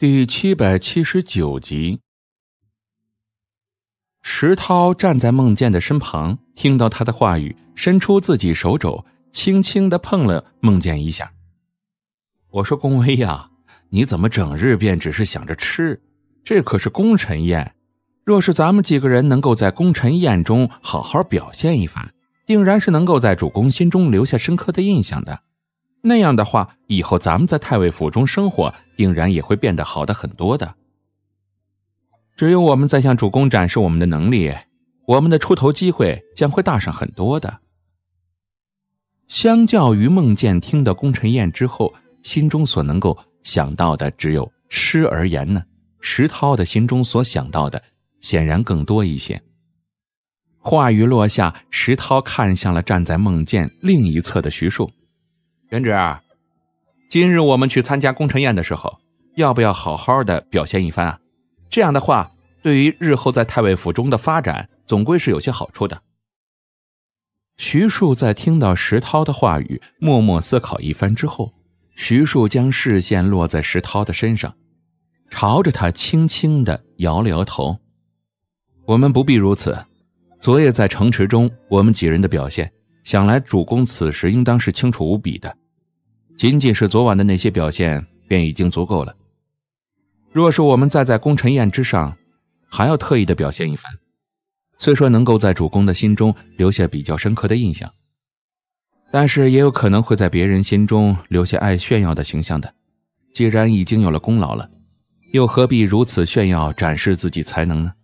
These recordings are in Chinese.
第七百七十九集，石涛站在孟建的身旁，听到他的话语，伸出自己手肘，轻轻的碰了孟建一下。我说：“公威呀，你怎么整日便只是想着吃？这可是功臣宴，若是咱们几个人能够在功臣宴中好好表现一番，定然是能够在主公心中留下深刻的印象的。”那样的话，以后咱们在太尉府中生活，定然也会变得好的很多的。只有我们在向主公展示我们的能力，我们的出头机会将会大上很多的。相较于孟建听到功臣宴之后心中所能够想到的只有吃而言呢，石涛的心中所想到的显然更多一些。话语落下，石涛看向了站在孟建另一侧的徐庶。元直，今日我们去参加功臣宴的时候，要不要好好的表现一番啊？这样的话，对于日后在太尉府中的发展，总归是有些好处的。徐庶在听到石涛的话语，默默思考一番之后，徐庶将视线落在石涛的身上，朝着他轻轻的摇了摇头：“我们不必如此。昨夜在城池中，我们几人的表现。”想来主公此时应当是清楚无比的，仅仅是昨晚的那些表现便已经足够了。若是我们再在功臣宴之上，还要特意的表现一番，虽说能够在主公的心中留下比较深刻的印象，但是也有可能会在别人心中留下爱炫耀的形象的。既然已经有了功劳了，又何必如此炫耀展示自己才能呢？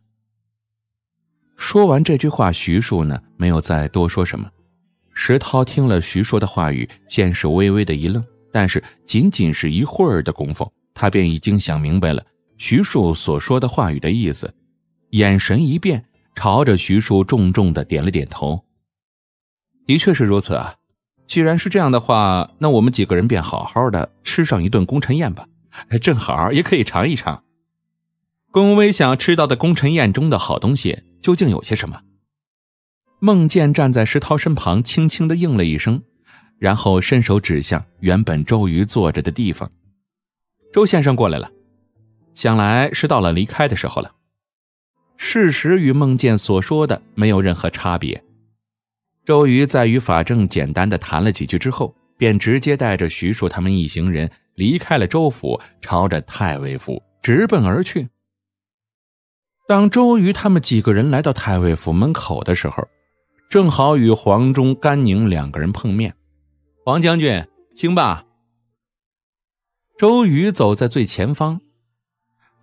说完这句话，徐庶呢没有再多说什么。石涛听了徐硕的话语，先是微微的一愣，但是仅仅是一会儿的功夫，他便已经想明白了徐庶所说的话语的意思，眼神一变，朝着徐庶重重的点了点头。的确是如此啊，既然是这样的话，那我们几个人便好好的吃上一顿功臣宴吧，正好也可以尝一尝，龚威想吃到的功臣宴中的好东西究竟有些什么？孟建站在石涛身旁，轻轻的应了一声，然后伸手指向原本周瑜坐着的地方：“周先生过来了，想来是到了离开的时候了。”事实与孟建所说的没有任何差别。周瑜在与法正简单的谈了几句之后，便直接带着徐庶他们一行人离开了周府，朝着太尉府直奔而去。当周瑜他们几个人来到太尉府门口的时候，正好与黄忠、甘宁两个人碰面，黄将军，行吧。周瑜走在最前方，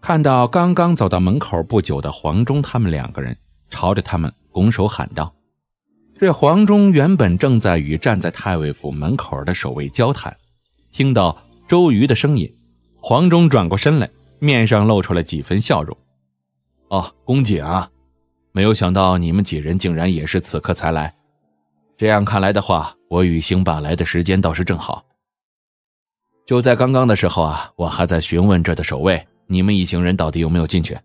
看到刚刚走到门口不久的黄忠他们两个人，朝着他们拱手喊道：“这黄忠原本正在与站在太尉府门口的守卫交谈，听到周瑜的声音，黄忠转过身来，面上露出了几分笑容。哦，公瑾啊。”没有想到你们几人竟然也是此刻才来，这样看来的话，我与兴霸来的时间倒是正好。就在刚刚的时候啊，我还在询问这的守卫，你们一行人到底有没有进去？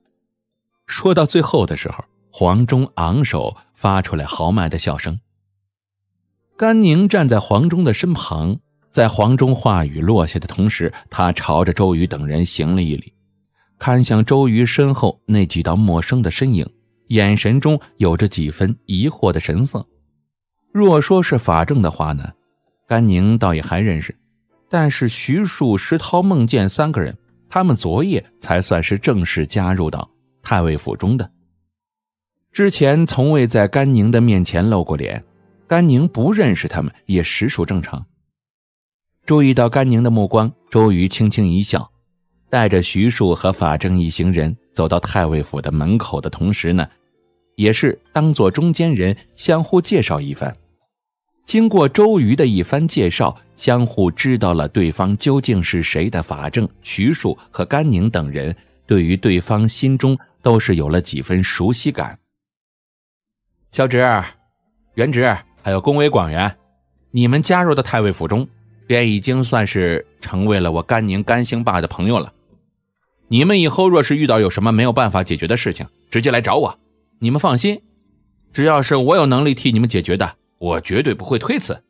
说到最后的时候，黄忠昂首发出来豪迈的笑声。甘宁站在黄忠的身旁，在黄忠话语落下的同时，他朝着周瑜等人行了一礼，看向周瑜身后那几道陌生的身影。眼神中有着几分疑惑的神色。若说是法正的话呢，甘宁倒也还认识。但是徐庶、石涛、孟建三个人，他们昨夜才算是正式加入到太尉府中的，之前从未在甘宁的面前露过脸，甘宁不认识他们也实属正常。注意到甘宁的目光，周瑜轻轻一笑，带着徐庶和法正一行人。走到太尉府的门口的同时呢，也是当做中间人相互介绍一番。经过周瑜的一番介绍，相互知道了对方究竟是谁的。法正、徐庶和甘宁等人，对于对方心中都是有了几分熟悉感。小侄、元直，还有恭维广元，你们加入的太尉府中，便已经算是成为了我甘宁、甘兴霸的朋友了。你们以后若是遇到有什么没有办法解决的事情，直接来找我。你们放心，只要是我有能力替你们解决的，我绝对不会推辞。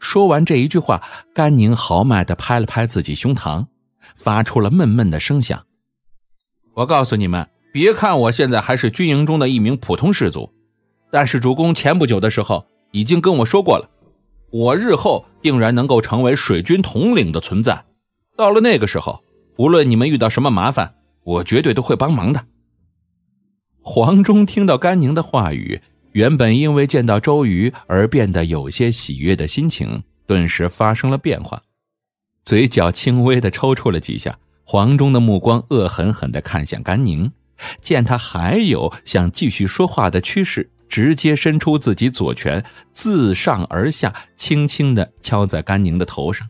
说完这一句话，甘宁豪迈的拍了拍自己胸膛，发出了闷闷的声响。我告诉你们，别看我现在还是军营中的一名普通士卒，但是主公前不久的时候已经跟我说过了，我日后定然能够成为水军统领的存在。到了那个时候，无论你们遇到什么麻烦，我绝对都会帮忙的。黄忠听到甘宁的话语，原本因为见到周瑜而变得有些喜悦的心情，顿时发生了变化，嘴角轻微的抽搐了几下。黄忠的目光恶狠狠的看向甘宁，见他还有想继续说话的趋势，直接伸出自己左拳，自上而下轻轻的敲在甘宁的头上。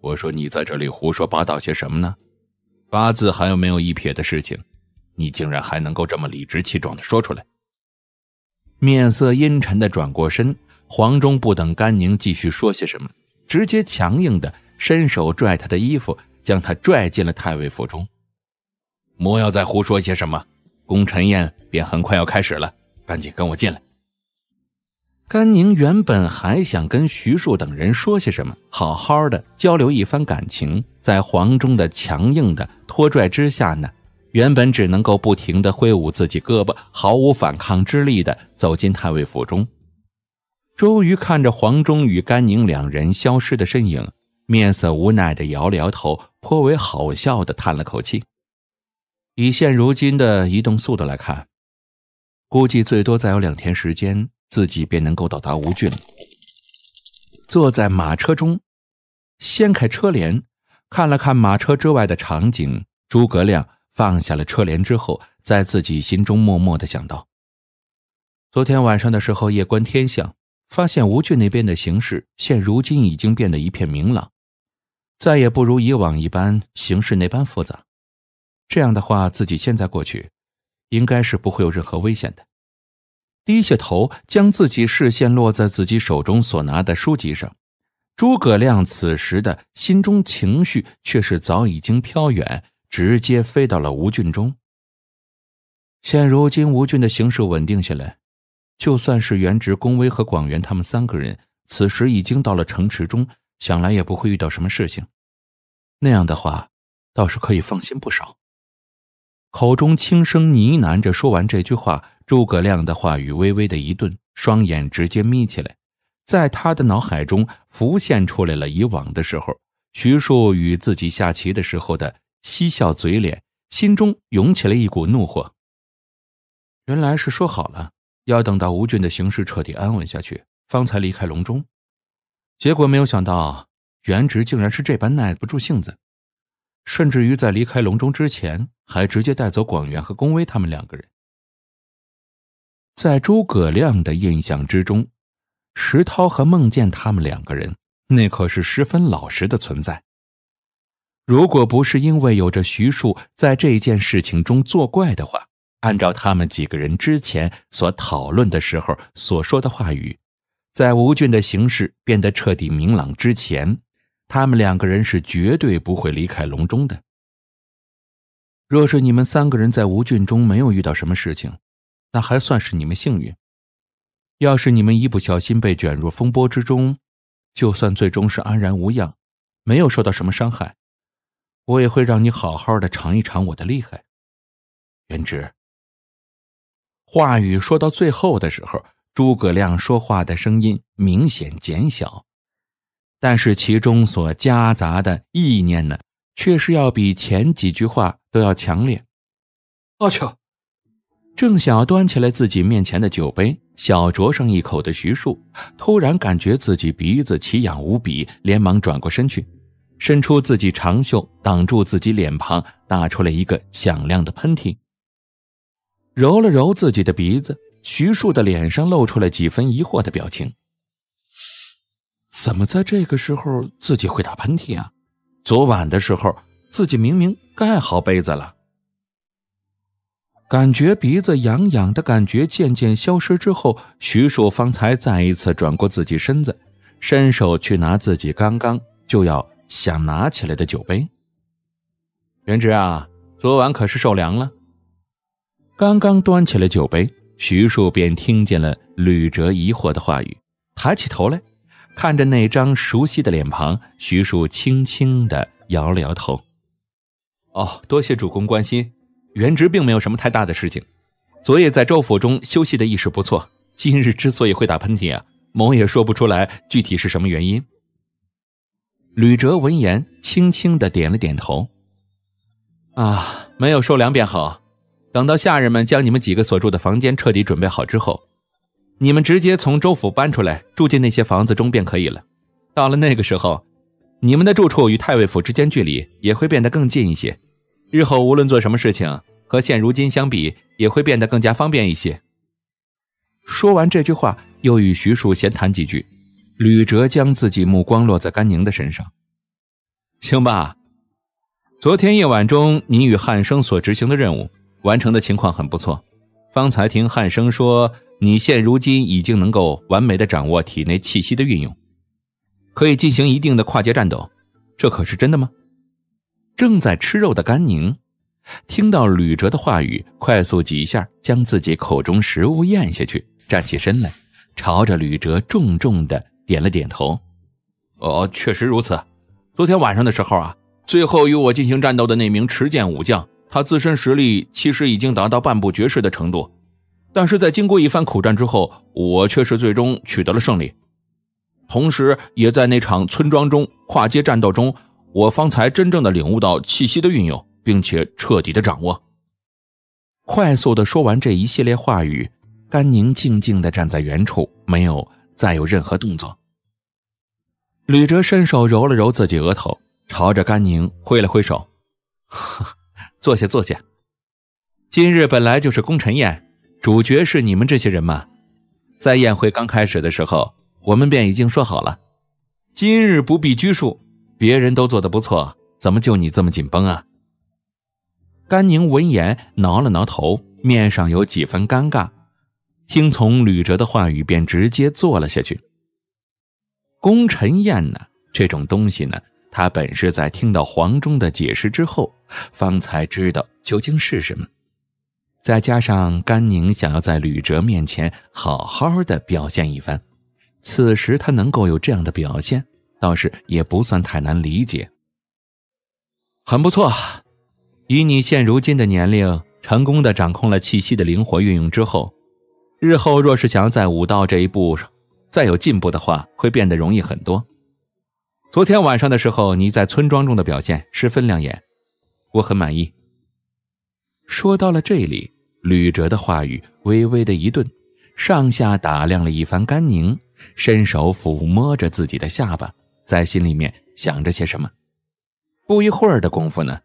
我说你在这里胡说八道些什么呢？八字还有没有一撇的事情，你竟然还能够这么理直气壮的说出来？面色阴沉的转过身，黄忠不等甘宁继续说些什么，直接强硬的伸手拽他的衣服，将他拽进了太尉府中。莫要再胡说些什么，功臣宴便很快要开始了，赶紧跟我进来。甘宁原本还想跟徐庶等人说些什么，好好的交流一番感情，在黄忠的强硬的拖拽之下呢，原本只能够不停的挥舞自己胳膊，毫无反抗之力的走进太尉府中。周瑜看着黄忠与甘宁两人消失的身影，面色无奈的摇了摇头，颇为好笑的叹了口气。以现如今的移动速度来看，估计最多再有两天时间。自己便能够到达吴郡了。坐在马车中，掀开车帘，看了看马车之外的场景。诸葛亮放下了车帘之后，在自己心中默默的想到：昨天晚上的时候，夜观天象，发现吴郡那边的形势现如今已经变得一片明朗，再也不如以往一般形势那般复杂。这样的话，自己现在过去，应该是不会有任何危险的。低下头，将自己视线落在自己手中所拿的书籍上。诸葛亮此时的心中情绪却是早已经飘远，直接飞到了吴俊中。现如今吴俊的形势稳定下来，就算是原职公威和广元他们三个人，此时已经到了城池中，想来也不会遇到什么事情。那样的话，倒是可以放心不少。口中轻声呢喃着，说完这句话，诸葛亮的话语微微的一顿，双眼直接眯起来，在他的脑海中浮现出来了以往的时候，徐庶与自己下棋的时候的嬉笑嘴脸，心中涌起了一股怒火。原来是说好了要等到吴俊的形势彻底安稳下去，方才离开隆中，结果没有想到，原直竟然是这般耐不住性子。甚至于在离开隆中之前，还直接带走广元和公威他们两个人。在诸葛亮的印象之中，石涛和孟建他们两个人，那可是十分老实的存在。如果不是因为有着徐庶在这件事情中作怪的话，按照他们几个人之前所讨论的时候所说的话语，在吴郡的形势变得彻底明朗之前。他们两个人是绝对不会离开隆中的。若是你们三个人在吴郡中没有遇到什么事情，那还算是你们幸运；要是你们一不小心被卷入风波之中，就算最终是安然无恙，没有受到什么伤害，我也会让你好好的尝一尝我的厉害。元直，话语说到最后的时候，诸葛亮说话的声音明显减小。但是其中所夹杂的意念呢，却是要比前几句话都要强烈。阿操！正想端起来自己面前的酒杯，小酌上一口的徐庶，突然感觉自己鼻子奇痒无比，连忙转过身去，伸出自己长袖挡住自己脸庞，打出了一个响亮的喷嚏。揉了揉自己的鼻子，徐庶的脸上露出了几分疑惑的表情。怎么在这个时候自己会打喷嚏啊？昨晚的时候自己明明盖好被子了，感觉鼻子痒痒的感觉渐渐消失之后，徐庶方才再一次转过自己身子，伸手去拿自己刚刚就要想拿起来的酒杯。元直啊，昨晚可是受凉了。刚刚端起了酒杯，徐庶便听见了吕哲疑惑的话语，抬起头来。看着那张熟悉的脸庞，徐庶轻轻的摇了摇头。“哦，多谢主公关心，元直并没有什么太大的事情。昨夜在州府中休息的意识不错，今日之所以会打喷嚏啊，某也说不出来具体是什么原因。”吕哲闻言，轻轻的点了点头。“啊，没有受凉便好。等到下人们将你们几个所住的房间彻底准备好之后。”你们直接从州府搬出来，住进那些房子中便可以了。到了那个时候，你们的住处与太尉府之间距离也会变得更近一些，日后无论做什么事情，和现如今相比也会变得更加方便一些。说完这句话，又与徐庶闲谈几句。吕哲将自己目光落在甘宁的身上。行吧，昨天夜晚中你与汉生所执行的任务完成的情况很不错。方才听汉生说。你现如今已经能够完美的掌握体内气息的运用，可以进行一定的跨界战斗，这可是真的吗？正在吃肉的甘宁，听到吕哲的话语，快速几下将自己口中食物咽下去，站起身来，朝着吕哲重重的点了点头。哦，确实如此。昨天晚上的时候啊，最后与我进行战斗的那名持剑武将，他自身实力其实已经达到半步绝世的程度。但是在经过一番苦战之后，我却是最终取得了胜利。同时，也在那场村庄中跨街战斗中，我方才真正的领悟到气息的运用，并且彻底的掌握。快速的说完这一系列话语，甘宁静静的站在原处，没有再有任何动作。吕哲伸手揉了揉自己额头，朝着甘宁挥了挥手：“呵，坐下，坐下。今日本来就是功臣宴。”主角是你们这些人嘛，在宴会刚开始的时候，我们便已经说好了，今日不必拘束。别人都做的不错，怎么就你这么紧绷啊？甘宁闻言挠了挠头，面上有几分尴尬，听从吕哲的话语，便直接坐了下去。功臣宴呢，这种东西呢，他本是在听到黄忠的解释之后，方才知道究竟是什么。再加上甘宁想要在吕哲面前好好的表现一番，此时他能够有这样的表现，倒是也不算太难理解。很不错，以你现如今的年龄，成功的掌控了气息的灵活运用之后，日后若是想要在武道这一步再有进步的话，会变得容易很多。昨天晚上的时候，你在村庄中的表现十分亮眼，我很满意。说到了这里，吕哲的话语微微的一顿，上下打量了一番甘宁，伸手抚摸着自己的下巴，在心里面想着些什么。不一会儿的功夫呢，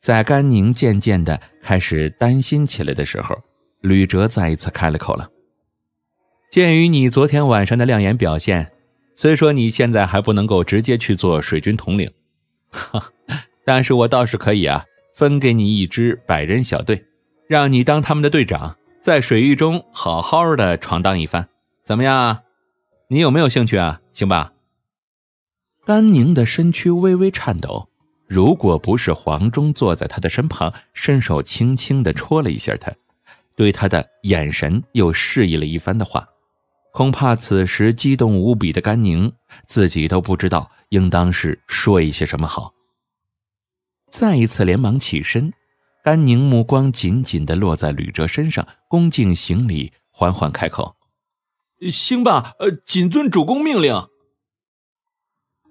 在甘宁渐渐的开始担心起来的时候，吕哲再一次开了口了。鉴于你昨天晚上的亮眼表现，虽说你现在还不能够直接去做水军统领，但是我倒是可以啊。分给你一支百人小队，让你当他们的队长，在水域中好好的闯荡一番，怎么样？你有没有兴趣啊？行吧。甘宁的身躯微微颤抖，如果不是黄忠坐在他的身旁，伸手轻轻的戳了一下他，对他的眼神又示意了一番的话，恐怕此时激动无比的甘宁自己都不知道应当是说一些什么好。再一次连忙起身，甘宁目光紧紧的落在吕哲身上，恭敬行礼，缓缓开口：“星爸，呃，谨遵主公命令。”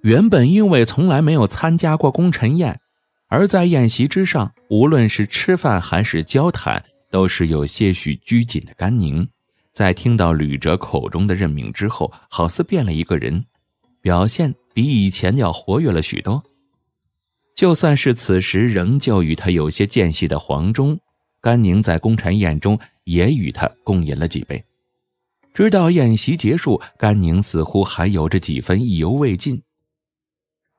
原本因为从来没有参加过功臣宴，而在宴席之上，无论是吃饭还是交谈，都是有些许拘谨的。甘宁在听到吕哲口中的任命之后，好似变了一个人，表现比以前要活跃了许多。就算是此时仍旧与他有些间隙的黄忠、甘宁，在功禅宴中也与他共饮了几杯，直到宴席结束，甘宁似乎还有着几分意犹未尽。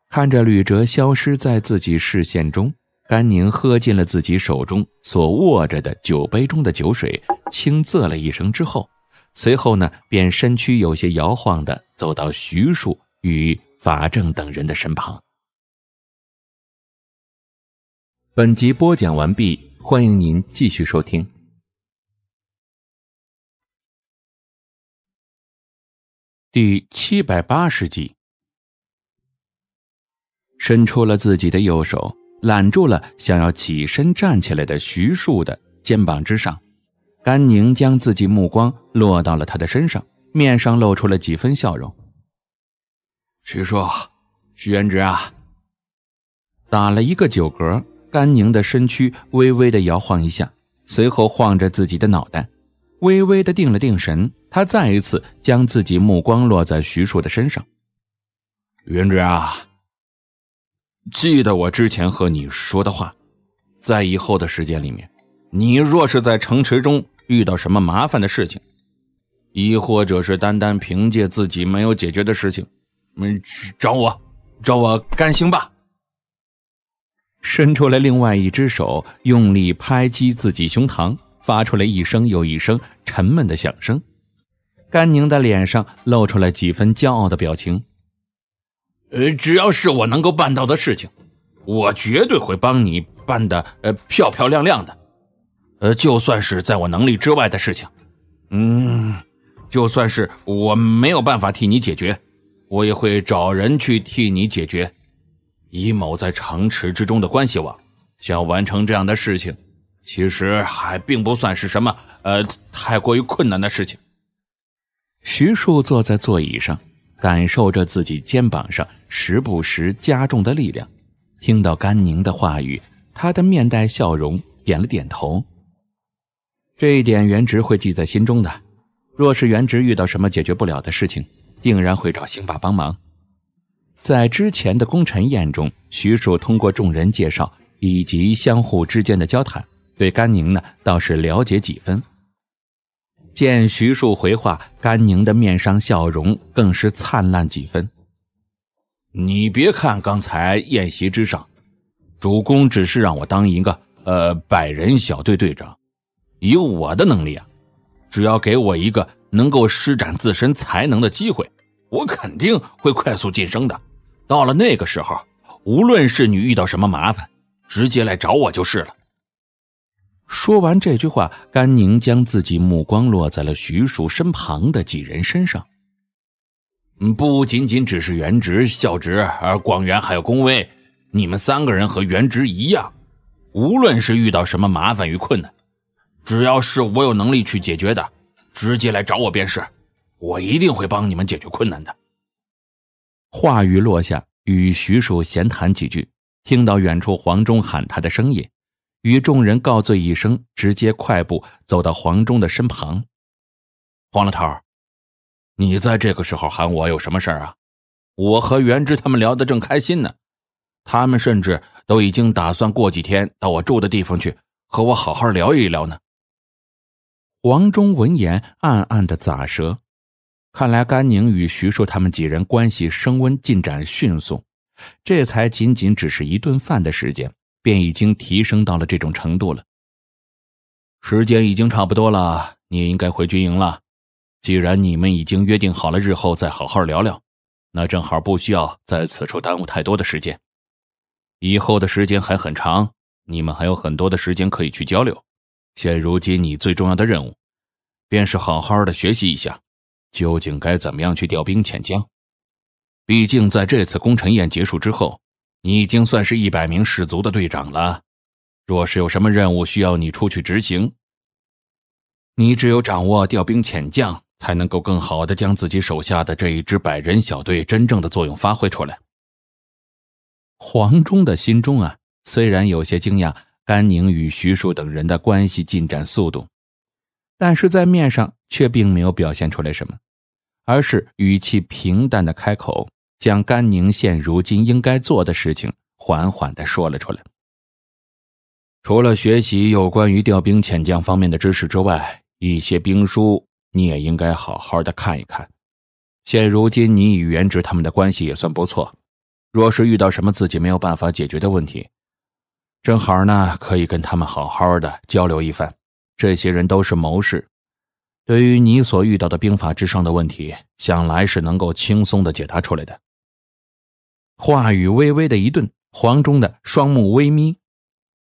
看着吕哲消失在自己视线中，甘宁喝尽了自己手中所握着的酒杯中的酒水，轻啧了一声之后，随后呢便身躯有些摇晃地走到徐庶与法正等人的身旁。本集播讲完毕，欢迎您继续收听第七百八十集。伸出了自己的右手，揽住了想要起身站起来的徐庶的肩膀之上，甘宁将自己目光落到了他的身上，面上露出了几分笑容。徐庶，徐元直啊，打了一个酒嗝。甘宁的身躯微微的摇晃一下，随后晃着自己的脑袋，微微的定了定神。他再一次将自己目光落在徐庶的身上：“云芝啊，记得我之前和你说的话，在以后的时间里面，你若是在城池中遇到什么麻烦的事情，亦或者是单单凭借自己没有解决的事情，嗯，找我，找我甘兴霸。”伸出了另外一只手，用力拍击自己胸膛，发出来一声又一声沉闷的响声。甘宁的脸上露出了几分骄傲的表情。呃，只要是我能够办到的事情，我绝对会帮你办的，呃，漂漂亮亮的。呃，就算是在我能力之外的事情，嗯，就算是我没有办法替你解决，我也会找人去替你解决。以某在城池之中的关系网，想要完成这样的事情，其实还并不算是什么呃太过于困难的事情。徐庶坐在座椅上，感受着自己肩膀上时不时加重的力量，听到甘宁的话语，他的面带笑容，点了点头。这一点袁植会记在心中的。若是袁植遇到什么解决不了的事情，定然会找辛巴帮忙。在之前的功臣宴中，徐庶通过众人介绍以及相互之间的交谈，对甘宁呢倒是了解几分。见徐庶回话，甘宁的面上笑容更是灿烂几分。你别看刚才宴席之上，主公只是让我当一个呃百人小队队长，以我的能力啊，只要给我一个能够施展自身才能的机会，我肯定会快速晋升的。到了那个时候，无论是你遇到什么麻烦，直接来找我就是了。说完这句话，甘宁将自己目光落在了徐庶身旁的几人身上。不仅仅只是元直、孝直，而广元还有公威，你们三个人和元直一样，无论是遇到什么麻烦与困难，只要是我有能力去解决的，直接来找我便是，我一定会帮你们解决困难的。话语落下，与徐庶闲谈几句，听到远处黄忠喊他的声音，与众人告罪一声，直接快步走到黄忠的身旁。黄老头，你在这个时候喊我有什么事儿啊？我和袁志他们聊得正开心呢，他们甚至都已经打算过几天到我住的地方去，和我好好聊一聊呢。黄忠闻言，暗暗的咋舌。看来甘宁与徐硕他们几人关系升温进展迅速，这才仅仅只是一顿饭的时间，便已经提升到了这种程度了。时间已经差不多了，你也应该回军营了。既然你们已经约定好了日后再好好聊聊，那正好不需要在此处耽误太多的时间。以后的时间还很长，你们还有很多的时间可以去交流。现如今你最重要的任务，便是好好的学习一下。究竟该怎么样去调兵遣将？毕竟在这次功臣宴结束之后，你已经算是一百名士卒的队长了。若是有什么任务需要你出去执行，你只有掌握调兵遣将，才能够更好的将自己手下的这一支百人小队真正的作用发挥出来。黄忠的心中啊，虽然有些惊讶甘宁与徐庶等人的关系进展速度，但是在面上。却并没有表现出来什么，而是语气平淡的开口，将甘宁现如今应该做的事情缓缓的说了出来。除了学习有关于调兵遣将方面的知识之外，一些兵书你也应该好好的看一看。现如今你与元直他们的关系也算不错，若是遇到什么自己没有办法解决的问题，正好呢可以跟他们好好的交流一番。这些人都是谋士。对于你所遇到的兵法之上的问题，想来是能够轻松的解答出来的。话语微微的一顿，黄忠的双目微眯。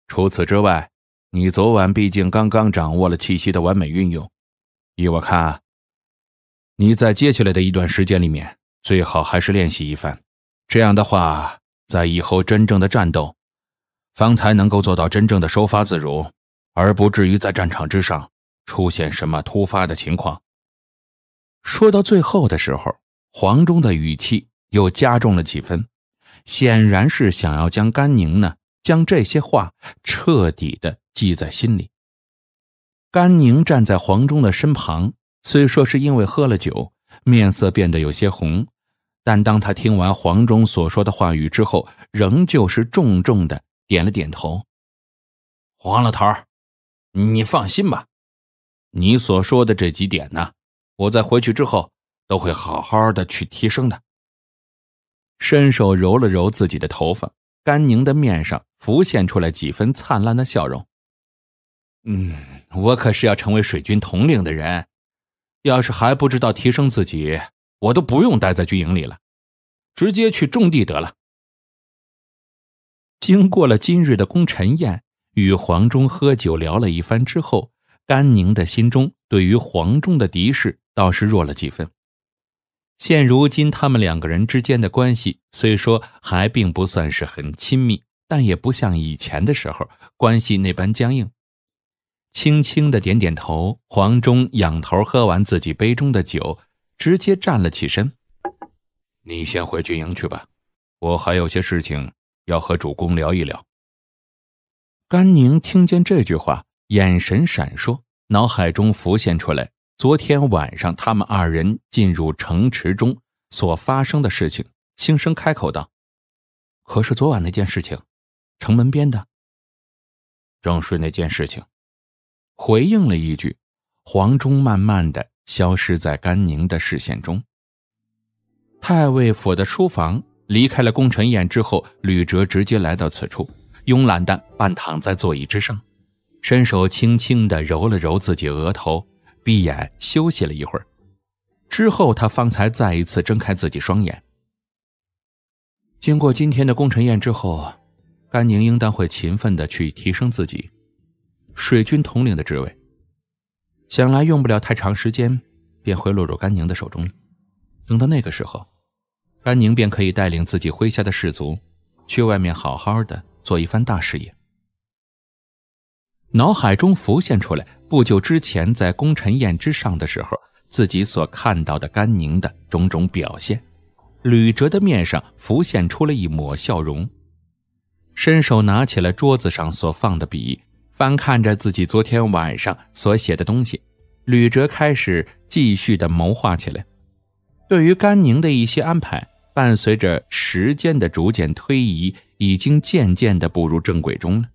除此之外，你昨晚毕竟刚刚掌握了气息的完美运用，依我看，你在接下来的一段时间里面，最好还是练习一番。这样的话，在以后真正的战斗，方才能够做到真正的收发自如，而不至于在战场之上。出现什么突发的情况？说到最后的时候，黄忠的语气又加重了几分，显然是想要将甘宁呢将这些话彻底的记在心里。甘宁站在黄忠的身旁，虽说是因为喝了酒，面色变得有些红，但当他听完黄忠所说的话语之后，仍旧是重重的点了点头。黄老头，你放心吧。你所说的这几点呢，我在回去之后都会好好的去提升的。伸手揉了揉自己的头发，甘宁的面上浮现出来几分灿烂的笑容。嗯，我可是要成为水军统领的人，要是还不知道提升自己，我都不用待在军营里了，直接去种地得了。经过了今日的功臣宴，与黄忠喝酒聊了一番之后。甘宁的心中，对于黄忠的敌视倒是弱了几分。现如今，他们两个人之间的关系虽说还并不算是很亲密，但也不像以前的时候关系那般僵硬。轻轻的点点头，黄忠仰头喝完自己杯中的酒，直接站了起身：“你先回军营去吧，我还有些事情要和主公聊一聊。”甘宁听见这句话。眼神闪烁，脑海中浮现出来昨天晚上他们二人进入城池中所发生的事情，轻声开口道：“可是昨晚那件事情，城门边的。”正是那件事情，回应了一句。黄忠慢慢的消失在甘宁的视线中。太尉府的书房，离开了功臣宴之后，吕哲直接来到此处，慵懒的半躺在座椅之上。伸手轻轻的揉了揉自己额头，闭眼休息了一会儿，之后他方才再一次睁开自己双眼。经过今天的功臣宴之后，甘宁应当会勤奋的去提升自己，水军统领的职位。想来用不了太长时间，便会落入甘宁的手中。等到那个时候，甘宁便可以带领自己麾下的士卒，去外面好好的做一番大事业。脑海中浮现出来，不久之前在功臣宴之上的时候，自己所看到的甘宁的种种表现，吕哲的面上浮现出了一抹笑容，伸手拿起了桌子上所放的笔，翻看着自己昨天晚上所写的东西，吕哲开始继续的谋划起来，对于甘宁的一些安排，伴随着时间的逐渐推移，已经渐渐的步入正轨中了。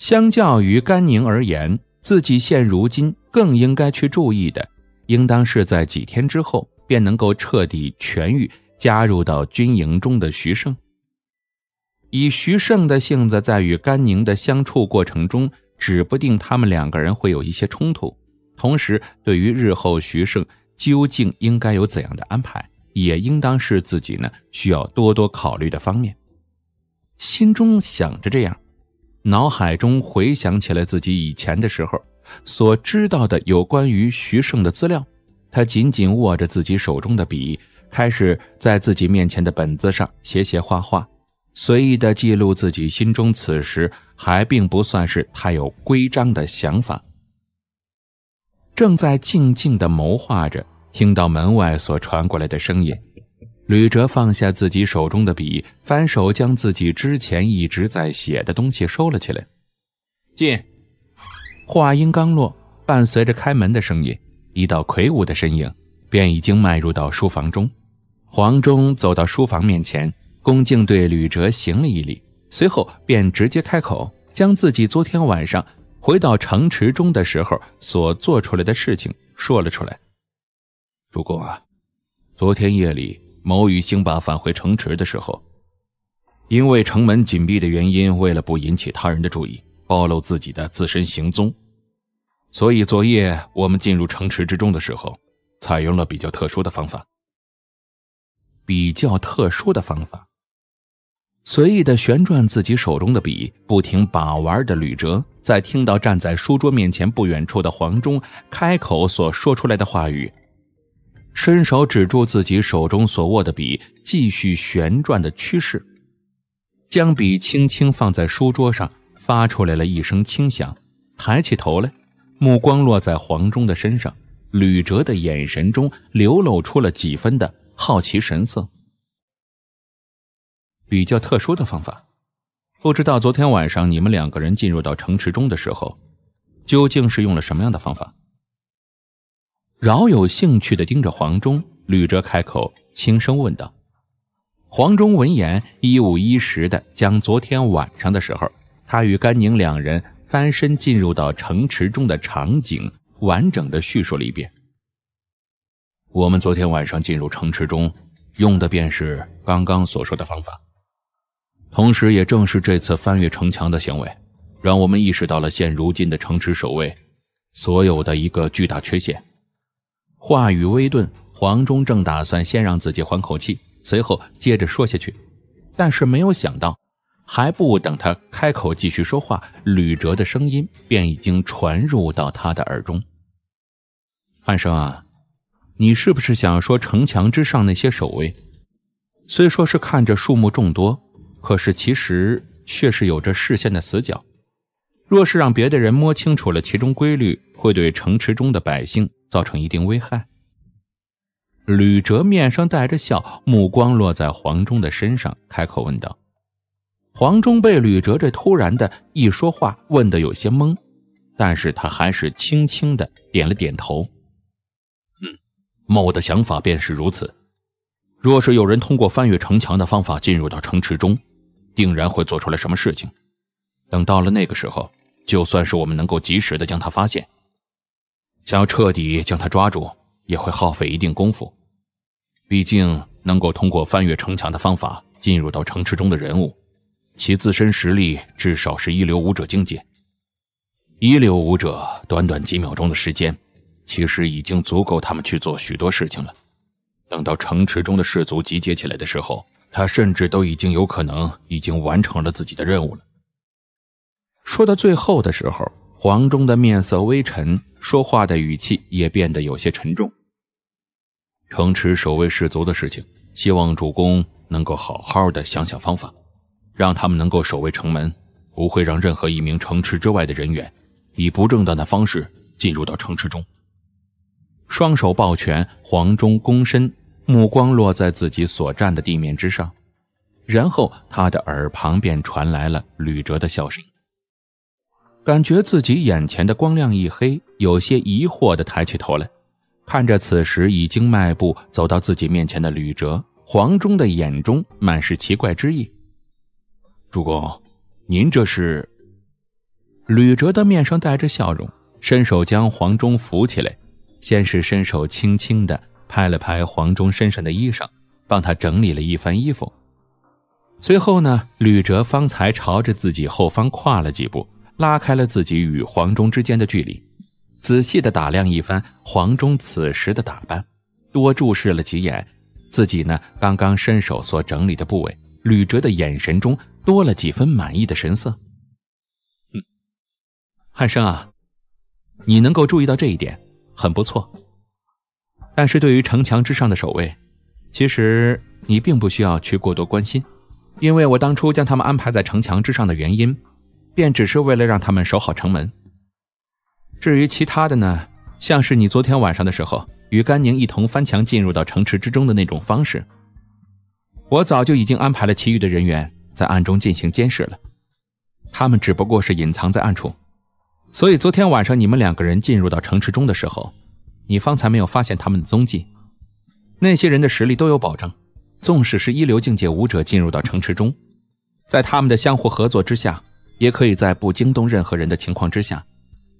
相较于甘宁而言，自己现如今更应该去注意的，应当是在几天之后便能够彻底痊愈、加入到军营中的徐胜。以徐胜的性子，在与甘宁的相处过程中，指不定他们两个人会有一些冲突。同时，对于日后徐胜究竟应该有怎样的安排，也应当是自己呢需要多多考虑的方面。心中想着这样。脑海中回想起了自己以前的时候，所知道的有关于徐胜的资料，他紧紧握着自己手中的笔，开始在自己面前的本子上写写画画，随意的记录自己心中此时还并不算是太有规章的想法，正在静静的谋划着，听到门外所传过来的声音。吕哲放下自己手中的笔，翻手将自己之前一直在写的东西收了起来。进。话音刚落，伴随着开门的声音，一道魁梧的身影便已经迈入到书房中。黄忠走到书房面前，恭敬对吕哲行了一礼，随后便直接开口，将自己昨天晚上回到城池中的时候所做出来的事情说了出来。主公啊，昨天夜里。某与星霸返回城池的时候，因为城门紧闭的原因，为了不引起他人的注意，暴露自己的自身行踪，所以昨夜我们进入城池之中的时候，采用了比较特殊的方法。比较特殊的方法，随意的旋转自己手中的笔，不停把玩的吕哲，在听到站在书桌面前不远处的黄忠开口所说出来的话语。伸手指住自己手中所握的笔，继续旋转的趋势，将笔轻轻放在书桌上，发出来了一声轻响。抬起头来，目光落在黄忠的身上，吕哲的眼神中流露出了几分的好奇神色。比较特殊的方法，不知道昨天晚上你们两个人进入到城池中的时候，究竟是用了什么样的方法？饶有兴趣的盯着黄忠，吕哲开口轻声问道：“黄忠闻言，一五一十的将昨天晚上的时候，他与甘宁两人翻身进入到城池中的场景，完整的叙述了一遍。我们昨天晚上进入城池中，用的便是刚刚所说的方法，同时也正是这次翻越城墙的行为，让我们意识到了现如今的城池守卫，所有的一个巨大缺陷。”话语微顿，黄忠正打算先让自己缓口气，随后接着说下去，但是没有想到，还不等他开口继续说话，吕哲的声音便已经传入到他的耳中：“汉生啊，你是不是想说城墙之上那些守卫，虽说是看着数目众多，可是其实却是有着视线的死角，若是让别的人摸清楚了其中规律。”会对城池中的百姓造成一定危害。吕哲面上带着笑，目光落在黄忠的身上，开口问道：“黄忠，被吕哲这突然的一说话问得有些懵，但是他还是轻轻的点了点头。嗯，某的想法便是如此。若是有人通过翻越城墙的方法进入到城池中，定然会做出来什么事情。等到了那个时候，就算是我们能够及时的将他发现。”想要彻底将他抓住，也会耗费一定功夫。毕竟能够通过翻越城墙的方法进入到城池中的人物，其自身实力至少是一流武者境界。一流武者，短短几秒钟的时间，其实已经足够他们去做许多事情了。等到城池中的士卒集结起来的时候，他甚至都已经有可能已经完成了自己的任务了。说到最后的时候。黄忠的面色微沉，说话的语气也变得有些沉重。城池守卫士卒的事情，希望主公能够好好的想想方法，让他们能够守卫城门，不会让任何一名城池之外的人员以不正当的方式进入到城池中。双手抱拳，黄忠躬身，目光落在自己所站的地面之上，然后他的耳旁便传来了吕哲的笑声。感觉自己眼前的光亮一黑，有些疑惑的抬起头来，看着此时已经迈步走到自己面前的吕哲，黄忠的眼中满是奇怪之意。主公，您这是？吕哲的面上带着笑容，伸手将黄忠扶起来，先是伸手轻轻的拍了拍黄忠身上的衣裳，帮他整理了一番衣服。随后呢，吕哲方才朝着自己后方跨了几步。拉开了自己与黄忠之间的距离，仔细的打量一番黄忠此时的打扮，多注视了几眼自己呢刚刚伸手所整理的部位。吕哲的眼神中多了几分满意的神色。嗯，汉生啊，你能够注意到这一点，很不错。但是对于城墙之上的守卫，其实你并不需要去过多关心，因为我当初将他们安排在城墙之上的原因。便只是为了让他们守好城门。至于其他的呢，像是你昨天晚上的时候与甘宁一同翻墙进入到城池之中的那种方式，我早就已经安排了其余的人员在暗中进行监视了。他们只不过是隐藏在暗处，所以昨天晚上你们两个人进入到城池中的时候，你方才没有发现他们的踪迹。那些人的实力都有保证，纵使是一流境界武者进入到城池中，在他们的相互合作之下。也可以在不惊动任何人的情况之下，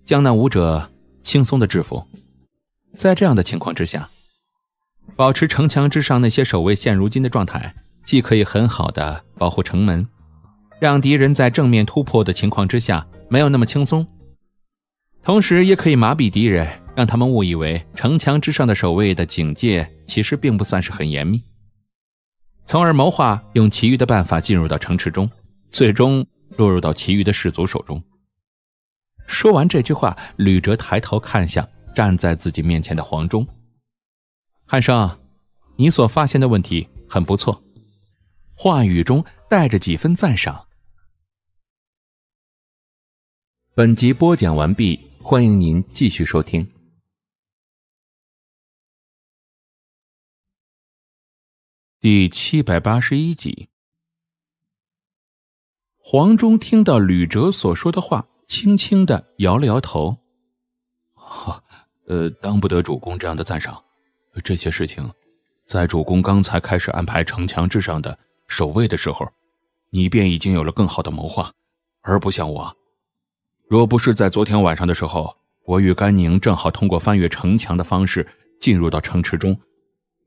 将那武者轻松的制服。在这样的情况之下，保持城墙之上那些守卫现如今的状态，既可以很好的保护城门，让敌人在正面突破的情况之下没有那么轻松，同时也可以麻痹敌人，让他们误以为城墙之上的守卫的警戒其实并不算是很严密，从而谋划用其余的办法进入到城池中，最终。落入到其余的士族手中。说完这句话，吕哲抬头看向站在自己面前的黄忠。汉生，你所发现的问题很不错，话语中带着几分赞赏。本集播讲完毕，欢迎您继续收听。第七百八十一集。黄忠听到吕哲所说的话，轻轻的摇了摇头：“哈，呃，当不得主公这样的赞赏。这些事情，在主公刚才开始安排城墙之上的守卫的时候，你便已经有了更好的谋划，而不像我。若不是在昨天晚上的时候，我与甘宁正好通过翻越城墙的方式进入到城池中，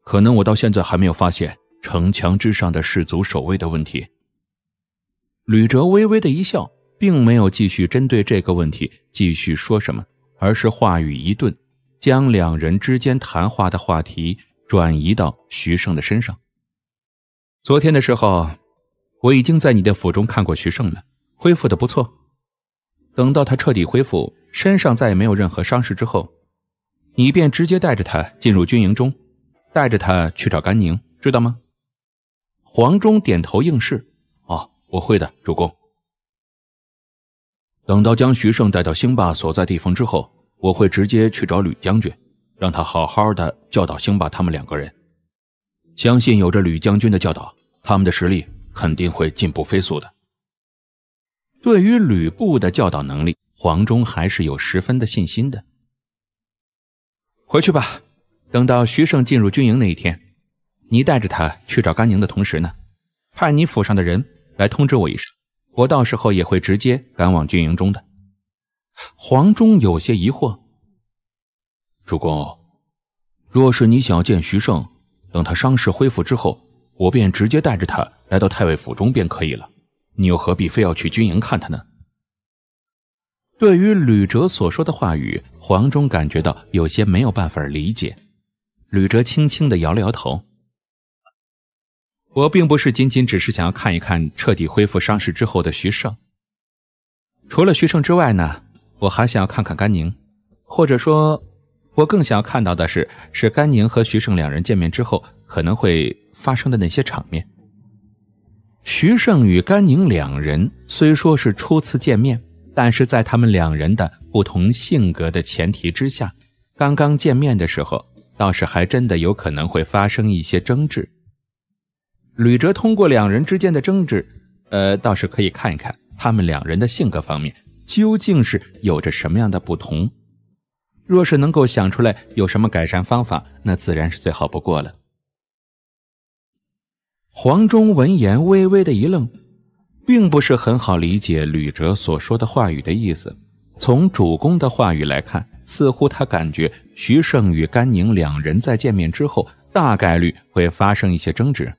可能我到现在还没有发现城墙之上的士卒守卫的问题。”吕哲微微的一笑，并没有继续针对这个问题继续说什么，而是话语一顿，将两人之间谈话的话题转移到徐胜的身上。昨天的时候，我已经在你的府中看过徐胜了，恢复的不错。等到他彻底恢复，身上再也没有任何伤势之后，你便直接带着他进入军营中，带着他去找甘宁，知道吗？黄忠点头应是。我会的，主公。等到将徐盛带到兴霸所在地方之后，我会直接去找吕将军，让他好好的教导兴霸他们两个人。相信有着吕将军的教导，他们的实力肯定会进步飞速的。对于吕布的教导能力，黄忠还是有十分的信心的。回去吧，等到徐盛进入军营那一天，你带着他去找甘宁的同时呢，派你府上的人。来通知我一声，我到时候也会直接赶往军营中的。黄忠有些疑惑：“主公，若是你想要见徐盛，等他伤势恢复之后，我便直接带着他来到太尉府中便可以了。你又何必非要去军营看他呢？”对于吕哲所说的话语，黄忠感觉到有些没有办法理解。吕哲轻轻的摇了摇头。我并不是仅仅只是想要看一看彻底恢复伤势之后的徐胜，除了徐胜之外呢，我还想要看看甘宁，或者说，我更想要看到的是，是甘宁和徐胜两人见面之后可能会发生的那些场面。徐胜与甘宁两人虽说是初次见面，但是在他们两人的不同性格的前提之下，刚刚见面的时候倒是还真的有可能会发生一些争执。吕哲通过两人之间的争执，呃，倒是可以看一看他们两人的性格方面究竟是有着什么样的不同。若是能够想出来有什么改善方法，那自然是最好不过了。黄忠闻言微微的一愣，并不是很好理解吕哲所说的话语的意思。从主公的话语来看，似乎他感觉徐盛与甘宁两人在见面之后，大概率会发生一些争执。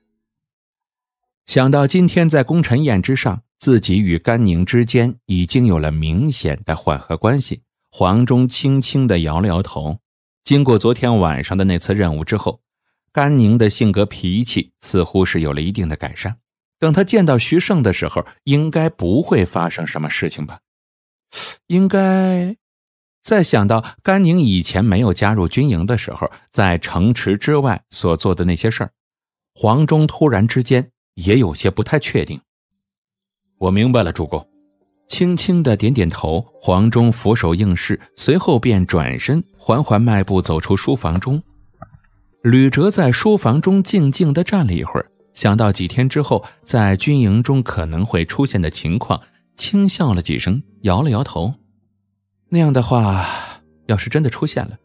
想到今天在功臣宴之上，自己与甘宁之间已经有了明显的缓和关系，黄忠轻轻地摇了摇头。经过昨天晚上的那次任务之后，甘宁的性格脾气似乎是有了一定的改善。等他见到徐盛的时候，应该不会发生什么事情吧？应该。再想到甘宁以前没有加入军营的时候，在城池之外所做的那些事儿，黄忠突然之间。也有些不太确定。我明白了，主公。轻轻的点点头，黄忠俯首应是，随后便转身，缓缓迈步走出书房中。吕哲在书房中静静的站了一会儿，想到几天之后在军营中可能会出现的情况，轻笑了几声，摇了摇头。那样的话，要是真的出现了，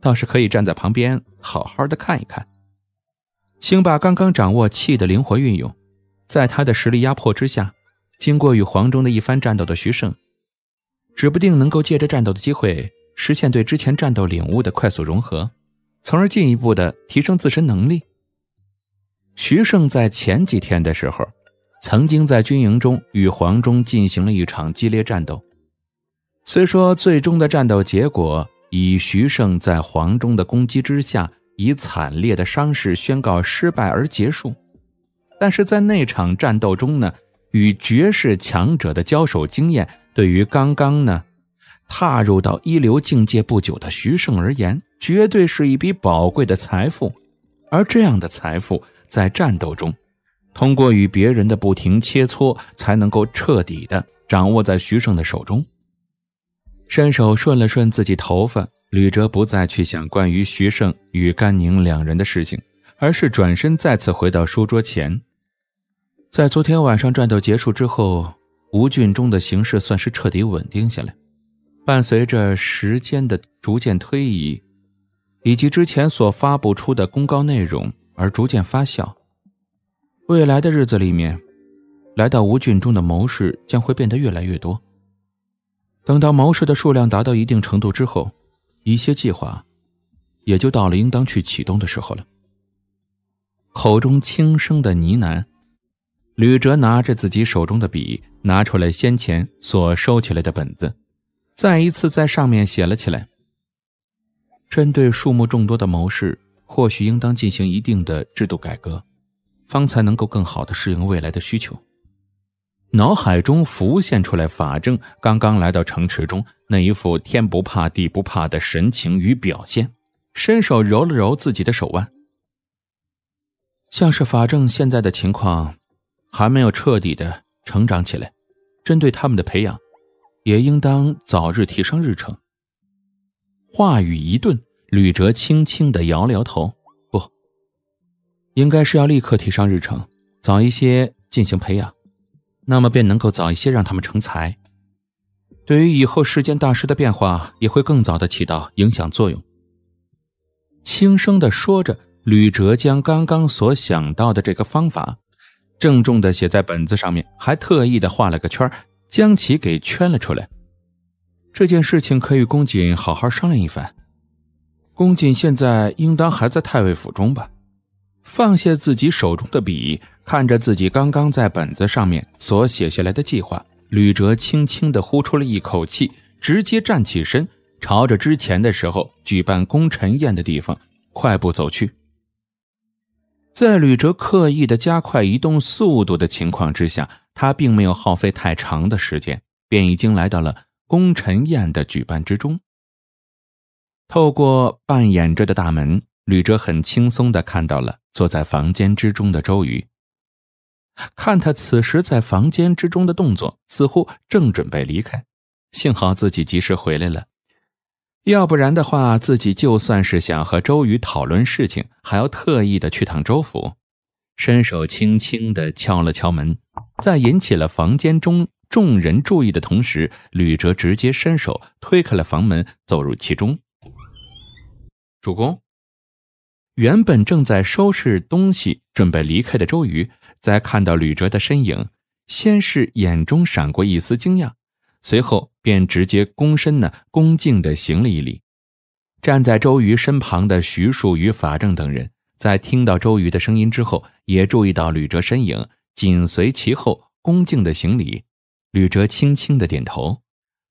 倒是可以站在旁边好好的看一看。星霸刚刚掌握气的灵活运用，在他的实力压迫之下，经过与黄忠的一番战斗的徐胜，指不定能够借着战斗的机会，实现对之前战斗领悟的快速融合，从而进一步的提升自身能力。徐胜在前几天的时候，曾经在军营中与黄忠进行了一场激烈战斗，虽说最终的战斗结果以徐胜在黄忠的攻击之下。以惨烈的伤势宣告失败而结束，但是在那场战斗中呢，与绝世强者的交手经验，对于刚刚呢踏入到一流境界不久的徐胜而言，绝对是一笔宝贵的财富。而这样的财富，在战斗中，通过与别人的不停切磋，才能够彻底的掌握在徐胜的手中。伸手顺了顺自己头发。吕哲不再去想关于徐胜与甘宁两人的事情，而是转身再次回到书桌前。在昨天晚上战斗结束之后，吴俊中的形势算是彻底稳定下来。伴随着时间的逐渐推移，以及之前所发布出的公告内容而逐渐发酵，未来的日子里面，来到吴俊中的谋士将会变得越来越多。等到谋士的数量达到一定程度之后，一些计划，也就到了应当去启动的时候了。口中轻声的呢喃，吕哲拿着自己手中的笔，拿出来先前所收起来的本子，再一次在上面写了起来。针对数目众多的谋士，或许应当进行一定的制度改革，方才能够更好的适应未来的需求。脑海中浮现出来，法正刚刚来到城池中那一副天不怕地不怕的神情与表现，伸手揉了揉自己的手腕。像是法正现在的情况，还没有彻底的成长起来，针对他们的培养，也应当早日提上日程。话语一顿，吕哲轻轻的摇了摇头，不，应该是要立刻提上日程，早一些进行培养。那么便能够早一些让他们成才，对于以后世间大事的变化，也会更早的起到影响作用。轻声的说着，吕哲将刚刚所想到的这个方法，郑重的写在本子上面，还特意的画了个圈，将其给圈了出来。这件事情可与公瑾好好商量一番。公瑾现在应当还在太尉府中吧？放下自己手中的笔。看着自己刚刚在本子上面所写下来的计划，吕哲轻轻地呼出了一口气，直接站起身，朝着之前的时候举办功臣宴的地方快步走去。在吕哲刻意的加快移动速度的情况之下，他并没有耗费太长的时间，便已经来到了功臣宴的举办之中。透过半掩着的大门，吕哲很轻松的看到了坐在房间之中的周瑜。看他此时在房间之中的动作，似乎正准备离开。幸好自己及时回来了，要不然的话，自己就算是想和周瑜讨论事情，还要特意的去趟周府。伸手轻轻的敲了敲门，在引起了房间中众人注意的同时，吕哲直接伸手推开了房门，走入其中。主公，原本正在收拾东西准备离开的周瑜。在看到吕哲的身影，先是眼中闪过一丝惊讶，随后便直接躬身呢，恭敬的行了一礼。站在周瑜身旁的徐庶与法正等人，在听到周瑜的声音之后，也注意到吕哲身影紧随其后，恭敬的行礼。吕哲轻轻的点头，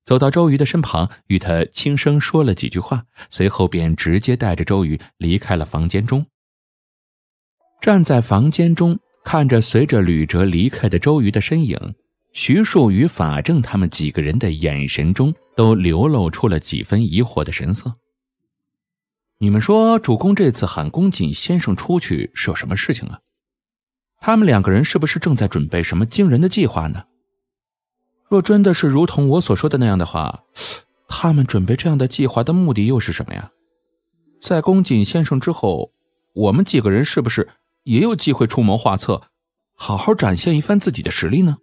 走到周瑜的身旁，与他轻声说了几句话，随后便直接带着周瑜离开了房间中。站在房间中。看着随着吕哲离开的周瑜的身影，徐庶与法正他们几个人的眼神中都流露出了几分疑惑的神色。你们说，主公这次喊公瑾先生出去是有什么事情啊？他们两个人是不是正在准备什么惊人的计划呢？若真的是如同我所说的那样的话，他们准备这样的计划的目的又是什么呀？在公瑾先生之后，我们几个人是不是？也有机会出谋划策，好好展现一番自己的实力呢。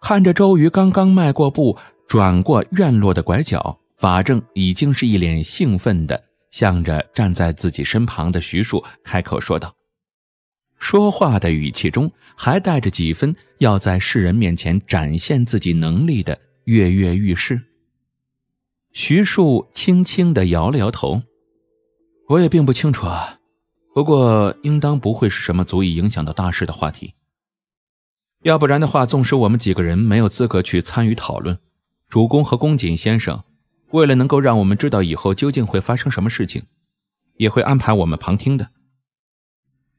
看着周瑜刚刚迈过步，转过院落的拐角，法正已经是一脸兴奋的，向着站在自己身旁的徐庶开口说道。说话的语气中还带着几分要在世人面前展现自己能力的跃跃欲试。徐庶轻轻的摇了摇头，我也并不清楚啊。不过，应当不会是什么足以影响到大事的话题。要不然的话，纵使我们几个人没有资格去参与讨论，主公和公瑾先生，为了能够让我们知道以后究竟会发生什么事情，也会安排我们旁听的。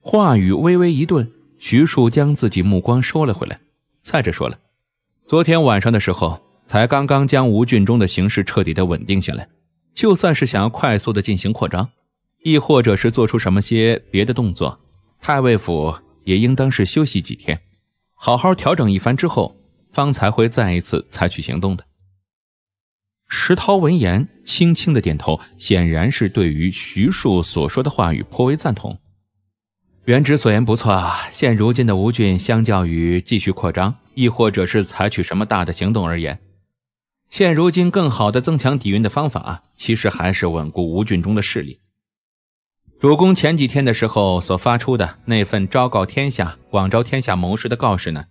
话语微微一顿，徐庶将自己目光收了回来。再者说了，昨天晚上的时候，才刚刚将吴郡中的形势彻底的稳定下来，就算是想要快速的进行扩张。亦或者是做出什么些别的动作，太尉府也应当是休息几天，好好调整一番之后，方才会再一次采取行动的。石涛闻言，轻轻的点头，显然是对于徐庶所说的话语颇为赞同。原直所言不错，啊，现如今的吴郡，相较于继续扩张，亦或者是采取什么大的行动而言，现如今更好的增强底蕴的方法，其实还是稳固吴郡中的势力。主公前几天的时候所发出的那份昭告天下、广招天下谋士的告示呢，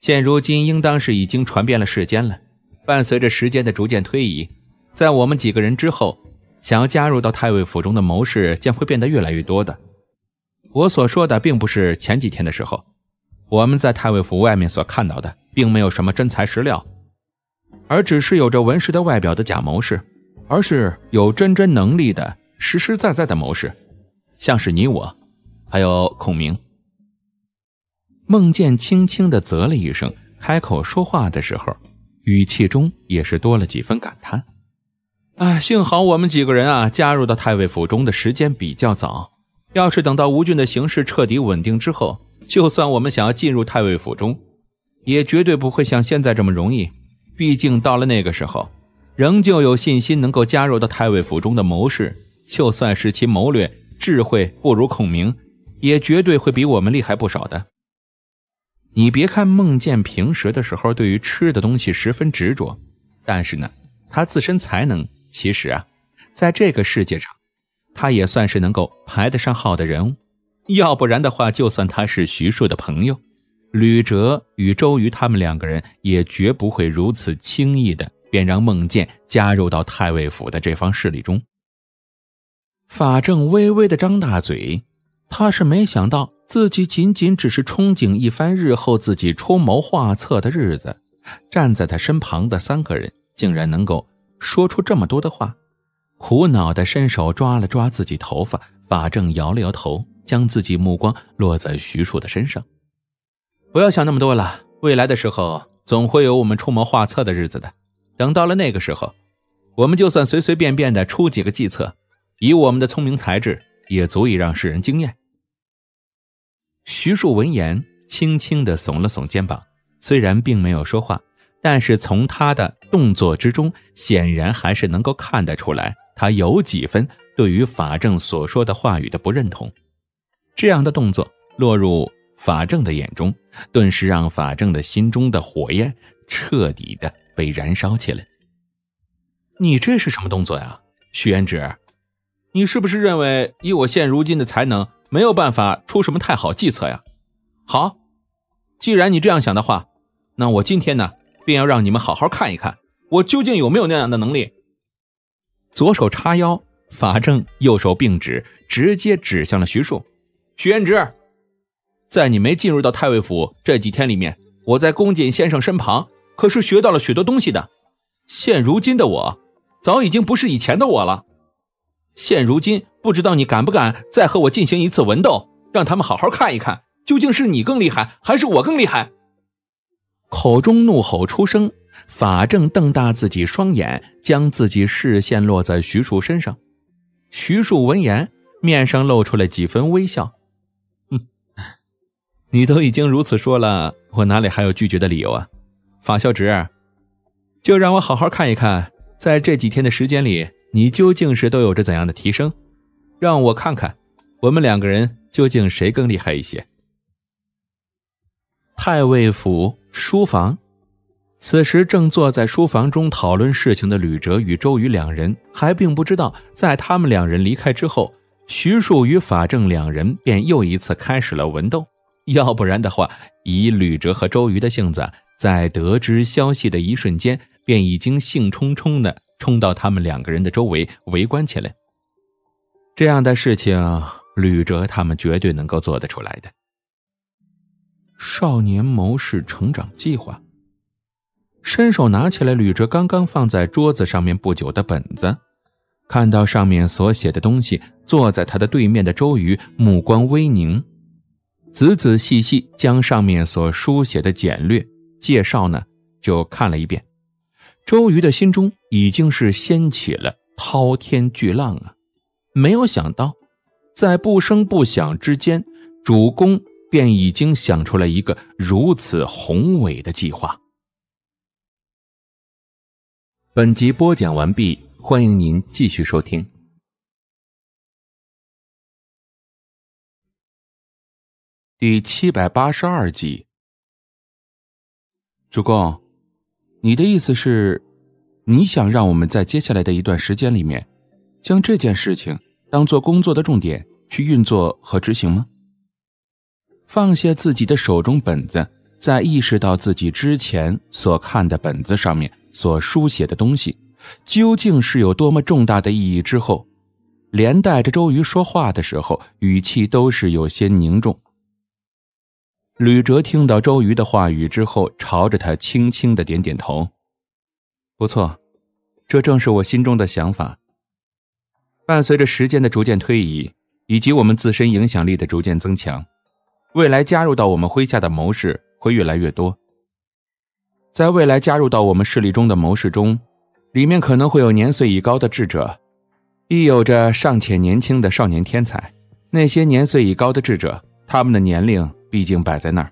现如今应当是已经传遍了世间了。伴随着时间的逐渐推移，在我们几个人之后，想要加入到太尉府中的谋士将会变得越来越多的。我所说的并不是前几天的时候，我们在太尉府外面所看到的，并没有什么真材实料，而只是有着文实的外表的假谋士，而是有真真能力的实实在在的谋士。像是你我，还有孔明，孟建轻轻的啧了一声，开口说话的时候，语气中也是多了几分感叹。哎，幸好我们几个人啊，加入到太尉府中的时间比较早。要是等到吴俊的形势彻底稳定之后，就算我们想要进入太尉府中，也绝对不会像现在这么容易。毕竟到了那个时候，仍旧有信心能够加入到太尉府中的谋士，就算是其谋略。智慧不如孔明，也绝对会比我们厉害不少的。你别看孟建平时的时候对于吃的东西十分执着，但是呢，他自身才能其实啊，在这个世界上，他也算是能够排得上号的人物。要不然的话，就算他是徐庶的朋友，吕哲与周瑜他们两个人也绝不会如此轻易的便让孟建加入到太尉府的这方势力中。法正微微的张大嘴，他是没想到自己仅仅只是憧憬一番日后自己出谋划策的日子，站在他身旁的三个人竟然能够说出这么多的话，苦恼的伸手抓了抓自己头发，法正摇了摇头，将自己目光落在徐庶的身上，不要想那么多了，未来的时候总会有我们出谋划策的日子的，等到了那个时候，我们就算随随便便的出几个计策。以我们的聪明才智，也足以让世人惊艳。徐庶闻言，轻轻的耸了耸肩膀，虽然并没有说话，但是从他的动作之中，显然还是能够看得出来，他有几分对于法正所说的话语的不认同。这样的动作落入法正的眼中，顿时让法正的心中的火焰彻底的被燃烧起来。你这是什么动作呀，徐元直？你是不是认为以我现如今的才能，没有办法出什么太好计策呀？好，既然你这样想的话，那我今天呢，便要让你们好好看一看，我究竟有没有那样的能力。左手叉腰，法正右手并指，直接指向了徐庶。徐元直，在你没进入到太尉府这几天里面，我在公瑾先生身旁可是学到了许多东西的。现如今的我，早已经不是以前的我了。现如今不知道你敢不敢再和我进行一次文斗，让他们好好看一看，究竟是你更厉害还是我更厉害？口中怒吼出声，法正瞪大自己双眼，将自己视线落在徐庶身上。徐庶闻言，面上露出了几分微笑：“你都已经如此说了，我哪里还有拒绝的理由啊？”法孝直，就让我好好看一看，在这几天的时间里。你究竟是都有着怎样的提升？让我看看，我们两个人究竟谁更厉害一些？太尉府书房，此时正坐在书房中讨论事情的吕哲与周瑜两人，还并不知道，在他们两人离开之后，徐庶与法正两人便又一次开始了文斗。要不然的话，以吕哲和周瑜的性子，在得知消息的一瞬间，便已经兴冲冲的。冲到他们两个人的周围围观起来。这样的事情，吕哲他们绝对能够做得出来的。少年谋士成长计划，伸手拿起来吕哲刚刚放在桌子上面不久的本子，看到上面所写的东西，坐在他的对面的周瑜目光微凝，仔仔细细将上面所书写的简略介绍呢，就看了一遍。周瑜的心中已经是掀起了滔天巨浪啊！没有想到，在不声不响之间，主公便已经想出了一个如此宏伟的计划。本集播讲完毕，欢迎您继续收听第七百八十二集。主公。你的意思是，你想让我们在接下来的一段时间里面，将这件事情当做工作的重点去运作和执行吗？放下自己的手中本子，在意识到自己之前所看的本子上面所书写的东西，究竟是有多么重大的意义之后，连带着周瑜说话的时候语气都是有些凝重。吕哲听到周瑜的话语之后，朝着他轻轻的点点头。不错，这正是我心中的想法。伴随着时间的逐渐推移，以及我们自身影响力的逐渐增强，未来加入到我们麾下的谋士会越来越多。在未来加入到我们势力中的谋士中，里面可能会有年岁已高的智者，亦有着尚且年轻的少年天才。那些年岁已高的智者，他们的年龄。毕竟摆在那儿，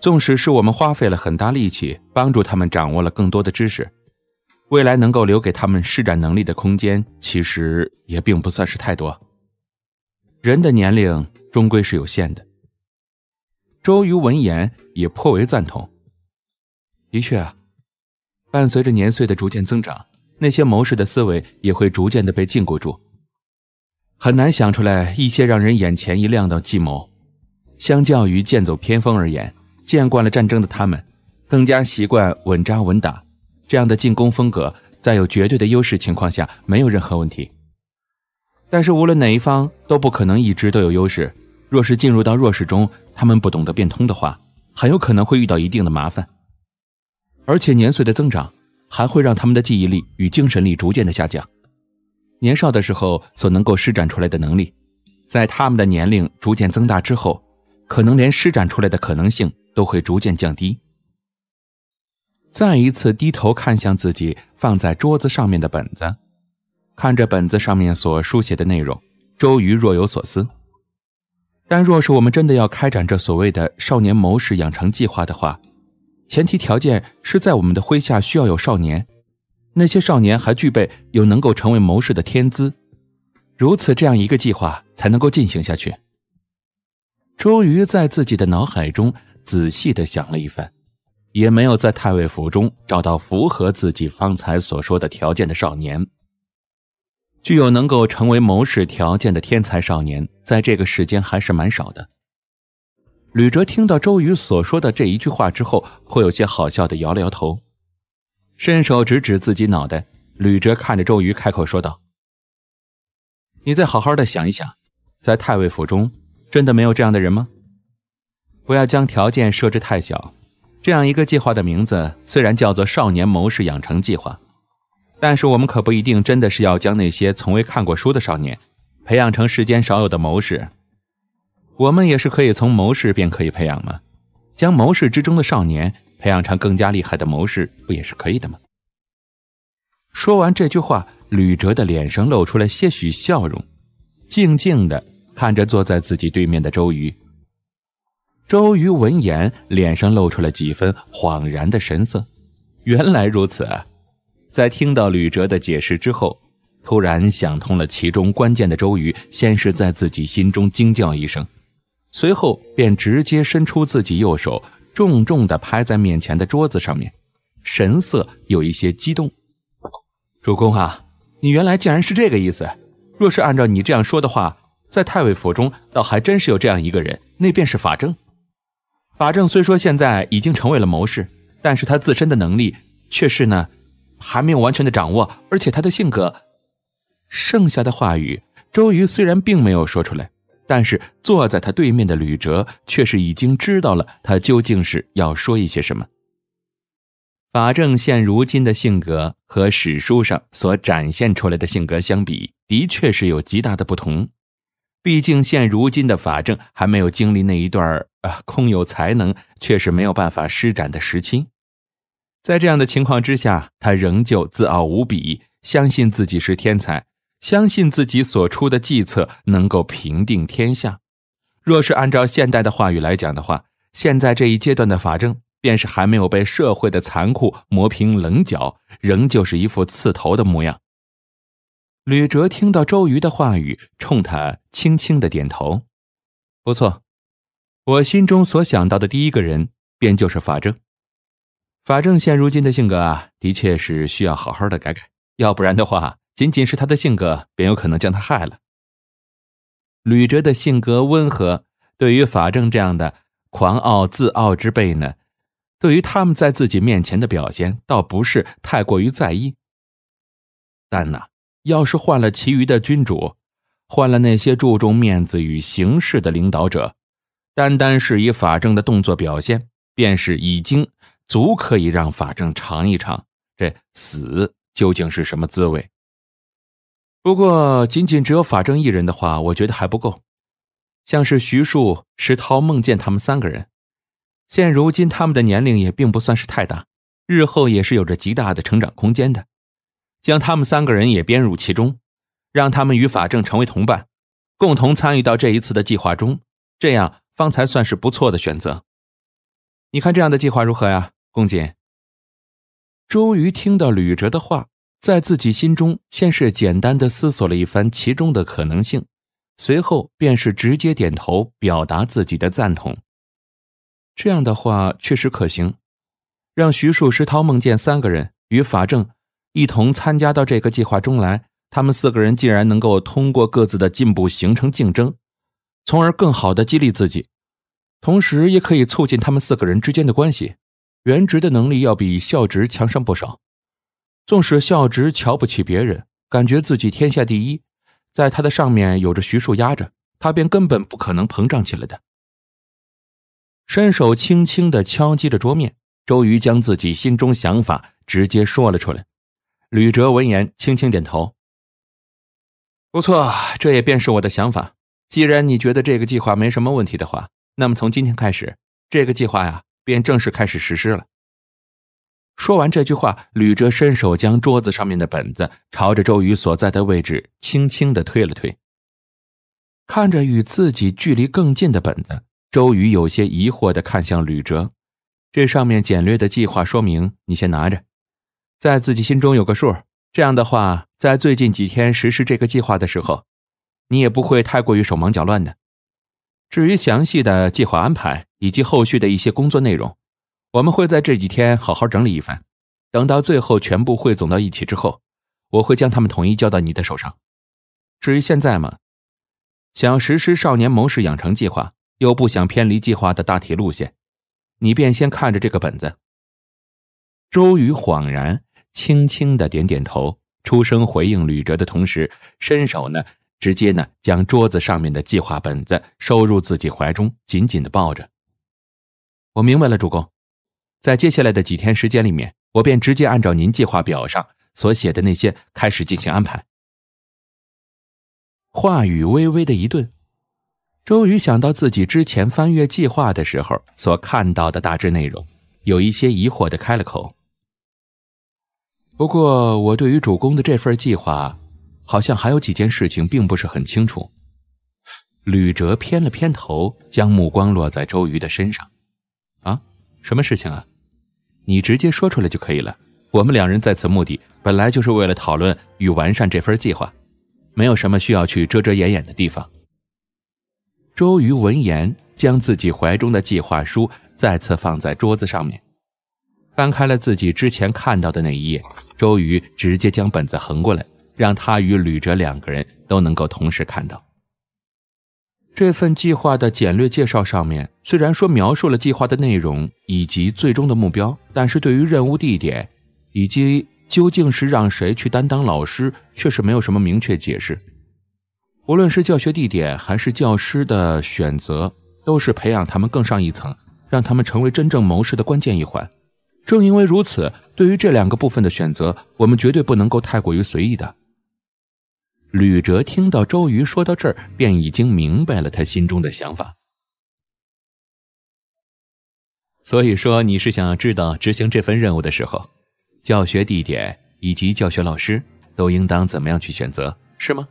纵使是我们花费了很大力气帮助他们掌握了更多的知识，未来能够留给他们施展能力的空间，其实也并不算是太多。人的年龄终归是有限的。周瑜闻言也颇为赞同。的确啊，伴随着年岁的逐渐增长，那些谋士的思维也会逐渐的被禁锢住，很难想出来一些让人眼前一亮的计谋。相较于剑走偏锋而言，见惯了战争的他们，更加习惯稳扎稳打这样的进攻风格。在有绝对的优势情况下，没有任何问题。但是，无论哪一方都不可能一直都有优势。若是进入到弱势中，他们不懂得变通的话，很有可能会遇到一定的麻烦。而且，年岁的增长还会让他们的记忆力与精神力逐渐的下降。年少的时候所能够施展出来的能力，在他们的年龄逐渐增大之后，可能连施展出来的可能性都会逐渐降低。再一次低头看向自己放在桌子上面的本子，看着本子上面所书写的内容，周瑜若有所思。但若是我们真的要开展这所谓的少年谋士养成计划的话，前提条件是在我们的麾下需要有少年，那些少年还具备有能够成为谋士的天资，如此这样一个计划才能够进行下去。周瑜在自己的脑海中仔细的想了一番，也没有在太尉府中找到符合自己方才所说的条件的少年。具有能够成为谋士条件的天才少年，在这个世间还是蛮少的。吕哲听到周瑜所说的这一句话之后，颇有些好笑的摇了摇头，伸手指指自己脑袋。吕哲看着周瑜，开口说道：“你再好好的想一想，在太尉府中。”真的没有这样的人吗？不要将条件设置太小。这样一个计划的名字虽然叫做“少年谋士养成计划”，但是我们可不一定真的是要将那些从未看过书的少年培养成世间少有的谋士。我们也是可以从谋士便可以培养吗？将谋士之中的少年培养成更加厉害的谋士，不也是可以的吗？说完这句话，吕哲的脸上露出了些许笑容，静静的。看着坐在自己对面的周瑜，周瑜闻言脸上露出了几分恍然的神色。原来如此，在听到吕哲的解释之后，突然想通了其中关键的周瑜，先是在自己心中惊叫一声，随后便直接伸出自己右手，重重的拍在面前的桌子上面，神色有一些激动。主公啊，你原来竟然是这个意思！若是按照你这样说的话，在太尉府中，倒还真是有这样一个人，那便是法正。法正虽说现在已经成为了谋士，但是他自身的能力却是呢，还没有完全的掌握。而且他的性格，剩下的话语，周瑜虽然并没有说出来，但是坐在他对面的吕哲却是已经知道了他究竟是要说一些什么。法正现如今的性格和史书上所展现出来的性格相比，的确是有极大的不同。毕竟，现如今的法正还没有经历那一段儿啊，空有才能却是没有办法施展的时期。在这样的情况之下，他仍旧自傲无比，相信自己是天才，相信自己所出的计策能够平定天下。若是按照现代的话语来讲的话，现在这一阶段的法正便是还没有被社会的残酷磨平棱角，仍旧是一副刺头的模样。吕哲听到周瑜的话语，冲他轻轻的点头。不错，我心中所想到的第一个人便就是法正。法正现如今的性格啊，的确是需要好好的改改，要不然的话，仅仅是他的性格，便有可能将他害了。吕哲的性格温和，对于法正这样的狂傲自傲之辈呢，对于他们在自己面前的表现，倒不是太过于在意。但呢？要是换了其余的君主，换了那些注重面子与形式的领导者，单单是以法正的动作表现，便是已经足可以让法正尝一尝这死究竟是什么滋味。不过，仅仅只有法正一人的话，我觉得还不够。像是徐庶、石涛、孟建他们三个人，现如今他们的年龄也并不算是太大，日后也是有着极大的成长空间的。将他们三个人也编入其中，让他们与法正成为同伴，共同参与到这一次的计划中，这样方才算是不错的选择。你看这样的计划如何呀，公瑾？周瑜听到吕哲的话，在自己心中先是简单的思索了一番其中的可能性，随后便是直接点头表达自己的赞同。这样的话确实可行，让徐庶、石涛、孟建三个人与法正。一同参加到这个计划中来，他们四个人竟然能够通过各自的进步形成竞争，从而更好的激励自己，同时也可以促进他们四个人之间的关系。原职的能力要比校职强上不少，纵使校职瞧不起别人，感觉自己天下第一，在他的上面有着徐庶压着，他便根本不可能膨胀起来的。伸手轻轻的敲击着桌面，周瑜将自己心中想法直接说了出来。吕哲闻言，轻轻点头。不错，这也便是我的想法。既然你觉得这个计划没什么问题的话，那么从今天开始，这个计划呀，便正式开始实施了。说完这句话，吕哲伸手将桌子上面的本子朝着周瑜所在的位置轻轻的推了推。看着与自己距离更近的本子，周瑜有些疑惑的看向吕哲：“这上面简略的计划说明，你先拿着。”在自己心中有个数，这样的话，在最近几天实施这个计划的时候，你也不会太过于手忙脚乱的。至于详细的计划安排以及后续的一些工作内容，我们会在这几天好好整理一番。等到最后全部汇总到一起之后，我会将他们统一交到你的手上。至于现在嘛，想实施少年谋士养成计划，又不想偏离计划的大体路线，你便先看着这个本子。周瑜恍然，轻轻的点点头，出声回应吕哲的同时，伸手呢，直接呢将桌子上面的计划本子收入自己怀中，紧紧的抱着。我明白了，主公，在接下来的几天时间里面，我便直接按照您计划表上所写的那些开始进行安排。话语微微的一顿，周瑜想到自己之前翻阅计划的时候所看到的大致内容，有一些疑惑的开了口。不过，我对于主公的这份计划，好像还有几件事情并不是很清楚。吕哲偏了偏头，将目光落在周瑜的身上。啊，什么事情啊？你直接说出来就可以了。我们两人在此目的本来就是为了讨论与完善这份计划，没有什么需要去遮遮掩掩的地方。周瑜闻言，将自己怀中的计划书再次放在桌子上面。翻开了自己之前看到的那一页，周瑜直接将本子横过来，让他与吕哲两个人都能够同时看到这份计划的简略介绍。上面虽然说描述了计划的内容以及最终的目标，但是对于任务地点以及究竟是让谁去担当老师，却是没有什么明确解释。无论是教学地点还是教师的选择，都是培养他们更上一层，让他们成为真正谋士的关键一环。正因为如此，对于这两个部分的选择，我们绝对不能够太过于随意的。吕哲听到周瑜说到这儿，便已经明白了他心中的想法。所以说，你是想要知道执行这份任务的时候，教学地点以及教学老师都应当怎么样去选择，是吗？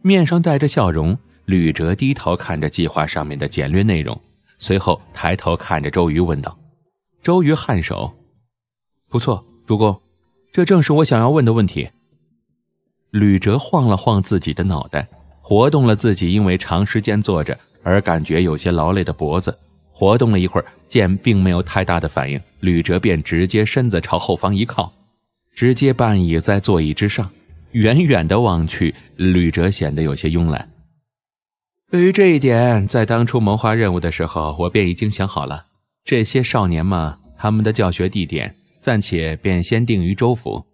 面上带着笑容，吕哲低头看着计划上面的简略内容，随后抬头看着周瑜问道。周瑜颔首，不错，主公，这正是我想要问的问题。吕哲晃了晃自己的脑袋，活动了自己因为长时间坐着而感觉有些劳累的脖子，活动了一会儿，剑并没有太大的反应。吕哲便直接身子朝后方一靠，直接半倚在座椅之上。远远的望去，吕哲显得有些慵懒。对于这一点，在当初谋划任务的时候，我便已经想好了。这些少年嘛，他们的教学地点暂且便先定于州府，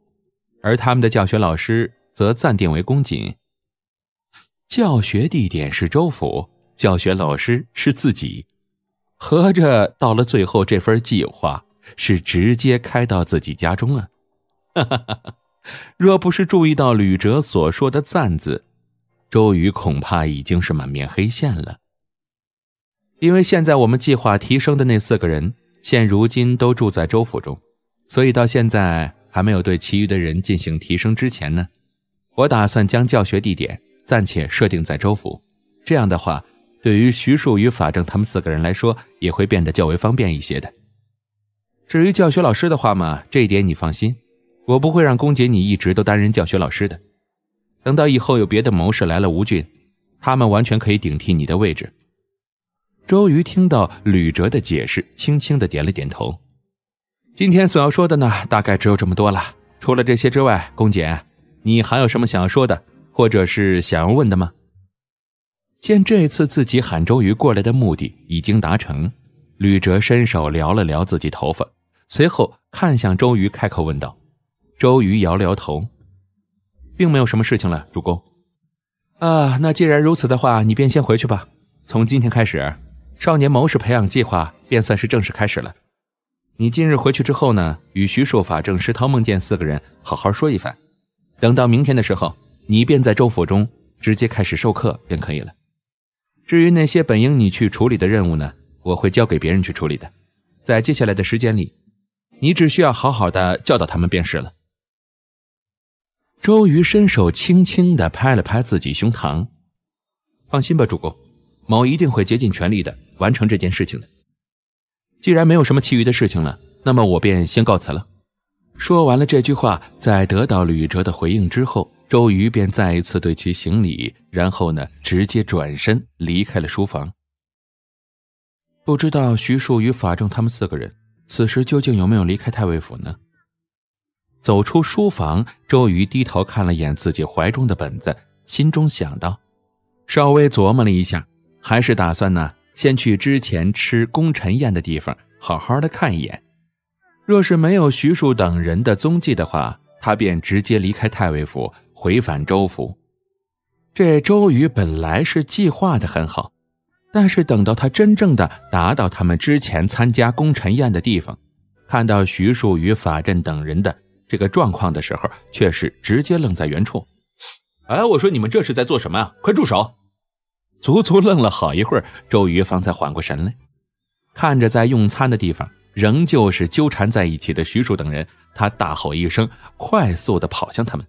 而他们的教学老师则暂定为公瑾。教学地点是州府，教学老师是自己，合着到了最后，这份计划是直接开到自己家中了。若不是注意到吕哲所说的“赞”字，周瑜恐怕已经是满面黑线了。因为现在我们计划提升的那四个人，现如今都住在州府中，所以到现在还没有对其余的人进行提升之前呢，我打算将教学地点暂且设定在州府。这样的话，对于徐庶与法正他们四个人来说，也会变得较为方便一些的。至于教学老师的话嘛，这一点你放心，我不会让公瑾你一直都担任教学老师的。等到以后有别的谋士来了吴郡，他们完全可以顶替你的位置。周瑜听到吕哲的解释，轻轻的点了点头。今天所要说的呢，大概只有这么多了。除了这些之外，公瑾，你还有什么想要说的，或者是想要问的吗？见这次自己喊周瑜过来的目的已经达成，吕哲伸手撩了撩自己头发，随后看向周瑜，开口问道。周瑜摇了摇头，并没有什么事情了，主公。啊，那既然如此的话，你便先回去吧。从今天开始。少年谋士培养计划便算是正式开始了。你今日回去之后呢，与徐庶、法正、石涛、孟建四个人好好说一番。等到明天的时候，你便在州府中直接开始授课便可以了。至于那些本应你去处理的任务呢，我会交给别人去处理的。在接下来的时间里，你只需要好好的教导他们便是了。周瑜伸手轻轻的拍了拍自己胸膛，放心吧，主公，某一定会竭尽全力的。完成这件事情的。既然没有什么其余的事情了，那么我便先告辞了。说完了这句话，在得到吕哲的回应之后，周瑜便再一次对其行礼，然后呢，直接转身离开了书房。不知道徐庶与法正他们四个人，此时究竟有没有离开太尉府呢？走出书房，周瑜低头看了一眼自己怀中的本子，心中想到，稍微琢磨了一下，还是打算呢。先去之前吃功臣宴的地方，好好的看一眼。若是没有徐庶等人的踪迹的话，他便直接离开太尉府，回返周府。这周瑜本来是计划的很好，但是等到他真正的达到他们之前参加功臣宴的地方，看到徐庶与法阵等人的这个状况的时候，却是直接愣在原处。哎，我说你们这是在做什么啊？快住手！足足愣了好一会儿，周瑜方才缓过神来，看着在用餐的地方仍旧是纠缠在一起的徐庶等人，他大吼一声，快速的跑向他们。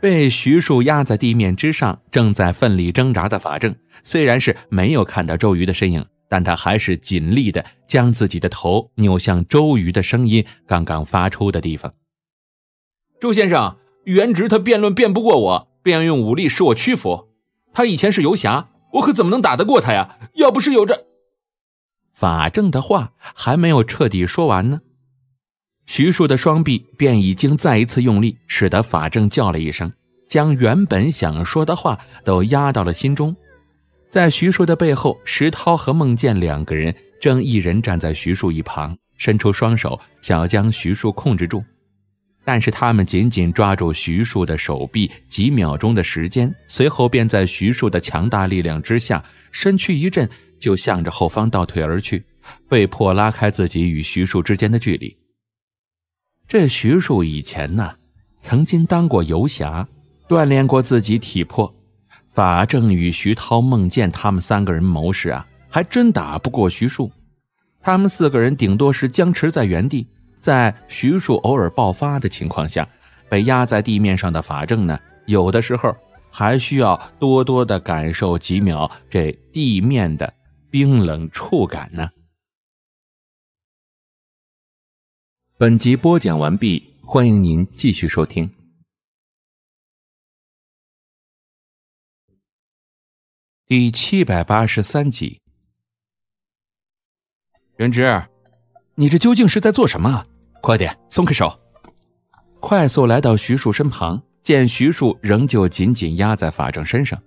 被徐庶压在地面之上，正在奋力挣扎的法正，虽然是没有看到周瑜的身影，但他还是尽力的将自己的头扭向周瑜的声音刚刚发出的地方。周先生，原职他辩论辩不过我，便用武力使我屈服。他以前是游侠，我可怎么能打得过他呀？要不是有着……法正的话还没有彻底说完呢，徐庶的双臂便已经再一次用力，使得法正叫了一声，将原本想说的话都压到了心中。在徐庶的背后，石涛和孟建两个人正一人站在徐庶一旁，伸出双手想要将徐庶控制住。但是他们紧紧抓住徐庶的手臂，几秒钟的时间，随后便在徐庶的强大力量之下，身躯一震，就向着后方倒退而去，被迫拉开自己与徐庶之间的距离。这徐庶以前呢，曾经当过游侠，锻炼过自己体魄，法正与徐涛、孟建他们三个人谋士啊，还真打不过徐庶，他们四个人顶多是僵持在原地。在徐庶偶尔爆发的情况下，被压在地面上的法正呢，有的时候还需要多多的感受几秒这地面的冰冷触感呢。本集播讲完毕，欢迎您继续收听第七百八十三集。元直，你这究竟是在做什么？快点松开手！快速来到徐庶身旁，见徐庶仍旧紧紧压在法正身上，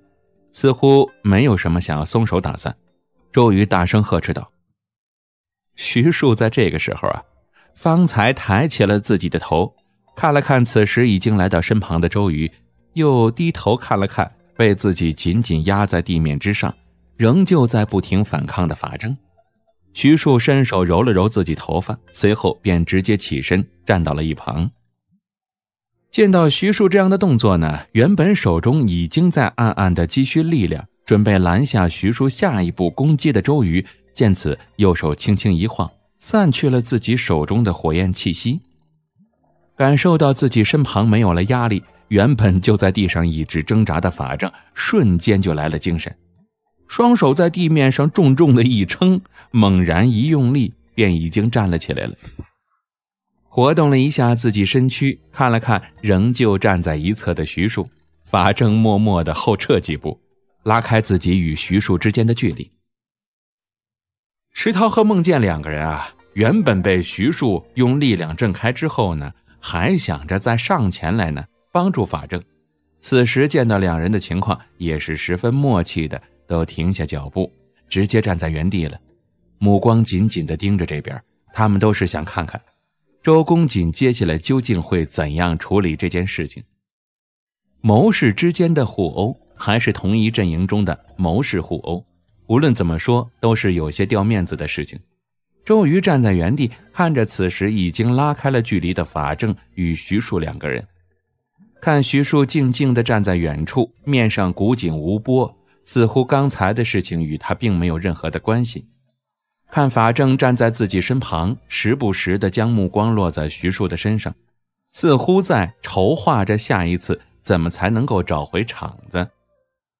似乎没有什么想要松手打算。周瑜大声呵斥道：“徐庶，在这个时候啊，方才抬起了自己的头，看了看此时已经来到身旁的周瑜，又低头看了看被自己紧紧压在地面之上，仍旧在不停反抗的法正。”徐庶伸手揉了揉自己头发，随后便直接起身站到了一旁。见到徐庶这样的动作呢，原本手中已经在暗暗的积蓄力量，准备拦下徐庶下一步攻击的周瑜，见此右手轻轻一晃，散去了自己手中的火焰气息。感受到自己身旁没有了压力，原本就在地上一直挣扎的法杖，瞬间就来了精神。双手在地面上重重的一撑，猛然一用力，便已经站了起来了。活动了一下自己身躯，看了看仍旧站在一侧的徐庶，法正默默的后撤几步，拉开自己与徐庶之间的距离。池涛和孟建两个人啊，原本被徐庶用力量震开之后呢，还想着再上前来呢，帮助法正。此时见到两人的情况，也是十分默契的。都停下脚步，直接站在原地了，目光紧紧地盯着这边。他们都是想看看周公瑾接下来究竟会怎样处理这件事情。谋士之间的互殴，还是同一阵营中的谋士互殴，无论怎么说，都是有些掉面子的事情。周瑜站在原地，看着此时已经拉开了距离的法正与徐庶两个人，看徐庶静静地站在远处，面上古井无波。似乎刚才的事情与他并没有任何的关系。看法正站在自己身旁，时不时的将目光落在徐庶的身上，似乎在筹划着下一次怎么才能够找回场子。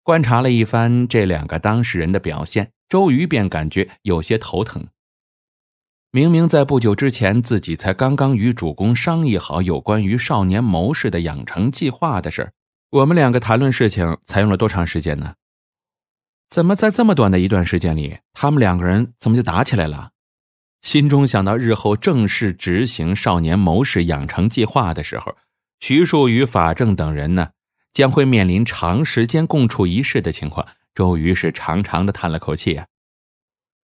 观察了一番这两个当事人的表现，周瑜便感觉有些头疼。明明在不久之前，自己才刚刚与主公商议好有关于少年谋士的养成计划的事儿。我们两个谈论事情才用了多长时间呢？怎么在这么短的一段时间里，他们两个人怎么就打起来了？心中想到日后正式执行少年谋士养成计划的时候，徐庶与法正等人呢，将会面临长时间共处一室的情况。周瑜是长长的叹了口气啊。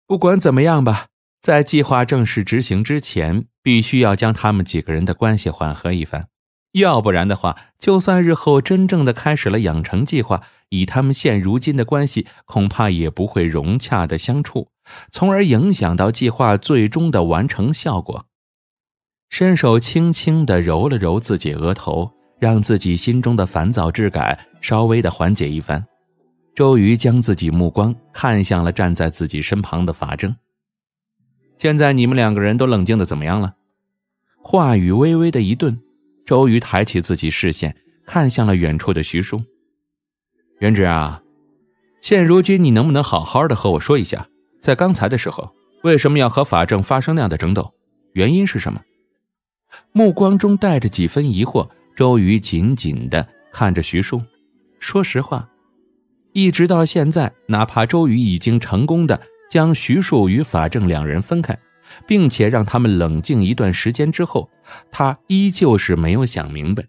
不管怎么样吧，在计划正式执行之前，必须要将他们几个人的关系缓和一番，要不然的话，就算日后真正的开始了养成计划。以他们现如今的关系，恐怕也不会融洽的相处，从而影响到计划最终的完成效果。伸手轻轻的揉了揉自己额头，让自己心中的烦躁之感稍微的缓解一番。周瑜将自己目光看向了站在自己身旁的法正。现在你们两个人都冷静的怎么样了？话语微微的一顿，周瑜抬起自己视线，看向了远处的徐庶。元直啊，现如今你能不能好好的和我说一下，在刚才的时候为什么要和法正发生那样的争斗？原因是什么？目光中带着几分疑惑，周瑜紧紧的看着徐庶。说实话，一直到现在，哪怕周瑜已经成功的将徐庶与法正两人分开，并且让他们冷静一段时间之后，他依旧是没有想明白，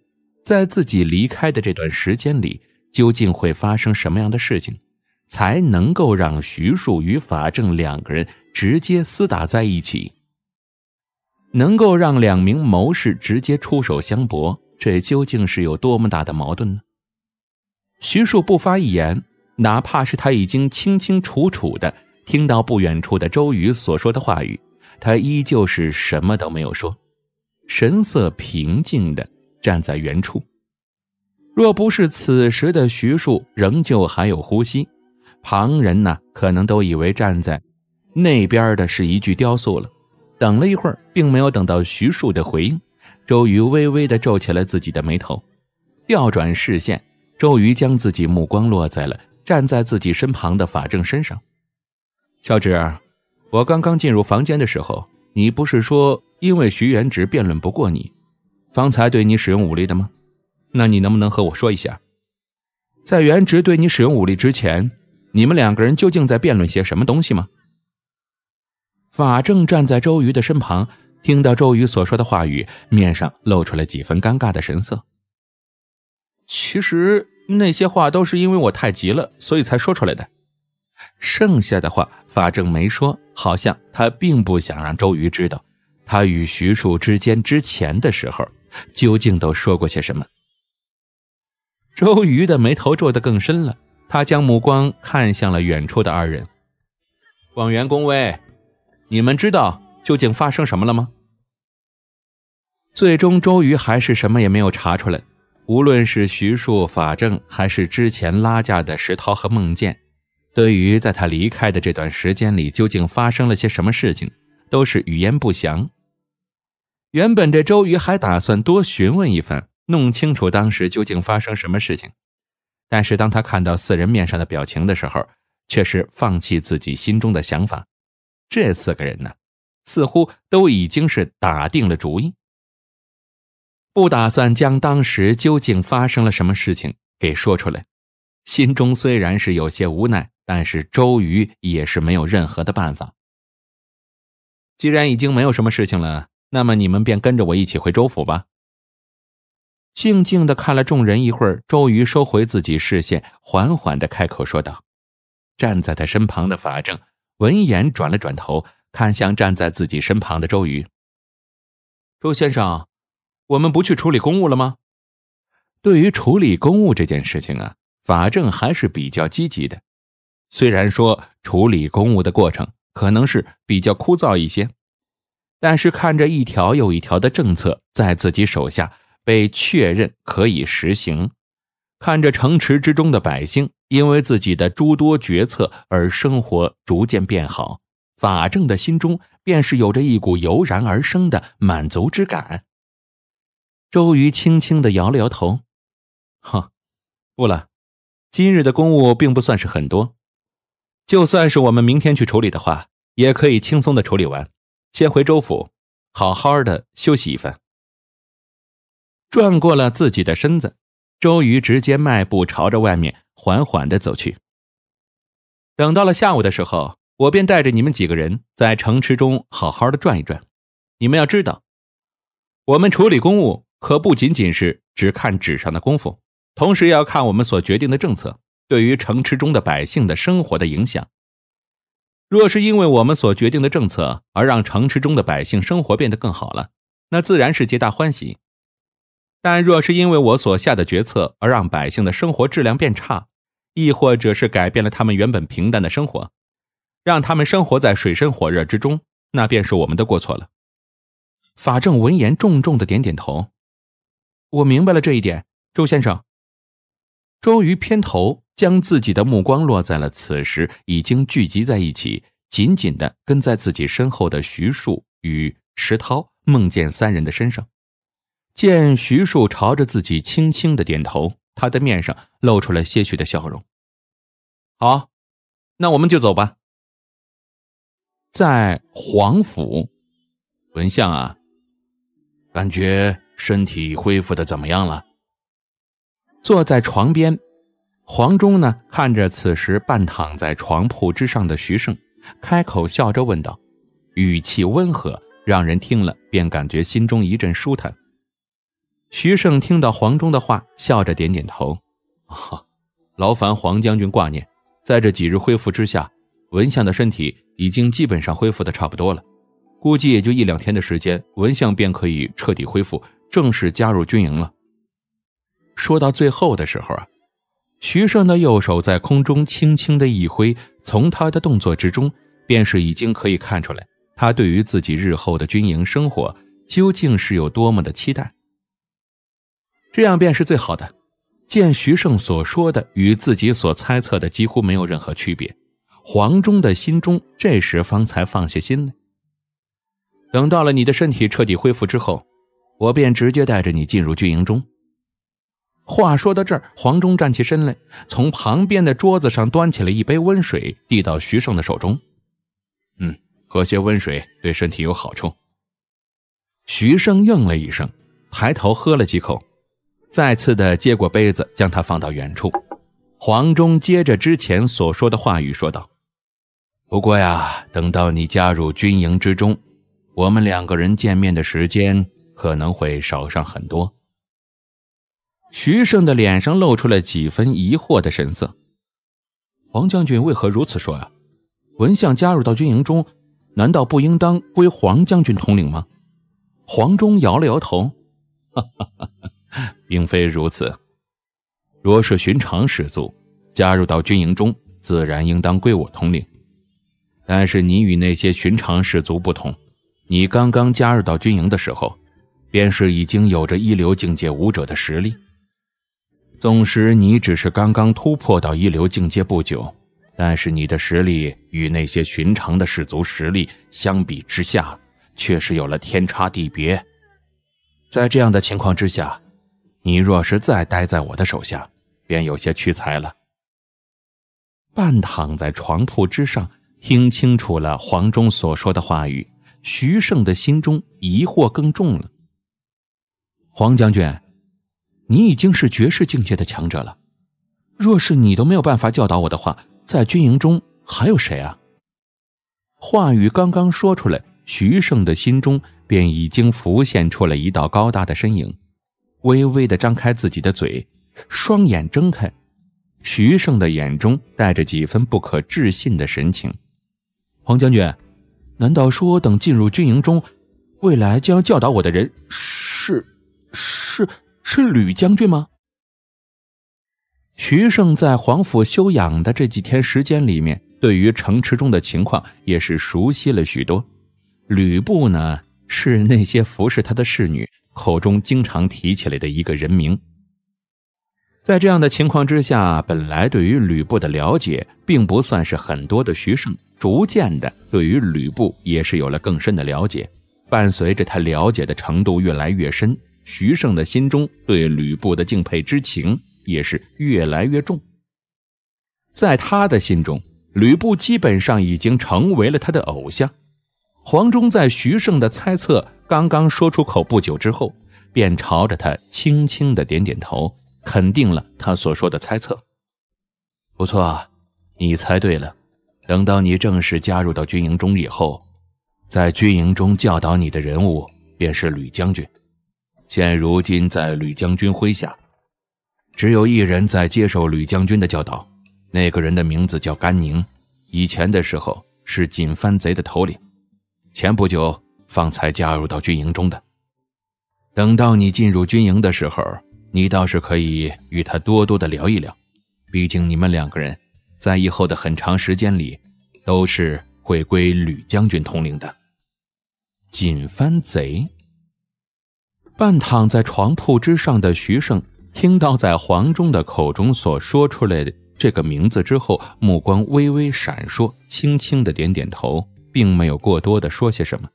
在自己离开的这段时间里。究竟会发生什么样的事情，才能够让徐庶与法正两个人直接厮打在一起？能够让两名谋士直接出手相搏，这究竟是有多么大的矛盾呢？徐庶不发一言，哪怕是他已经清清楚楚的听到不远处的周瑜所说的话语，他依旧是什么都没有说，神色平静的站在原处。若不是此时的徐庶仍旧还有呼吸，旁人呢可能都以为站在那边的是一具雕塑了。等了一会儿，并没有等到徐庶的回应，周瑜微微的皱起了自己的眉头，调转视线，周瑜将自己目光落在了站在自己身旁的法正身上。小直，我刚刚进入房间的时候，你不是说因为徐元直辩论不过你，方才对你使用武力的吗？那你能不能和我说一下，在原职对你使用武力之前，你们两个人究竟在辩论些什么东西吗？法正站在周瑜的身旁，听到周瑜所说的话语，面上露出了几分尴尬的神色。其实那些话都是因为我太急了，所以才说出来的。剩下的话，法正没说，好像他并不想让周瑜知道，他与徐庶之间之前的时候究竟都说过些什么。周瑜的眉头皱得更深了，他将目光看向了远处的二人。广元公威，你们知道究竟发生什么了吗？最终，周瑜还是什么也没有查出来。无论是徐庶、法正，还是之前拉架的石涛和孟建，对于在他离开的这段时间里究竟发生了些什么事情，都是语焉不详。原本这周瑜还打算多询问一番。弄清楚当时究竟发生什么事情，但是当他看到四人面上的表情的时候，却是放弃自己心中的想法。这四个人呢，似乎都已经是打定了主意，不打算将当时究竟发生了什么事情给说出来。心中虽然是有些无奈，但是周瑜也是没有任何的办法。既然已经没有什么事情了，那么你们便跟着我一起回州府吧。静静的看了众人一会儿，周瑜收回自己视线，缓缓的开口说道：“站在他身旁的法正闻言转了转头，看向站在自己身旁的周瑜。周先生，我们不去处理公务了吗？”对于处理公务这件事情啊，法正还是比较积极的。虽然说处理公务的过程可能是比较枯燥一些，但是看着一条又一条的政策在自己手下。被确认可以实行。看着城池之中的百姓因为自己的诸多决策而生活逐渐变好，法正的心中便是有着一股油然而生的满足之感。周瑜轻轻的摇了摇头，哼，不了，今日的公务并不算是很多，就算是我们明天去处理的话，也可以轻松的处理完。先回州府，好好的休息一番。转过了自己的身子，周瑜直接迈步朝着外面缓缓的走去。等到了下午的时候，我便带着你们几个人在城池中好好的转一转。你们要知道，我们处理公务可不仅仅是只看纸上的功夫，同时也要看我们所决定的政策对于城池中的百姓的生活的影响。若是因为我们所决定的政策而让城池中的百姓生活变得更好了，那自然是皆大欢喜。但若是因为我所下的决策而让百姓的生活质量变差，亦或者是改变了他们原本平淡的生活，让他们生活在水深火热之中，那便是我们的过错了。法正闻言，重重的点点头，我明白了这一点，周先生。周瑜偏头，将自己的目光落在了此时已经聚集在一起，紧紧的跟在自己身后的徐庶与石涛、孟建三人的身上。见徐庶朝着自己轻轻的点头，他的面上露出了些许的笑容。好，那我们就走吧。在皇府，文相啊，感觉身体恢复的怎么样了？坐在床边，黄忠呢，看着此时半躺在床铺之上的徐盛，开口笑着问道，语气温和，让人听了便感觉心中一阵舒坦。徐盛听到黄忠的话，笑着点点头：“哈，劳烦黄将军挂念，在这几日恢复之下，文相的身体已经基本上恢复的差不多了，估计也就一两天的时间，文相便可以彻底恢复，正式加入军营了。”说到最后的时候啊，徐盛的右手在空中轻轻的一挥，从他的动作之中，便是已经可以看出来，他对于自己日后的军营生活，究竟是有多么的期待。这样便是最好的。见徐胜所说的与自己所猜测的几乎没有任何区别，黄忠的心中这时方才放下心来。等到了你的身体彻底恢复之后，我便直接带着你进入军营中。话说到这儿，黄忠站起身来，从旁边的桌子上端起了一杯温水，递到徐胜的手中。“嗯，喝些温水对身体有好处。”徐胜应了一声，抬头喝了几口。再次的接过杯子，将它放到远处。黄忠接着之前所说的话语说道：“不过呀，等到你加入军营之中，我们两个人见面的时间可能会少上很多。”徐胜的脸上露出了几分疑惑的神色：“黄将军为何如此说呀？文相加入到军营中，难道不应当归黄将军统领吗？”黄忠摇了摇头：“哈哈哈。”并非如此。若是寻常士卒加入到军营中，自然应当归我统领。但是你与那些寻常士卒不同，你刚刚加入到军营的时候，便是已经有着一流境界武者的实力。纵使你只是刚刚突破到一流境界不久，但是你的实力与那些寻常的士卒实力相比之下，却是有了天差地别。在这样的情况之下，你若是再待在我的手下，便有些屈才了。半躺在床铺之上，听清楚了黄忠所说的话语，徐盛的心中疑惑更重了。黄将军，你已经是绝世境界的强者了，若是你都没有办法教导我的话，在军营中还有谁啊？话语刚刚说出来，徐盛的心中便已经浮现出了一道高大的身影。微微的张开自己的嘴，双眼睁开，徐胜的眼中带着几分不可置信的神情。黄将军，难道说等进入军营中，未来将要教导我的人是是是吕将军吗？徐胜在黄府休养的这几天时间里面，对于城池中的情况也是熟悉了许多。吕布呢，是那些服侍他的侍女。口中经常提起来的一个人名，在这样的情况之下，本来对于吕布的了解并不算是很多的徐盛，逐渐的对于吕布也是有了更深的了解。伴随着他了解的程度越来越深，徐盛的心中对吕布的敬佩之情也是越来越重。在他的心中，吕布基本上已经成为了他的偶像。黄忠在徐盛的猜测刚刚说出口不久之后，便朝着他轻轻的点点头，肯定了他所说的猜测。不错，你猜对了。等到你正式加入到军营中以后，在军营中教导你的人物便是吕将军。现如今在吕将军麾下，只有一人在接受吕将军的教导，那个人的名字叫甘宁，以前的时候是锦帆贼的头领。前不久方才加入到军营中的，等到你进入军营的时候，你倒是可以与他多多的聊一聊。毕竟你们两个人在以后的很长时间里都是会归吕将军统领的。锦帆贼。半躺在床铺之上的徐胜听到在黄忠的口中所说出来的这个名字之后，目光微微闪烁，轻轻的点点头。并没有过多的说些什么，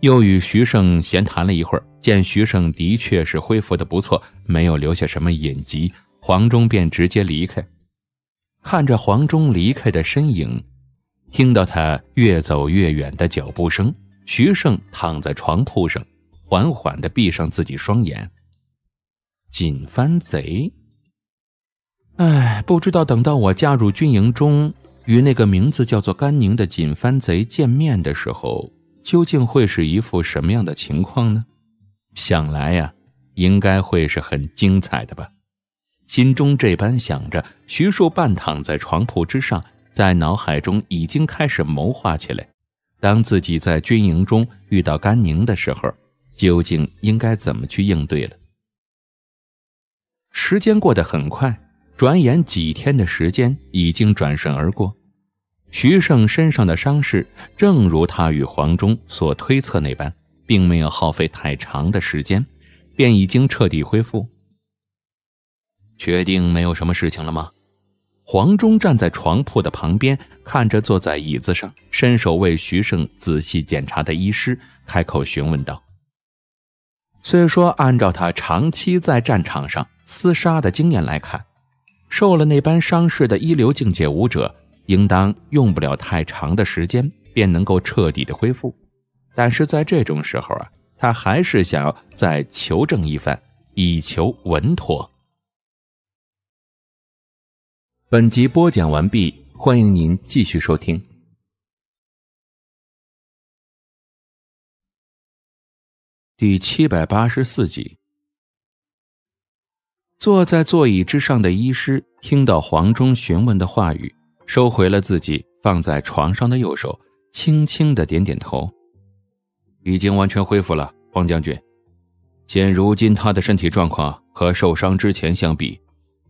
又与徐胜闲谈了一会儿，见徐胜的确是恢复的不错，没有留下什么隐疾，黄忠便直接离开。看着黄忠离开的身影，听到他越走越远的脚步声，徐胜躺在床铺上，缓缓的闭上自己双眼。锦帆贼，唉，不知道等到我加入军营中。与那个名字叫做甘宁的锦帆贼见面的时候，究竟会是一副什么样的情况呢？想来呀，应该会是很精彩的吧。心中这般想着，徐庶半躺在床铺之上，在脑海中已经开始谋划起来：当自己在军营中遇到甘宁的时候，究竟应该怎么去应对了？时间过得很快。转眼几天的时间已经转瞬而过，徐胜身上的伤势，正如他与黄忠所推测那般，并没有耗费太长的时间，便已经彻底恢复。确定没有什么事情了吗？黄忠站在床铺的旁边，看着坐在椅子上，伸手为徐胜仔细检查的医师，开口询问道。虽说按照他长期在战场上厮杀的经验来看。受了那般伤势的一流境界武者，应当用不了太长的时间便能够彻底的恢复。但是在这种时候啊，他还是想要再求证一番，以求稳妥。本集播讲完毕，欢迎您继续收听第七百八十四集。坐在座椅之上的医师听到黄忠询问的话语，收回了自己放在床上的右手，轻轻的点点头。已经完全恢复了，黄将军。现如今他的身体状况和受伤之前相比，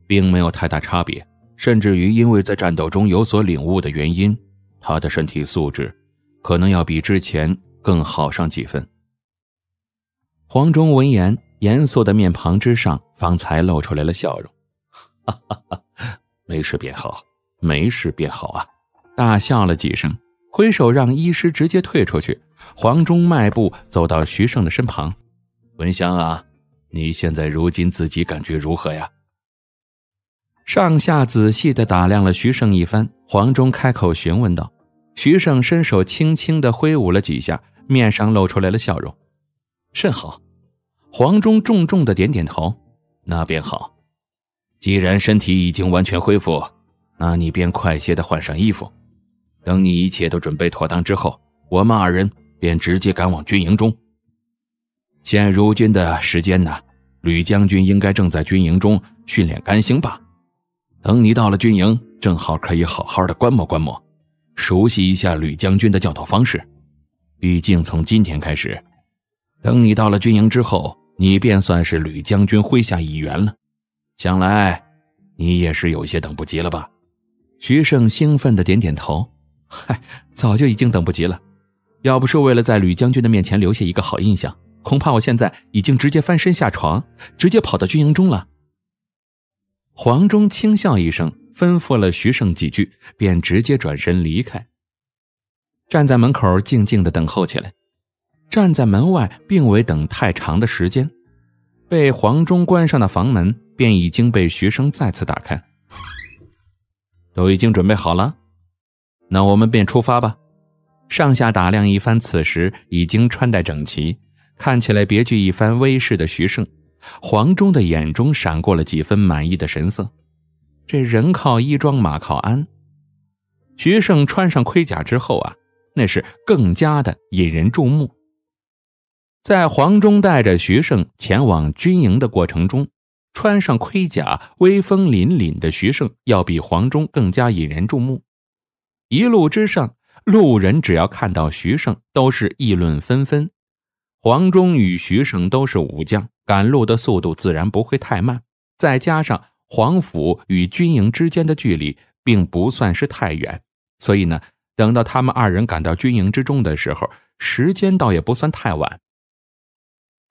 并没有太大差别，甚至于因为在战斗中有所领悟的原因，他的身体素质可能要比之前更好上几分。黄忠闻言。严肃的面庞之上，方才露出来了笑容。哈 哈，没事便好，没事便好啊！大笑了几声，挥手让医师直接退出去。黄忠迈步走到徐胜的身旁：“文香啊，你现在如今自己感觉如何呀？”上下仔细的打量了徐胜一番，黄忠开口询问道。徐胜伸手轻轻的挥舞了几下，面上露出来了笑容：“甚好。”黄忠重重的点点头，那便好。既然身体已经完全恢复，那你便快些的换上衣服。等你一切都准备妥当之后，我们二人便直接赶往军营中。现如今的时间呢，吕将军应该正在军营中训练干星吧？等你到了军营，正好可以好好的观摩观摩，熟悉一下吕将军的教导方式。毕竟从今天开始，等你到了军营之后。你便算是吕将军麾下一员了，想来，你也是有些等不及了吧？徐胜兴奋的点点头，嗨，早就已经等不及了。要不是为了在吕将军的面前留下一个好印象，恐怕我现在已经直接翻身下床，直接跑到军营中了。黄忠轻笑一声，吩咐了徐胜几句，便直接转身离开，站在门口静静的等候起来。站在门外，并未等太长的时间，被黄忠关上的房门便已经被徐生再次打开。都已经准备好了，那我们便出发吧。上下打量一番，此时已经穿戴整齐，看起来别具一番威势的徐盛，黄忠的眼中闪过了几分满意的神色。这人靠衣装，马靠鞍。徐盛穿上盔甲之后啊，那是更加的引人注目。在黄忠带着徐盛前往军营的过程中，穿上盔甲、威风凛凛的徐盛要比黄忠更加引人注目。一路之上，路人只要看到徐盛，都是议论纷纷。黄忠与徐盛都是武将，赶路的速度自然不会太慢。再加上黄府与军营之间的距离并不算是太远，所以呢，等到他们二人赶到军营之中的时候，时间倒也不算太晚。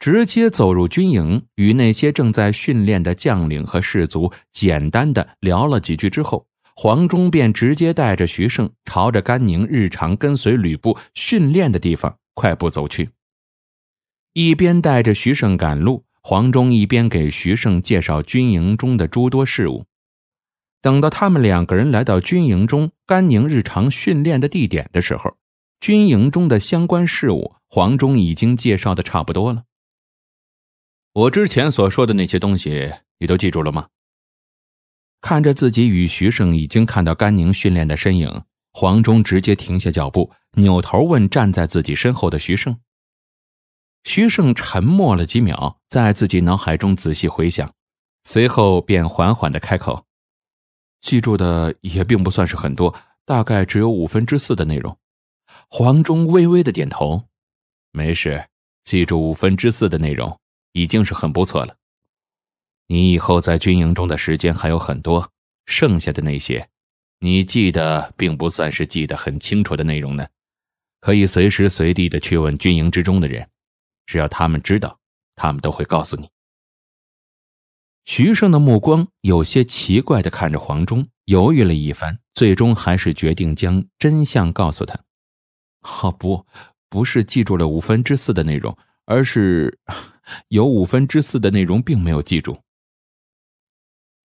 直接走入军营，与那些正在训练的将领和士卒简单的聊了几句之后，黄忠便直接带着徐盛朝着甘宁日常跟随吕布训练的地方快步走去。一边带着徐盛赶路，黄忠一边给徐盛介绍军营中的诸多事务。等到他们两个人来到军营中甘宁日常训练的地点的时候，军营中的相关事务黄忠已经介绍的差不多了。我之前所说的那些东西，你都记住了吗？看着自己与徐胜已经看到甘宁训练的身影，黄忠直接停下脚步，扭头问站在自己身后的徐胜。徐胜沉默了几秒，在自己脑海中仔细回想，随后便缓缓的开口：“记住的也并不算是很多，大概只有五分之四的内容。”黄忠微微的点头：“没事，记住五分之四的内容。”已经是很不错了。你以后在军营中的时间还有很多，剩下的那些，你记得并不算是记得很清楚的内容呢，可以随时随地的去问军营之中的人，只要他们知道，他们都会告诉你。徐胜的目光有些奇怪的看着黄忠，犹豫了一番，最终还是决定将真相告诉他。好，不，不是记住了五分之四的内容。而是有五分之四的内容并没有记住，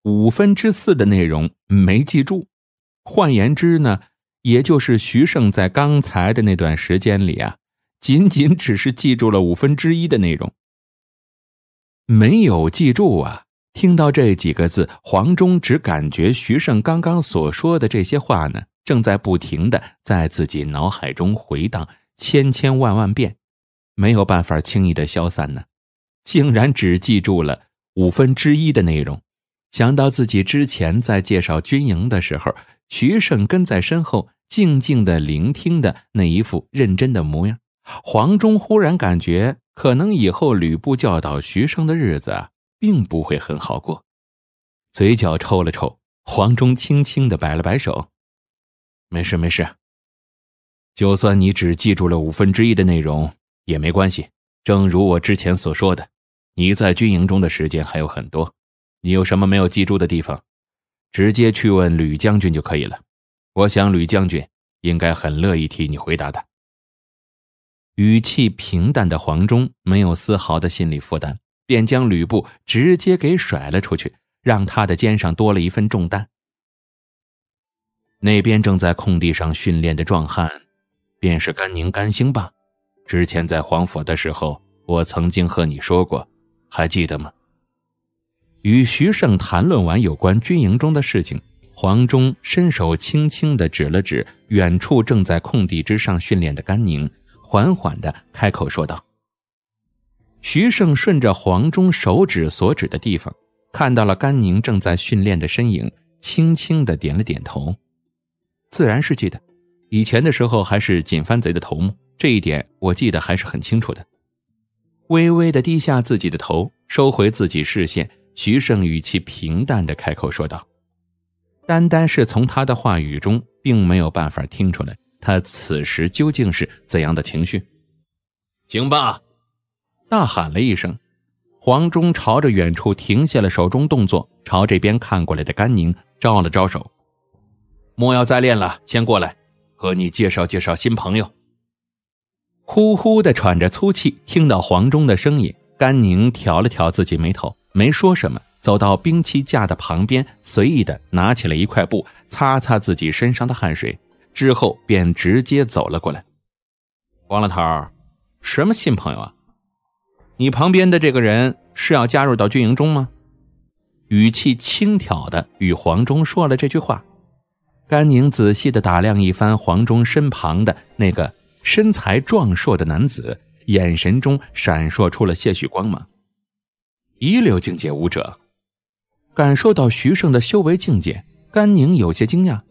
五分之四的内容没记住，换言之呢，也就是徐胜在刚才的那段时间里啊，仅仅只是记住了五分之一的内容，没有记住啊。听到这几个字，黄忠只感觉徐胜刚刚所说的这些话呢，正在不停的在自己脑海中回荡千千万万遍。没有办法轻易的消散呢，竟然只记住了五分之一的内容。想到自己之前在介绍军营的时候，徐胜跟在身后静静的聆听的那一副认真的模样，黄忠忽然感觉，可能以后吕布教导徐胜的日子并不会很好过。嘴角抽了抽，黄忠轻轻的摆了摆手：“没事没事，就算你只记住了五分之一的内容。”也没关系，正如我之前所说的，你在军营中的时间还有很多。你有什么没有记住的地方，直接去问吕将军就可以了。我想吕将军应该很乐意替你回答的。语气平淡的黄忠没有丝毫的心理负担，便将吕布直接给甩了出去，让他的肩上多了一份重担。那边正在空地上训练的壮汉，便是甘宁、甘兴霸。之前在皇府的时候，我曾经和你说过，还记得吗？与徐胜谈论完有关军营中的事情，黄忠伸手轻轻的指了指远处正在空地之上训练的甘宁，缓缓的开口说道。徐胜顺着黄忠手指所指的地方，看到了甘宁正在训练的身影，轻轻的点了点头。自然是记得，以前的时候还是锦帆贼的头目。这一点我记得还是很清楚的。微微的低下自己的头，收回自己视线，徐胜语气平淡的开口说道：“单单是从他的话语中，并没有办法听出来他此时究竟是怎样的情绪。”行吧！大喊了一声，黄忠朝着远处停下了手中动作，朝这边看过来的甘宁招了招手：“莫要再练了，先过来，和你介绍介绍新朋友。”呼呼的喘着粗气，听到黄忠的声音，甘宁挑了挑自己眉头，没说什么，走到兵器架的旁边，随意的拿起了一块布，擦擦自己身上的汗水，之后便直接走了过来。王老头，什么新朋友啊？你旁边的这个人是要加入到军营中吗？语气轻佻的与黄忠说了这句话，甘宁仔细的打量一番黄忠身旁的那个。身材壮硕的男子眼神中闪烁出了些许光芒。一流境界武者，感受到徐胜的修为境界，甘宁有些惊讶。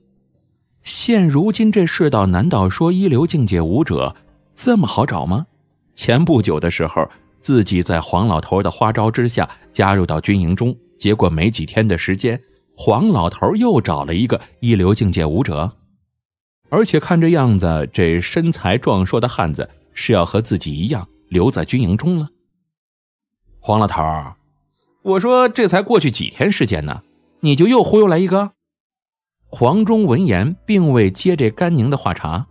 现如今这世道，难道说一流境界武者这么好找吗？前不久的时候，自己在黄老头的花招之下加入到军营中，结果没几天的时间，黄老头又找了一个一流境界武者。而且看这样子，这身材壮硕的汉子是要和自己一样留在军营中了。黄老头我说这才过去几天时间呢，你就又忽悠来一个？黄忠闻言，并未接这甘宁的话茬。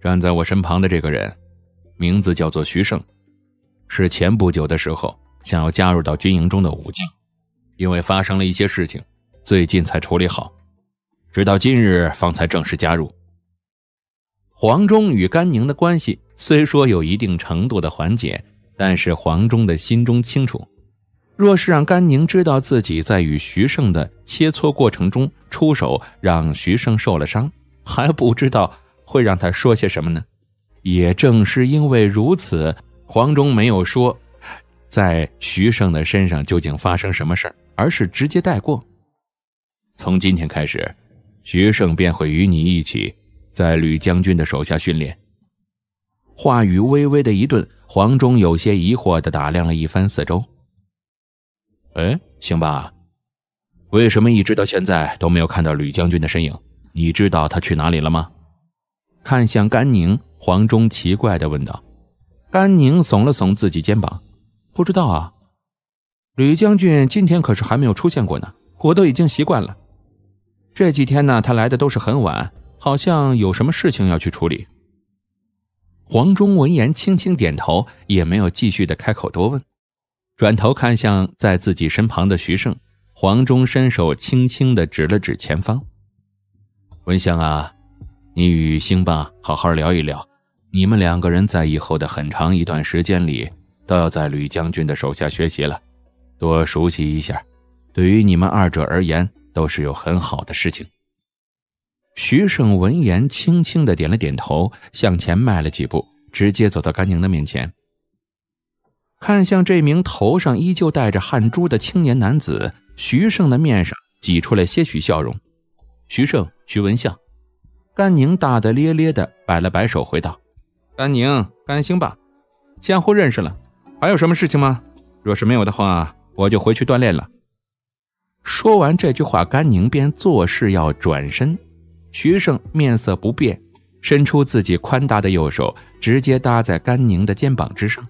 站在我身旁的这个人，名字叫做徐盛，是前不久的时候想要加入到军营中的武将，因为发生了一些事情，最近才处理好。直到今日方才正式加入。黄忠与甘宁的关系虽说有一定程度的缓解，但是黄忠的心中清楚，若是让甘宁知道自己在与徐盛的切磋过程中出手让徐盛受了伤，还不知道会让他说些什么呢。也正是因为如此，黄忠没有说在徐盛的身上究竟发生什么事而是直接带过。从今天开始。徐胜便会与你一起，在吕将军的手下训练。话语微微的一顿，黄忠有些疑惑的打量了一番四周。哎，行吧，为什么一直到现在都没有看到吕将军的身影？你知道他去哪里了吗？看向甘宁，黄忠奇怪的问道。甘宁耸了耸自己肩膀，不知道啊，吕将军今天可是还没有出现过呢，我都已经习惯了。这几天呢，他来的都是很晚，好像有什么事情要去处理。黄忠闻言轻轻点头，也没有继续的开口多问，转头看向在自己身旁的徐胜。黄忠伸手轻轻的指了指前方：“文香啊，你与星霸好好聊一聊，你们两个人在以后的很长一段时间里都要在吕将军的手下学习了，多熟悉一下，对于你们二者而言。”都是有很好的事情。徐胜闻言，轻轻的点了点头，向前迈了几步，直接走到甘宁的面前，看向这名头上依旧带着汗珠的青年男子。徐胜的面上挤出了些许笑容。徐胜，徐文笑，甘宁大大咧咧的摆了摆手，回道：“甘宁，甘兴吧，相互认识了，还有什么事情吗？若是没有的话，我就回去锻炼了。”说完这句话，甘宁便作势要转身，徐胜面色不变，伸出自己宽大的右手，直接搭在甘宁的肩膀之上，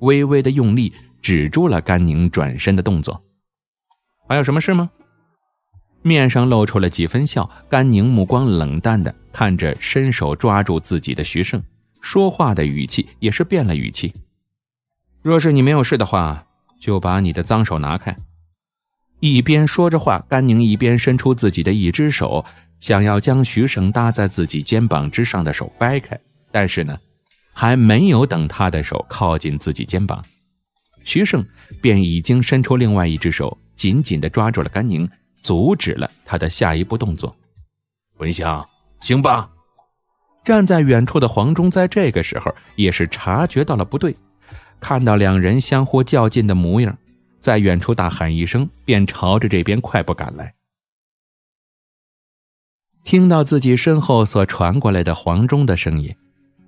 微微的用力止住了甘宁转身的动作。还有什么事吗？面上露出了几分笑，甘宁目光冷淡的看着伸手抓住自己的徐胜，说话的语气也是变了语气。若是你没有事的话，就把你的脏手拿开。一边说着话，甘宁一边伸出自己的一只手，想要将徐盛搭在自己肩膀之上的手掰开，但是呢，还没有等他的手靠近自己肩膀，徐盛便已经伸出另外一只手，紧紧地抓住了甘宁，阻止了他的下一步动作。文香，行吧。站在远处的黄忠在这个时候也是察觉到了不对，看到两人相互较劲的模样。在远处大喊一声，便朝着这边快步赶来。听到自己身后所传过来的黄忠的声音，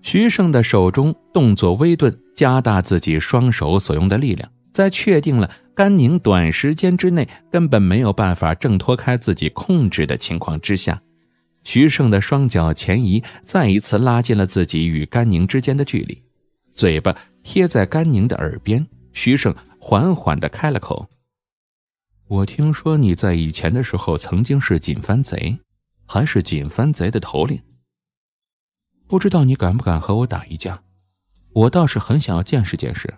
徐胜的手中动作微顿，加大自己双手所用的力量。在确定了甘宁短时间之内根本没有办法挣脱开自己控制的情况之下，徐胜的双脚前移，再一次拉近了自己与甘宁之间的距离，嘴巴贴在甘宁的耳边，徐胜。缓缓的开了口：“我听说你在以前的时候曾经是锦帆贼，还是锦帆贼的头领。不知道你敢不敢和我打一架？我倒是很想要见识见识，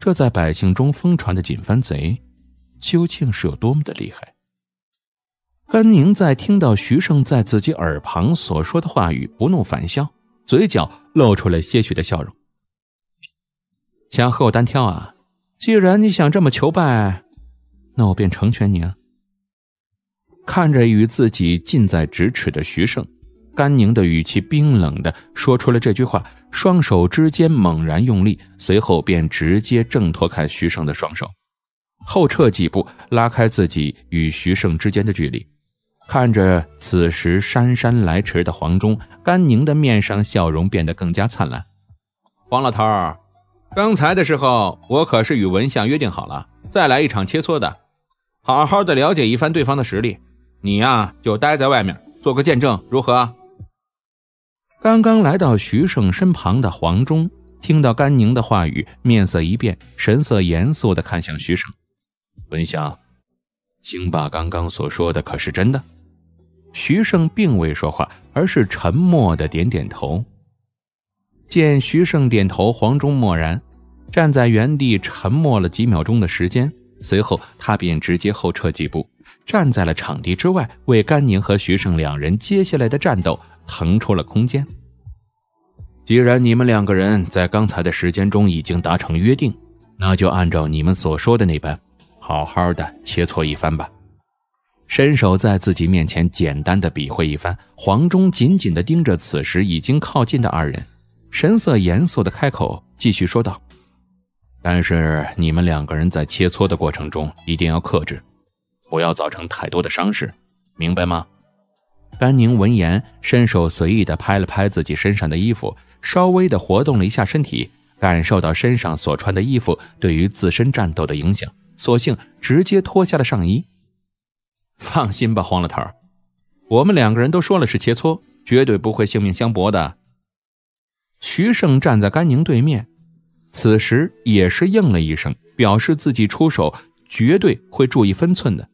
这在百姓中疯传的锦帆贼，究竟是有多么的厉害。”甘宁在听到徐盛在自己耳旁所说的话语，不怒反笑，嘴角露出了些许的笑容，想和我单挑啊？既然你想这么求败，那我便成全你啊！看着与自己近在咫尺的徐胜，甘宁的语气冰冷的说出了这句话，双手之间猛然用力，随后便直接挣脱开徐胜的双手，后撤几步，拉开自己与徐胜之间的距离。看着此时姗姗来迟的黄忠，甘宁的面上笑容变得更加灿烂。黄老头儿。刚才的时候，我可是与文相约定好了，再来一场切磋的，好好的了解一番对方的实力。你呀，就待在外面做个见证，如何？刚刚来到徐胜身旁的黄忠听到甘宁的话语，面色一变，神色严肃的看向徐胜。文祥，兴霸刚刚所说的可是真的？徐胜并未说话，而是沉默的点点头。见徐胜点头，黄忠默然站在原地，沉默了几秒钟的时间，随后他便直接后撤几步，站在了场地之外，为甘宁和徐胜两人接下来的战斗腾出了空间。既然你们两个人在刚才的时间中已经达成约定，那就按照你们所说的那般，好好的切磋一番吧。伸手在自己面前简单的比划一番，黄忠紧紧的盯着此时已经靠近的二人。神色严肃的开口，继续说道：“但是你们两个人在切磋的过程中，一定要克制，不要造成太多的伤势，明白吗？”甘宁闻言，伸手随意的拍了拍自己身上的衣服，稍微的活动了一下身体，感受到身上所穿的衣服对于自身战斗的影响，索性直接脱下了上衣。放心吧，黄老头，我们两个人都说了是切磋，绝对不会性命相搏的。”徐胜站在甘宁对面，此时也是应了一声，表示自己出手绝对会注意分寸的。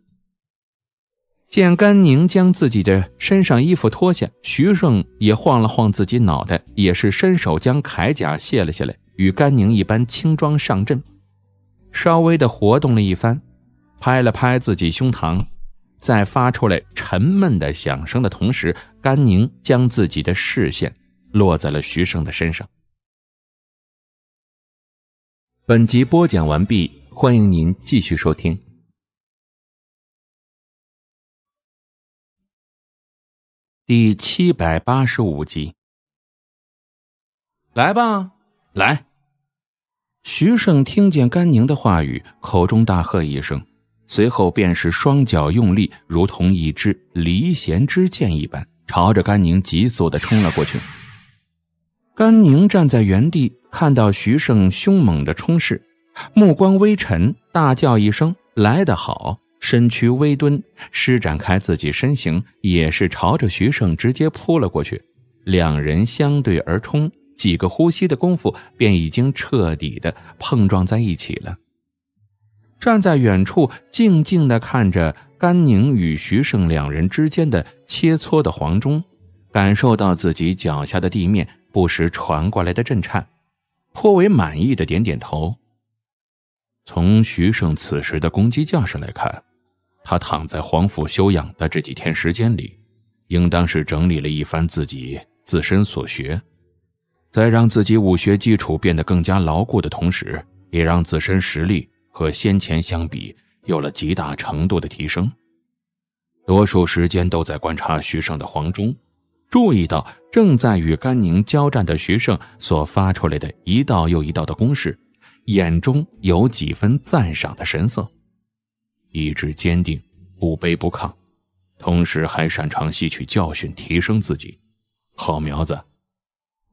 见甘宁将自己的身上衣服脱下，徐胜也晃了晃自己脑袋，也是伸手将铠甲卸了下来，与甘宁一般轻装上阵。稍微的活动了一番，拍了拍自己胸膛，在发出来沉闷的响声的同时，甘宁将自己的视线。落在了徐胜的身上。本集播讲完毕，欢迎您继续收听第七百八十五集。来吧，来！徐胜听见甘宁的话语，口中大喝一声，随后便是双脚用力，如同一支离弦之箭一般，朝着甘宁急速的冲了过去。甘宁站在原地，看到徐盛凶猛的冲势，目光微沉，大叫一声：“来得好！”身躯微蹲，施展开自己身形，也是朝着徐盛直接扑了过去。两人相对而冲，几个呼吸的功夫，便已经彻底的碰撞在一起了。站在远处静静的看着甘宁与徐盛两人之间的切磋的黄忠，感受到自己脚下的地面。不时传过来的震颤，颇为满意的点点头。从徐胜此时的攻击架势来看，他躺在皇府休养的这几天时间里，应当是整理了一番自己自身所学，在让自己武学基础变得更加牢固的同时，也让自身实力和先前相比有了极大程度的提升。多数时间都在观察徐胜的黄忠。注意到正在与甘宁交战的徐盛所发出来的一道又一道的攻势，眼中有几分赞赏的神色。意志坚定，不卑不亢，同时还擅长吸取教训，提升自己，好苗子。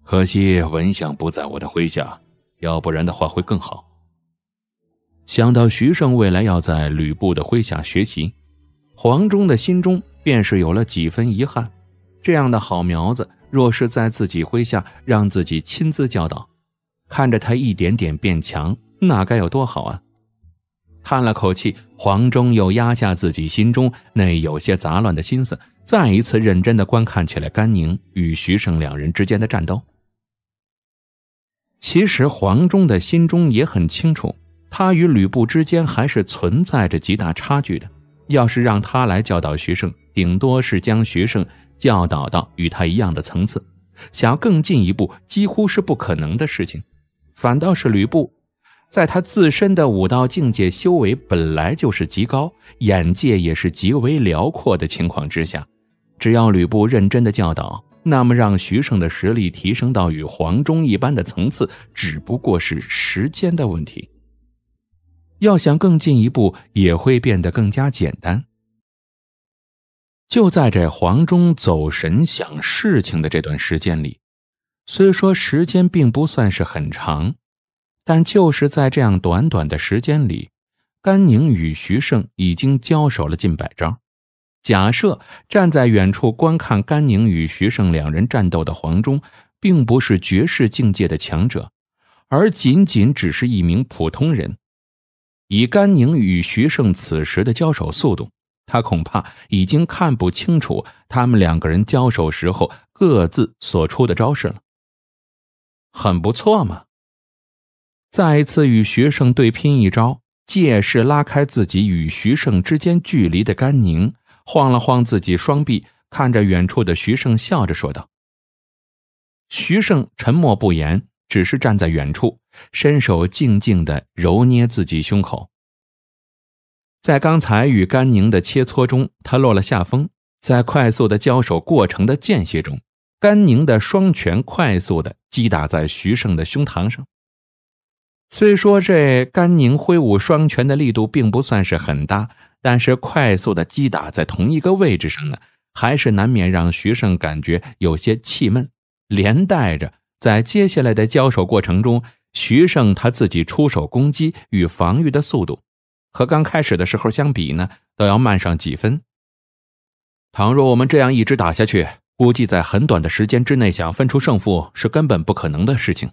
可惜文将不在我的麾下，要不然的话会更好。想到徐盛未来要在吕布的麾下学习，黄忠的心中便是有了几分遗憾。这样的好苗子，若是在自己麾下，让自己亲自教导，看着他一点点变强，那该有多好啊！叹了口气，黄忠又压下自己心中那有些杂乱的心思，再一次认真的观看起来甘宁与徐盛两人之间的战斗。其实黄忠的心中也很清楚，他与吕布之间还是存在着极大差距的。要是让他来教导徐盛，顶多是将徐盛。教导到与他一样的层次，想要更进一步，几乎是不可能的事情。反倒是吕布，在他自身的武道境界、修为本来就是极高，眼界也是极为辽阔的情况之下，只要吕布认真的教导，那么让徐胜的实力提升到与黄忠一般的层次，只不过是时间的问题。要想更进一步，也会变得更加简单。就在这黄忠走神想事情的这段时间里，虽说时间并不算是很长，但就是在这样短短的时间里，甘宁与徐盛已经交手了近百招。假设站在远处观看甘宁与徐盛两人战斗的黄忠，并不是绝世境界的强者，而仅仅只是一名普通人，以甘宁与徐盛此时的交手速度。他恐怕已经看不清楚他们两个人交手时候各自所出的招式了。很不错嘛！再一次与徐胜对拼一招，借势拉开自己与徐胜之间距离的甘宁，晃了晃自己双臂，看着远处的徐胜，笑着说道。徐胜沉默不言，只是站在远处，伸手静静的揉捏自己胸口。在刚才与甘宁的切磋中，他落了下风。在快速的交手过程的间隙中，甘宁的双拳快速的击打在徐胜的胸膛上。虽说这甘宁挥舞双拳的力度并不算是很大，但是快速的击打在同一个位置上呢，还是难免让徐胜感觉有些气闷，连带着在接下来的交手过程中，徐胜他自己出手攻击与防御的速度。和刚开始的时候相比呢，都要慢上几分。倘若我们这样一直打下去，估计在很短的时间之内想分出胜负是根本不可能的事情。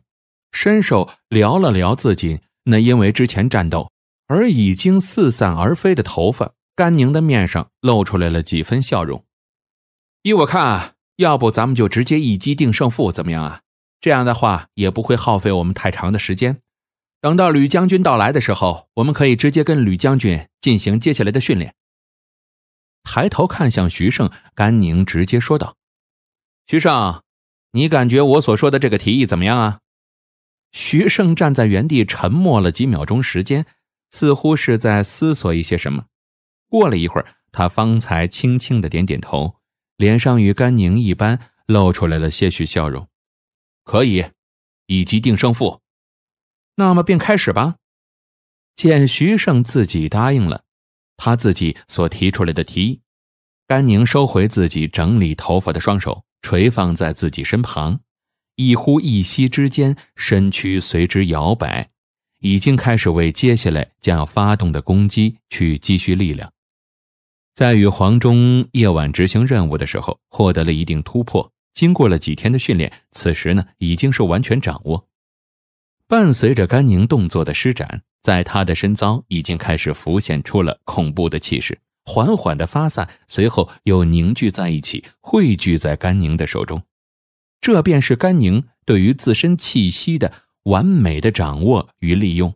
伸手撩了撩自己那因为之前战斗而已经四散而飞的头发，甘宁的面上露出来了几分笑容。依我看啊，要不咱们就直接一击定胜负，怎么样啊？这样的话也不会耗费我们太长的时间。等到吕将军到来的时候，我们可以直接跟吕将军进行接下来的训练。抬头看向徐胜，甘宁直接说道：“徐胜，你感觉我所说的这个提议怎么样啊？”徐胜站在原地沉默了几秒钟时间，似乎是在思索一些什么。过了一会儿，他方才轻轻的点点头，脸上与甘宁一般露出来了些许笑容：“可以，一击定胜负。”那么便开始吧。见徐胜自己答应了他自己所提出来的提议，甘宁收回自己整理头发的双手，垂放在自己身旁，一呼一吸之间，身躯随之摇摆，已经开始为接下来将要发动的攻击去积蓄力量。在与黄忠夜晚执行任务的时候，获得了一定突破。经过了几天的训练，此时呢，已经是完全掌握。伴随着甘宁动作的施展，在他的身遭已经开始浮现出了恐怖的气势，缓缓的发散，随后又凝聚在一起，汇聚在甘宁的手中。这便是甘宁对于自身气息的完美的掌握与利用。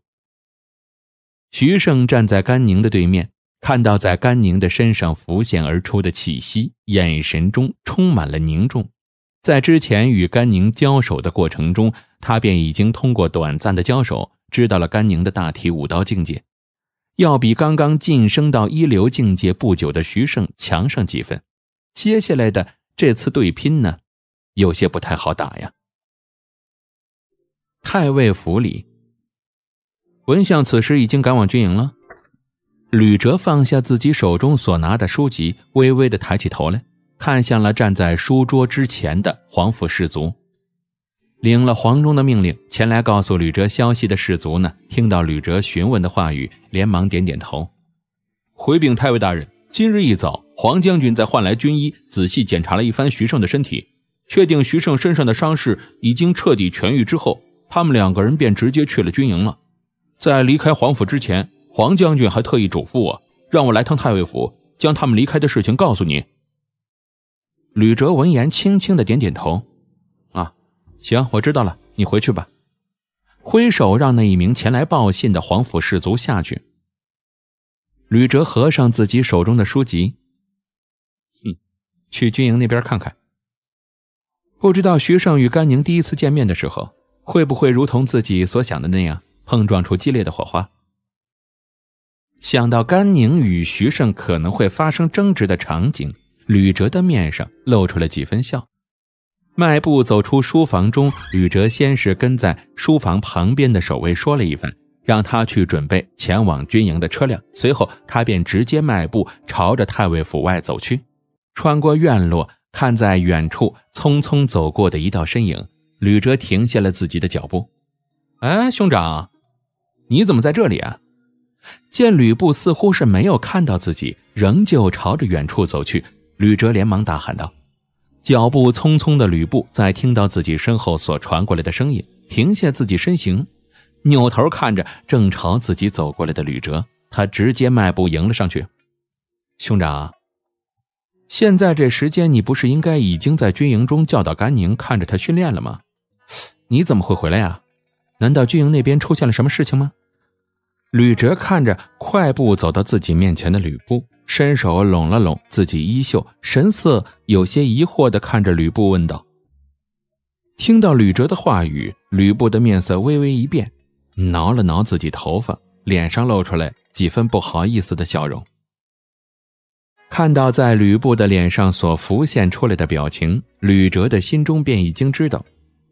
徐胜站在甘宁的对面，看到在甘宁的身上浮现而出的气息，眼神中充满了凝重。在之前与甘宁交手的过程中。他便已经通过短暂的交手，知道了甘宁的大体武刀境界，要比刚刚晋升到一流境界不久的徐胜强上几分。接下来的这次对拼呢，有些不太好打呀。太尉府里，文相此时已经赶往军营了。吕哲放下自己手中所拿的书籍，微微的抬起头来，看向了站在书桌之前的皇甫士卒。领了黄忠的命令前来告诉吕哲消息的士卒呢，听到吕哲询问的话语，连忙点点头，回禀太尉大人，今日一早，黄将军在唤来军医，仔细检查了一番徐胜的身体，确定徐胜身上的伤势已经彻底痊愈之后，他们两个人便直接去了军营了。在离开黄府之前，黄将军还特意嘱咐我，让我来趟太尉府，将他们离开的事情告诉你。吕哲闻言，轻轻的点点头。行，我知道了，你回去吧。挥手让那一名前来报信的皇甫士卒下去。吕哲合上自己手中的书籍，哼，去军营那边看看。不知道徐胜与甘宁第一次见面的时候，会不会如同自己所想的那样，碰撞出激烈的火花？想到甘宁与徐胜可能会发生争执的场景，吕哲的面上露出了几分笑。迈步走出书房中，吕哲先是跟在书房旁边的守卫说了一番，让他去准备前往军营的车辆。随后他便直接迈步朝着太尉府外走去，穿过院落，看在远处匆匆走过的一道身影，吕哲停下了自己的脚步。“哎，兄长，你怎么在这里啊？”见吕布似乎是没有看到自己，仍旧朝着远处走去，吕哲连忙大喊道。脚步匆匆的吕布，在听到自己身后所传过来的声音，停下自己身形，扭头看着正朝自己走过来的吕哲，他直接迈步迎了上去。兄长，现在这时间，你不是应该已经在军营中教导甘宁，看着他训练了吗？你怎么会回来呀？难道军营那边出现了什么事情吗？吕哲看着快步走到自己面前的吕布，伸手拢了拢自己衣袖，神色有些疑惑地看着吕布问道：“听到吕哲的话语，吕布的面色微微一变，挠了挠自己头发，脸上露出来几分不好意思的笑容。看到在吕布的脸上所浮现出来的表情，吕哲的心中便已经知道，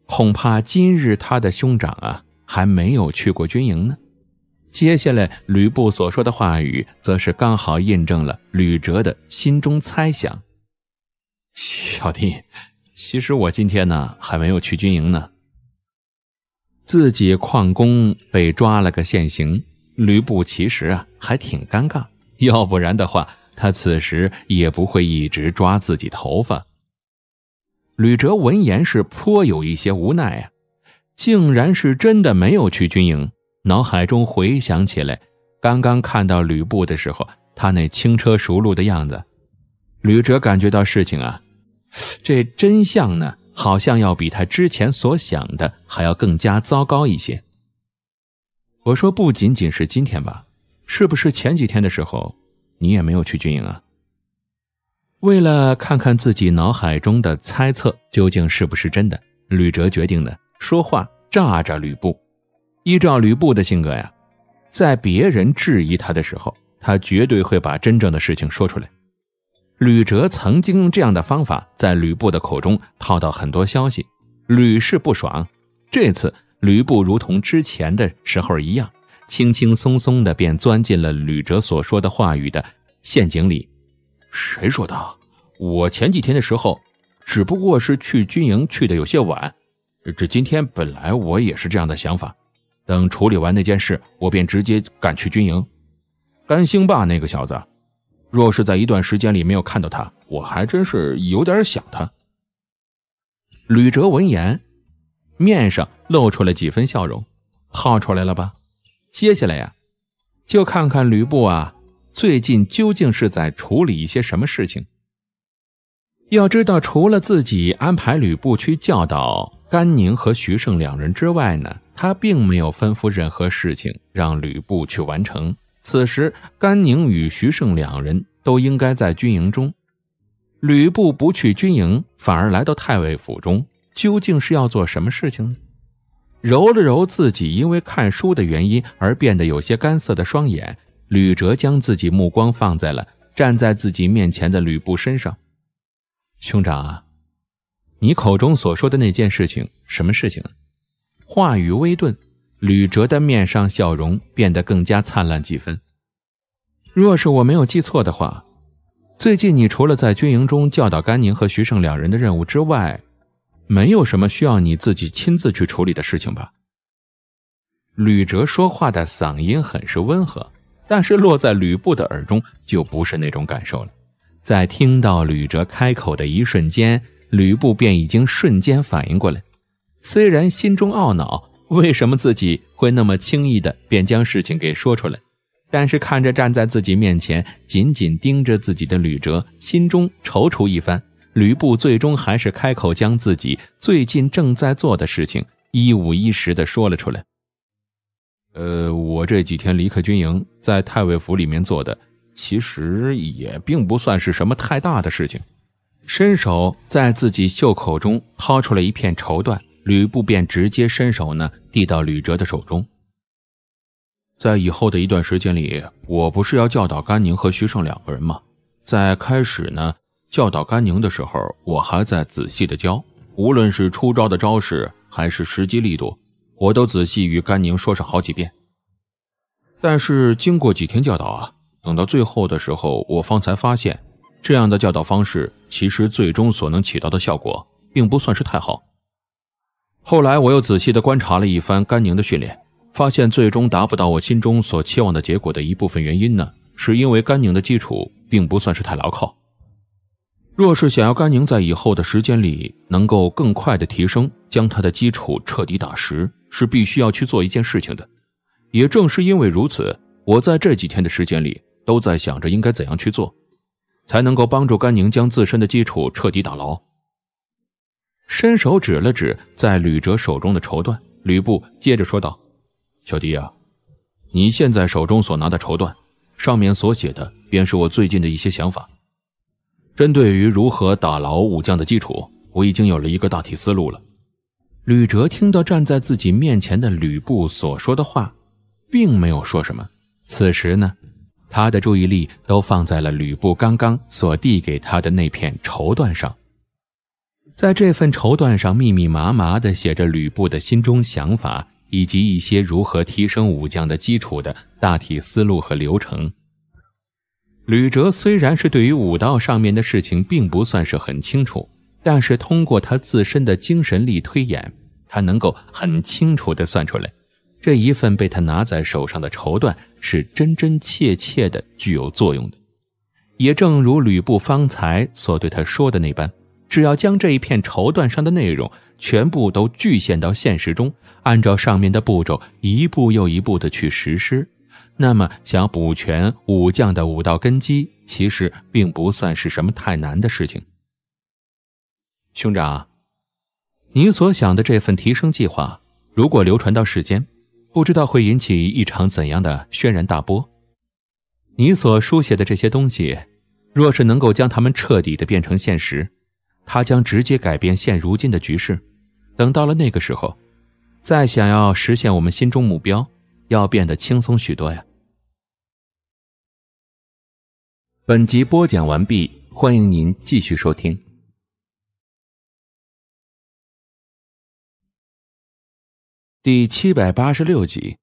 恐怕今日他的兄长啊还没有去过军营呢。”接下来，吕布所说的话语，则是刚好印证了吕哲的心中猜想。小弟，其实我今天呢，还没有去军营呢。自己旷工被抓了个现行，吕布其实啊，还挺尴尬。要不然的话，他此时也不会一直抓自己头发。吕哲闻言是颇有一些无奈啊，竟然是真的没有去军营。脑海中回想起来，刚刚看到吕布的时候，他那轻车熟路的样子，吕哲感觉到事情啊，这真相呢，好像要比他之前所想的还要更加糟糕一些。我说，不仅仅是今天吧，是不是前几天的时候，你也没有去军营啊？为了看看自己脑海中的猜测究竟是不是真的，吕哲决定呢，说话诈诈吕布。依照吕布的性格呀，在别人质疑他的时候，他绝对会把真正的事情说出来。吕哲曾经用这样的方法在吕布的口中套到很多消息，屡试不爽。这次吕布如同之前的时候一样，轻轻松松的便钻进了吕哲所说的话语的陷阱里。谁说的？我前几天的时候，只不过是去军营去的有些晚。这今天本来我也是这样的想法。等处理完那件事，我便直接赶去军营。甘兴霸那个小子，若是在一段时间里没有看到他，我还真是有点想他。吕哲闻言，面上露出了几分笑容，耗出来了吧？接下来呀，就看看吕布啊，最近究竟是在处理一些什么事情。要知道，除了自己安排吕布去教导甘宁和徐盛两人之外呢。他并没有吩咐任何事情让吕布去完成。此时，甘宁与徐盛两人都应该在军营中，吕布不去军营，反而来到太尉府中，究竟是要做什么事情呢？揉了揉自己因为看书的原因而变得有些干涩的双眼，吕哲将自己目光放在了站在自己面前的吕布身上。兄长，啊，你口中所说的那件事情，什么事情？话语微顿，吕哲的面上笑容变得更加灿烂几分。若是我没有记错的话，最近你除了在军营中教导甘宁和徐盛两人的任务之外，没有什么需要你自己亲自去处理的事情吧？吕哲说话的嗓音很是温和，但是落在吕布的耳中就不是那种感受了。在听到吕哲开口的一瞬间，吕布便已经瞬间反应过来。虽然心中懊恼，为什么自己会那么轻易的便将事情给说出来，但是看着站在自己面前，紧紧盯着自己的吕哲，心中踌躇一番，吕布最终还是开口将自己最近正在做的事情一五一十的说了出来。呃，我这几天离开军营，在太尉府里面做的，其实也并不算是什么太大的事情。伸手在自己袖口中掏出了一片绸缎。吕布便直接伸手呢，递到吕哲的手中。在以后的一段时间里，我不是要教导甘宁和徐盛两个人吗？在开始呢教导甘宁的时候，我还在仔细的教，无论是出招的招式，还是时机力度，我都仔细与甘宁说上好几遍。但是经过几天教导啊，等到最后的时候，我方才发现，这样的教导方式其实最终所能起到的效果，并不算是太好。后来我又仔细的观察了一番甘宁的训练，发现最终达不到我心中所期望的结果的一部分原因呢，是因为甘宁的基础并不算是太牢靠。若是想要甘宁在以后的时间里能够更快的提升，将他的基础彻底打实，是必须要去做一件事情的。也正是因为如此，我在这几天的时间里都在想着应该怎样去做，才能够帮助甘宁将自身的基础彻底打牢。伸手指了指在吕哲手中的绸缎，吕布接着说道：“小弟啊，你现在手中所拿的绸缎，上面所写的便是我最近的一些想法。针对于如何打牢武将的基础，我已经有了一个大体思路了。”吕哲听到站在自己面前的吕布所说的话，并没有说什么。此时呢，他的注意力都放在了吕布刚刚所递给他的那片绸缎上。在这份绸缎上，密密麻麻的写着吕布的心中想法，以及一些如何提升武将的基础的大体思路和流程。吕哲虽然是对于武道上面的事情并不算是很清楚，但是通过他自身的精神力推演，他能够很清楚的算出来，这一份被他拿在手上的绸缎是真真切切的具有作用的，也正如吕布方才所对他说的那般。只要将这一片绸缎上的内容全部都具现到现实中，按照上面的步骤一步又一步的去实施，那么想要补全武将的武道根基，其实并不算是什么太难的事情。兄长，你所想的这份提升计划，如果流传到世间，不知道会引起一场怎样的轩然大波。你所书写的这些东西，若是能够将它们彻底的变成现实，他将直接改变现如今的局势。等到了那个时候，再想要实现我们心中目标，要变得轻松许多呀。本集播讲完毕，欢迎您继续收听。第七百八十六集。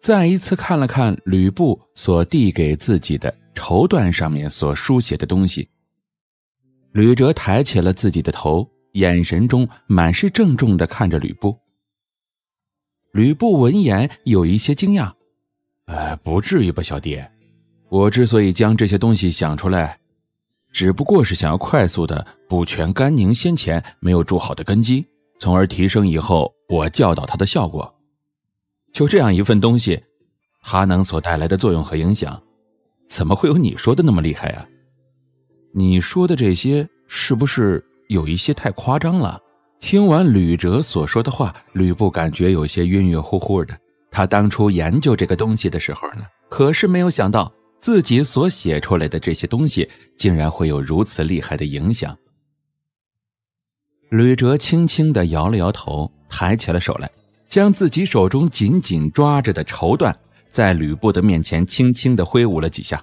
再一次看了看吕布所递给自己的绸缎上面所书写的东西。吕哲抬起了自己的头，眼神中满是郑重的看着吕布。吕布闻言有一些惊讶：“呃，不至于吧，小弟？我之所以将这些东西想出来，只不过是想要快速的补全甘宁先前没有筑好的根基，从而提升以后我教导他的效果。就这样一份东西，他能所带来的作用和影响，怎么会有你说的那么厉害啊？”你说的这些是不是有一些太夸张了？听完吕哲所说的话，吕布感觉有些晕晕乎乎的。他当初研究这个东西的时候呢，可是没有想到自己所写出来的这些东西竟然会有如此厉害的影响。吕哲轻轻的摇了摇头，抬起了手来，将自己手中紧紧抓着的绸缎在吕布的面前轻轻的挥舞了几下。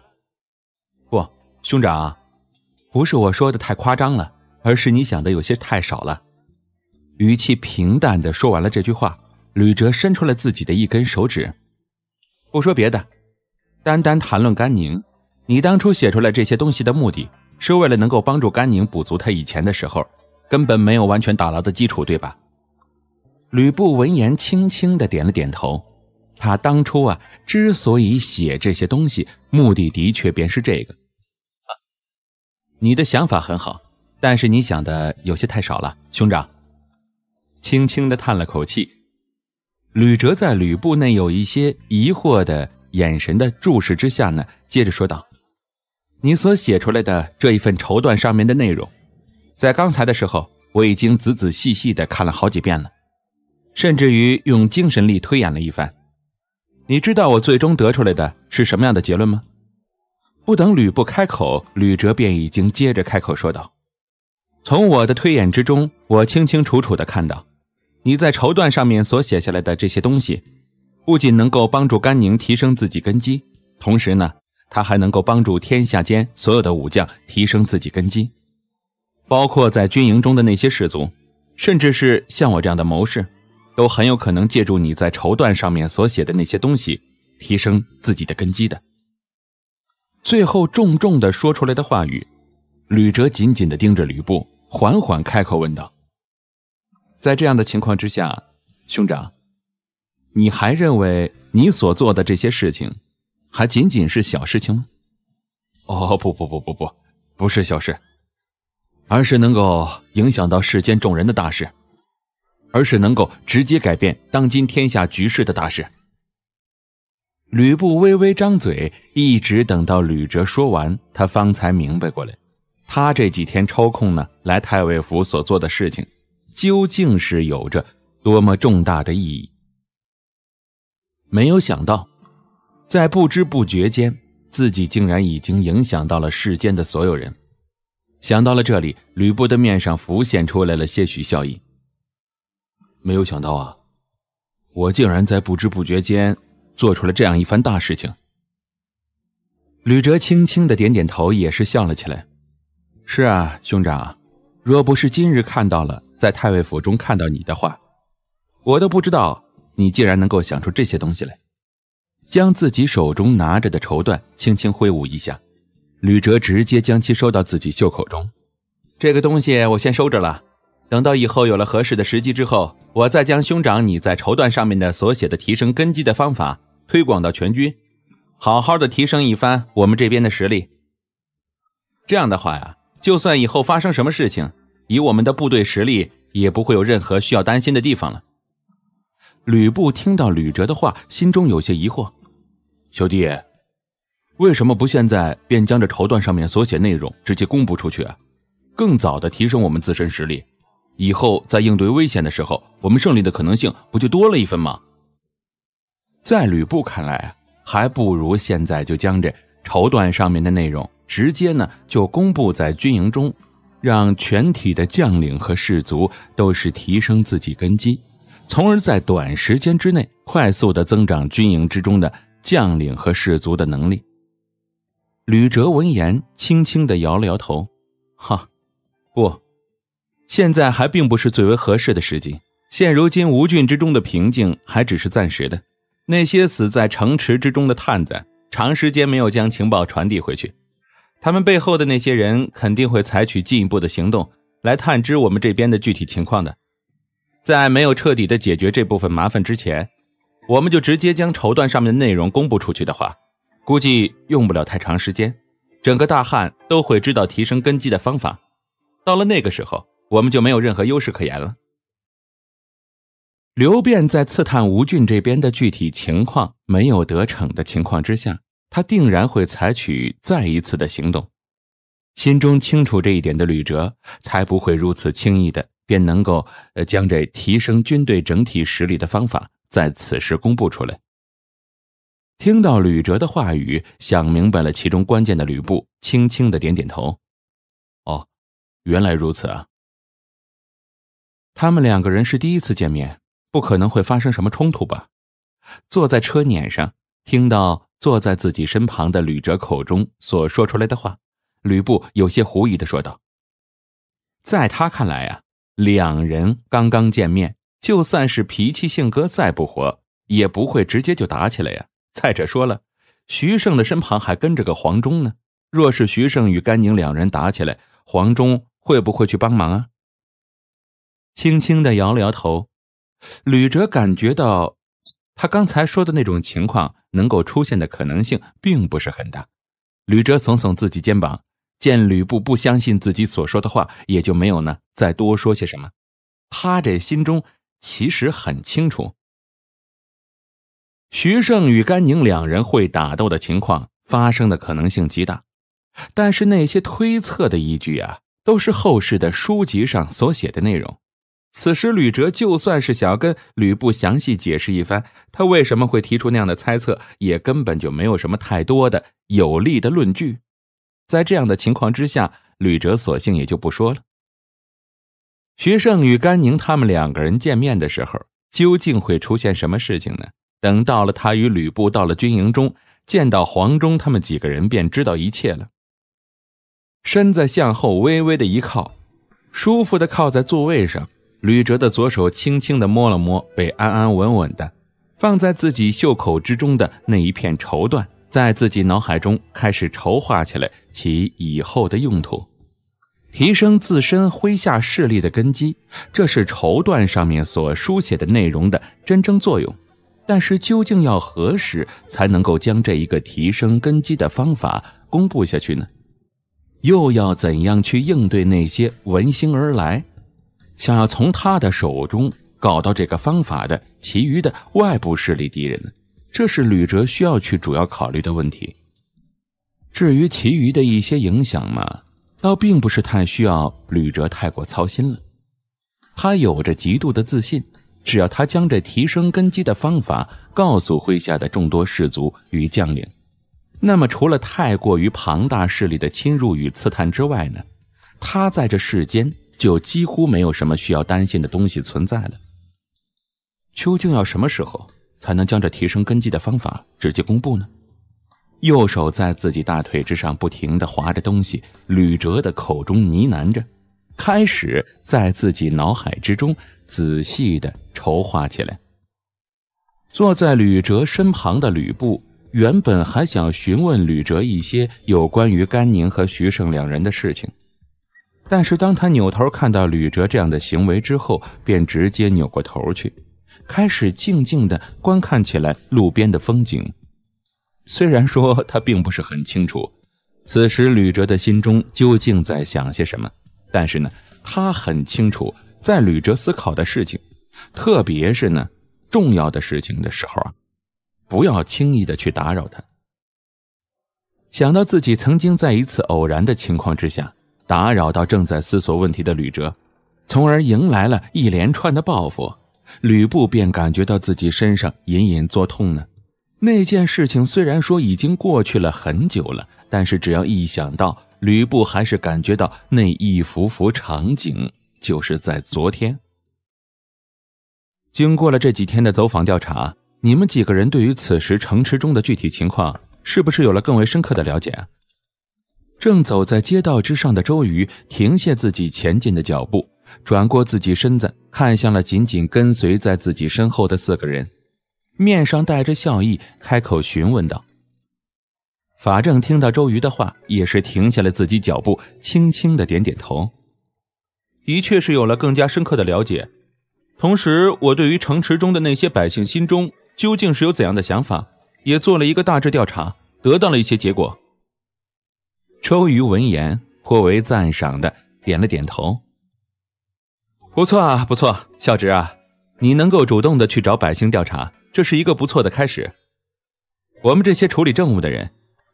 不，兄长。不是我说的太夸张了，而是你想的有些太少了。语气平淡的说完了这句话，吕哲伸出了自己的一根手指。不说别的，单单谈论甘宁，你当初写出来这些东西的目的是为了能够帮助甘宁补足他以前的时候根本没有完全打牢的基础，对吧？吕布闻言轻轻的点了点头。他当初啊，之所以写这些东西，目的的确便是这个。你的想法很好，但是你想的有些太少了，兄长。轻轻的叹了口气，吕哲在吕布那有一些疑惑的眼神的注视之下呢，接着说道：“你所写出来的这一份绸缎上面的内容，在刚才的时候我已经仔仔细细的看了好几遍了，甚至于用精神力推演了一番。你知道我最终得出来的是什么样的结论吗？”不等吕布开口，吕哲便已经接着开口说道：“从我的推演之中，我清清楚楚的看到，你在绸缎上面所写下来的这些东西，不仅能够帮助甘宁提升自己根基，同时呢，他还能够帮助天下间所有的武将提升自己根基，包括在军营中的那些士卒，甚至是像我这样的谋士，都很有可能借助你在绸缎上面所写的那些东西，提升自己的根基的。”最后重重的说出来的话语，吕哲紧紧的盯着吕布，缓缓开口问道：“在这样的情况之下，兄长，你还认为你所做的这些事情，还仅仅是小事情吗？”“哦，不不不不不，不是小事，而是能够影响到世间众人的大事，而是能够直接改变当今天下局势的大事。”吕布微微张嘴，一直等到吕哲说完，他方才明白过来，他这几天抽空呢来太尉府所做的事情，究竟是有着多么重大的意义。没有想到，在不知不觉间，自己竟然已经影响到了世间的所有人。想到了这里，吕布的面上浮现出来了些许笑意。没有想到啊，我竟然在不知不觉间。做出了这样一番大事情，吕哲轻轻的点点头，也是笑了起来。是啊，兄长，若不是今日看到了，在太尉府中看到你的话，我都不知道你竟然能够想出这些东西来。将自己手中拿着的绸缎轻轻挥舞一下，吕哲直接将其收到自己袖口中。这个东西我先收着了，等到以后有了合适的时机之后，我再将兄长你在绸缎上面的所写的提升根基的方法。推广到全军，好好的提升一番我们这边的实力。这样的话呀，就算以后发生什么事情，以我们的部队实力，也不会有任何需要担心的地方了。吕布听到吕哲的话，心中有些疑惑：“小弟，为什么不现在便将这绸缎上面所写内容直接公布出去，更早的提升我们自身实力？以后在应对危险的时候，我们胜利的可能性不就多了一分吗？”在吕布看来啊，还不如现在就将这绸缎上面的内容直接呢就公布在军营中，让全体的将领和士卒都是提升自己根基，从而在短时间之内快速的增长军营之中的将领和士卒的能力。吕哲闻言，轻轻的摇了摇头，哈，不，现在还并不是最为合适的时机。现如今吴郡之中的平静还只是暂时的。那些死在城池之中的探子，长时间没有将情报传递回去，他们背后的那些人肯定会采取进一步的行动来探知我们这边的具体情况的。在没有彻底的解决这部分麻烦之前，我们就直接将绸缎上面的内容公布出去的话，估计用不了太长时间，整个大汉都会知道提升根基的方法。到了那个时候，我们就没有任何优势可言了。刘辩在刺探吴俊这边的具体情况没有得逞的情况之下，他定然会采取再一次的行动。心中清楚这一点的吕哲，才不会如此轻易的便能够呃将这提升军队整体实力的方法在此时公布出来。听到吕哲的话语，想明白了其中关键的吕布，轻轻的点点头。哦，原来如此啊。他们两个人是第一次见面。不可能会发生什么冲突吧？坐在车辇上，听到坐在自己身旁的吕哲口中所说出来的话，吕布有些狐疑的说道：“在他看来啊，两人刚刚见面，就算是脾气性格再不和，也不会直接就打起来呀。再者说了，徐盛的身旁还跟着个黄忠呢，若是徐胜与甘宁两人打起来，黄忠会不会去帮忙啊？”轻轻的摇了摇头。吕哲感觉到，他刚才说的那种情况能够出现的可能性并不是很大。吕哲耸耸自己肩膀，见吕布不相信自己所说的话，也就没有呢再多说些什么。他这心中其实很清楚，徐盛与甘宁两人会打斗的情况发生的可能性极大，但是那些推测的依据啊，都是后世的书籍上所写的内容。此时，吕哲就算是想要跟吕布详细解释一番，他为什么会提出那样的猜测，也根本就没有什么太多的有力的论据。在这样的情况之下，吕哲索性也就不说了。徐盛与甘宁他们两个人见面的时候，究竟会出现什么事情呢？等到了他与吕布到了军营中，见到黄忠他们几个人，便知道一切了。身子向后微微的一靠，舒服的靠在座位上。吕哲的左手轻轻地摸了摸被安安稳稳的放在自己袖口之中的那一片绸缎，在自己脑海中开始筹划起来其以后的用途，提升自身麾下势力的根基，这是绸缎上面所书写的内容的真正作用。但是究竟要何时才能够将这一个提升根基的方法公布下去呢？又要怎样去应对那些闻星而来？想要从他的手中搞到这个方法的，其余的外部势力敌人呢？这是吕哲需要去主要考虑的问题。至于其余的一些影响嘛，倒并不是太需要吕哲太过操心了。他有着极度的自信，只要他将这提升根基的方法告诉麾下的众多士卒与将领，那么除了太过于庞大势力的侵入与刺探之外呢，他在这世间。就几乎没有什么需要担心的东西存在了。究竟要什么时候才能将这提升根基的方法直接公布呢？右手在自己大腿之上不停的划着东西，吕哲的口中呢喃着，开始在自己脑海之中仔细的筹划起来。坐在吕哲身旁的吕布，原本还想询问吕哲一些有关于甘宁和徐盛两人的事情。但是，当他扭头看到吕哲这样的行为之后，便直接扭过头去，开始静静的观看起来路边的风景。虽然说他并不是很清楚，此时吕哲的心中究竟在想些什么，但是呢，他很清楚，在吕哲思考的事情，特别是呢重要的事情的时候啊，不要轻易的去打扰他。想到自己曾经在一次偶然的情况之下。打扰到正在思索问题的吕哲，从而迎来了一连串的报复。吕布便感觉到自己身上隐隐作痛呢。那件事情虽然说已经过去了很久了，但是只要一想到吕布，还是感觉到那一幅幅场景就是在昨天。经过了这几天的走访调查，你们几个人对于此时城池中的具体情况，是不是有了更为深刻的了解？啊？正走在街道之上的周瑜停下自己前进的脚步，转过自己身子，看向了紧紧跟随在自己身后的四个人，面上带着笑意，开口询问道：“法正，听到周瑜的话，也是停下了自己脚步，轻轻的点点头，的确是有了更加深刻的了解。同时，我对于城池中的那些百姓心中究竟是有怎样的想法，也做了一个大致调查，得到了一些结果。”周瑜闻言，颇为赞赏的点了点头。不错啊，不错，孝直啊，你能够主动的去找百姓调查，这是一个不错的开始。我们这些处理政务的人，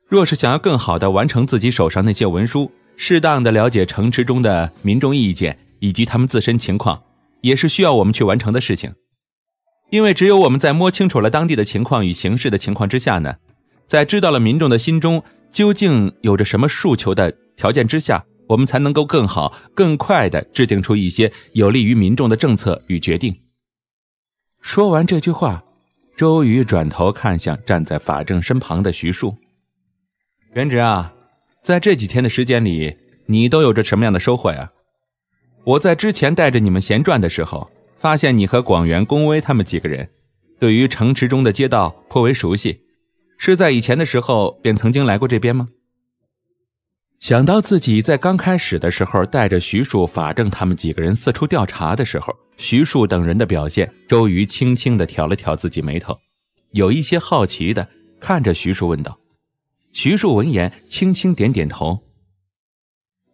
若是想要更好的完成自己手上那些文书，适当的了解城池中的民众意见以及他们自身情况，也是需要我们去完成的事情。因为只有我们在摸清楚了当地的情况与形势的情况之下呢，在知道了民众的心中。究竟有着什么诉求的条件之下，我们才能够更好、更快地制定出一些有利于民众的政策与决定？说完这句话，周瑜转头看向站在法正身旁的徐庶：“元直啊，在这几天的时间里，你都有着什么样的收获啊？我在之前带着你们闲转的时候，发现你和广元、公威他们几个人，对于城池中的街道颇为熟悉。”是在以前的时候便曾经来过这边吗？想到自己在刚开始的时候带着徐庶、法正他们几个人四处调查的时候，徐庶等人的表现，周瑜轻轻的挑了挑自己眉头，有一些好奇的看着徐庶问道：“徐庶闻言，轻轻点点头。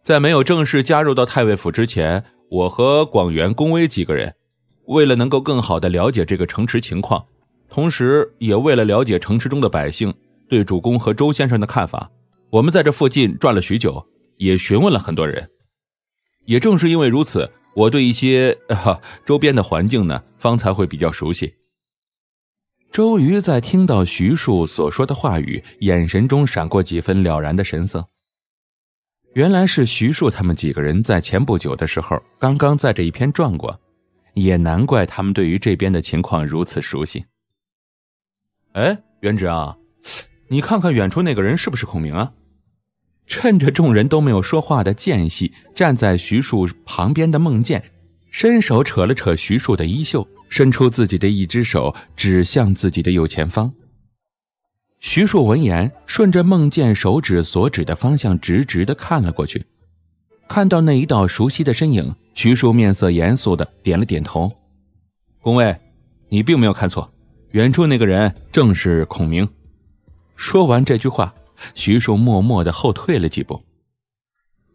在没有正式加入到太尉府之前，我和广元、宫威几个人，为了能够更好的了解这个城池情况。”同时，也为了了解城池中的百姓对主公和周先生的看法，我们在这附近转了许久，也询问了很多人。也正是因为如此，我对一些哈 周边的环境呢，方才会比较熟悉。周瑜在听到徐庶所说的话语，眼神中闪过几分了然的神色。原来是徐庶他们几个人在前不久的时候，刚刚在这一片转过，也难怪他们对于这边的情况如此熟悉。哎，元直啊，你看看远处那个人是不是孔明啊？趁着众人都没有说话的间隙，站在徐庶旁边的孟建伸手扯了扯徐庶的衣袖，伸出自己的一只手指向自己的右前方。徐庶闻言，顺着孟建手指所指的方向直直的看了过去，看到那一道熟悉的身影，徐庶面色严肃的点了点头：“宫卫，你并没有看错。”远处那个人正是孔明。说完这句话，徐庶默默的后退了几步。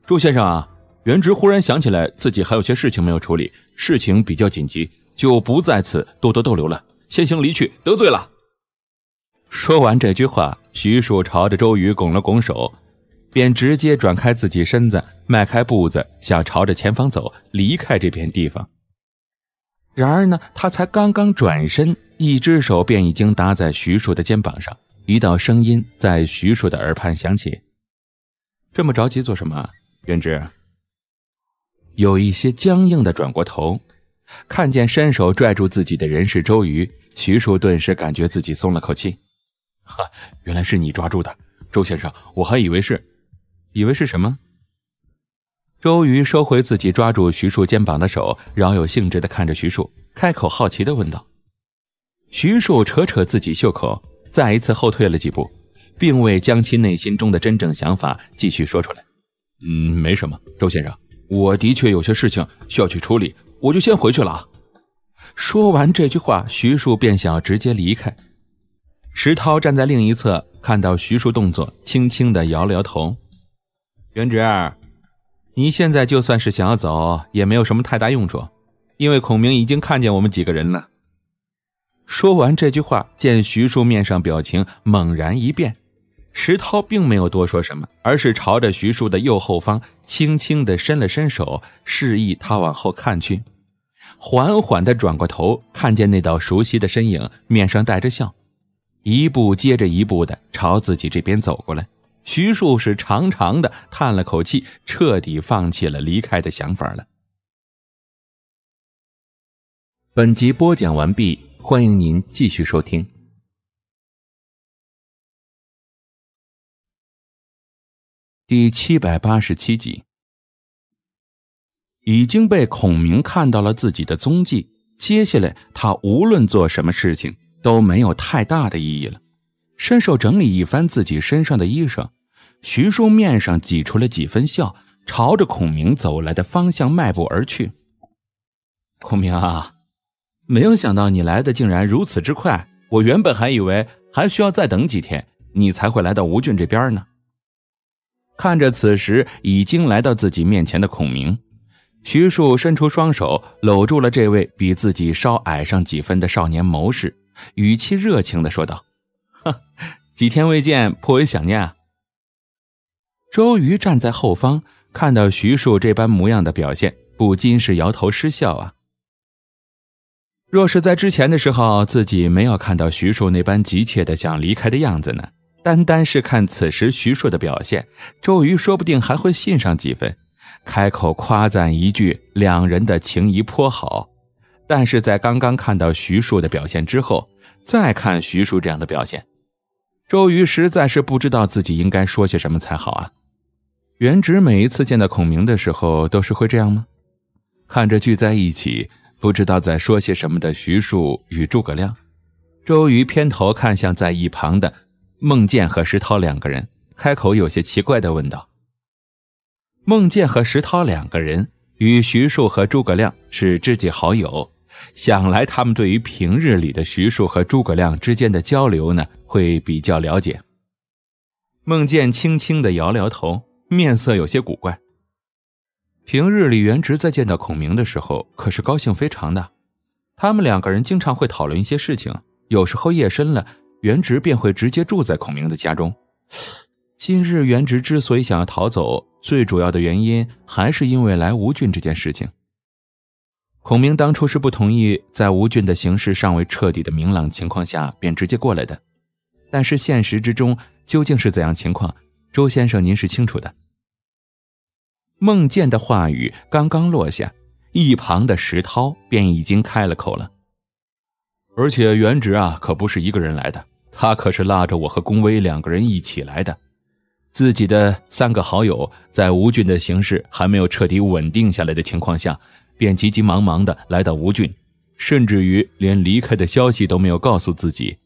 朱先生啊，袁植忽然想起来自己还有些事情没有处理，事情比较紧急，就不在此多多逗留了，先行离去，得罪了。说完这句话，徐庶朝着周瑜拱了拱手，便直接转开自己身子，迈开步子，想朝着前方走，离开这片地方。然而呢，他才刚刚转身，一只手便已经搭在徐庶的肩膀上，一道声音在徐庶的耳畔响起：“这么着急做什么，元直？”有一些僵硬的转过头，看见伸手拽住自己的人是周瑜，徐庶顿时感觉自己松了口气：“哈，原来是你抓住的，周先生，我还以为是，以为是什么？”周瑜收回自己抓住徐庶肩膀的手，饶有兴致地看着徐庶，开口好奇地问道：“徐庶，扯扯自己袖口，再一次后退了几步，并未将其内心中的真正想法继续说出来。嗯，没什么，周先生，我的确有些事情需要去处理，我就先回去了。”说完这句话，徐庶便想要直接离开。石涛站在另一侧，看到徐庶动作，轻轻地摇了摇头：“元直。”你现在就算是想要走，也没有什么太大用处，因为孔明已经看见我们几个人了。说完这句话，见徐庶面上表情猛然一变，石涛并没有多说什么，而是朝着徐庶的右后方轻轻的伸了伸手，示意他往后看去。缓缓的转过头，看见那道熟悉的身影，面上带着笑，一步接着一步的朝自己这边走过来。徐庶是长长的叹了口气，彻底放弃了离开的想法了。本集播讲完毕，欢迎您继续收听。第七百八十七集，已经被孔明看到了自己的踪迹，接下来他无论做什么事情都没有太大的意义了。伸手整理一番自己身上的衣裳，徐叔面上挤出了几分笑，朝着孔明走来的方向迈步而去。孔明啊，没有想到你来的竟然如此之快，我原本还以为还需要再等几天，你才会来到吴郡这边呢。看着此时已经来到自己面前的孔明，徐庶伸出双手搂住了这位比自己稍矮上几分的少年谋士，语气热情地说道。几天未见，颇为想念啊。周瑜站在后方，看到徐庶这般模样的表现，不禁是摇头失笑啊。若是在之前的时候，自己没有看到徐庶那般急切的想离开的样子呢，单单是看此时徐庶的表现，周瑜说不定还会信上几分，开口夸赞一句两人的情谊颇好。但是在刚刚看到徐庶的表现之后，再看徐庶这样的表现。周瑜实在是不知道自己应该说些什么才好啊。原直每一次见到孔明的时候都是会这样吗？看着聚在一起不知道在说些什么的徐庶与诸葛亮，周瑜偏头看向在一旁的孟建和石涛两个人，开口有些奇怪的问道：“孟建和石涛两个人与徐庶和诸葛亮是知己好友。”想来，他们对于平日里的徐庶和诸葛亮之间的交流呢，会比较了解。孟建轻轻的摇了摇头，面色有些古怪。平日里，元直在见到孔明的时候，可是高兴非常的。他们两个人经常会讨论一些事情，有时候夜深了，元直便会直接住在孔明的家中。今日元直之所以想要逃走，最主要的原因还是因为来吴郡这件事情。孔明当初是不同意在吴郡的形势尚未彻底的明朗情况下便直接过来的，但是现实之中究竟是怎样情况，周先生您是清楚的。孟建的话语刚刚落下，一旁的石涛便已经开了口了。而且原直啊可不是一个人来的，他可是拉着我和宫威两个人一起来的，自己的三个好友在吴郡的形势还没有彻底稳定下来的情况下。便急急忙忙的来到吴郡，甚至于连离开的消息都没有告诉自己。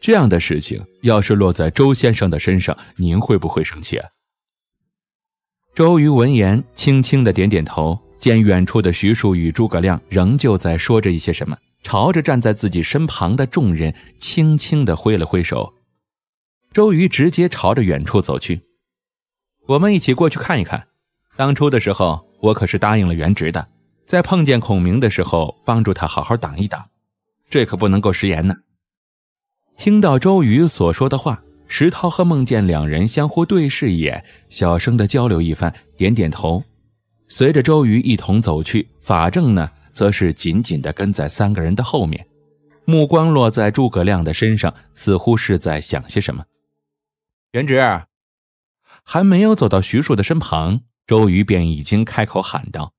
这样的事情要是落在周先生的身上，您会不会生气？啊？周瑜闻言，轻轻的点点头。见远处的徐庶与诸葛亮仍旧在说着一些什么，朝着站在自己身旁的众人轻轻的挥了挥手。周瑜直接朝着远处走去。我们一起过去看一看。当初的时候，我可是答应了原职的。在碰见孔明的时候，帮助他好好挡一挡，这可不能够食言呢。听到周瑜所说的话，石涛和孟建两人相互对视一眼，小声的交流一番，点点头，随着周瑜一同走去。法正呢，则是紧紧的跟在三个人的后面，目光落在诸葛亮的身上，似乎是在想些什么。元直，还没有走到徐庶的身旁，周瑜便已经开口喊道。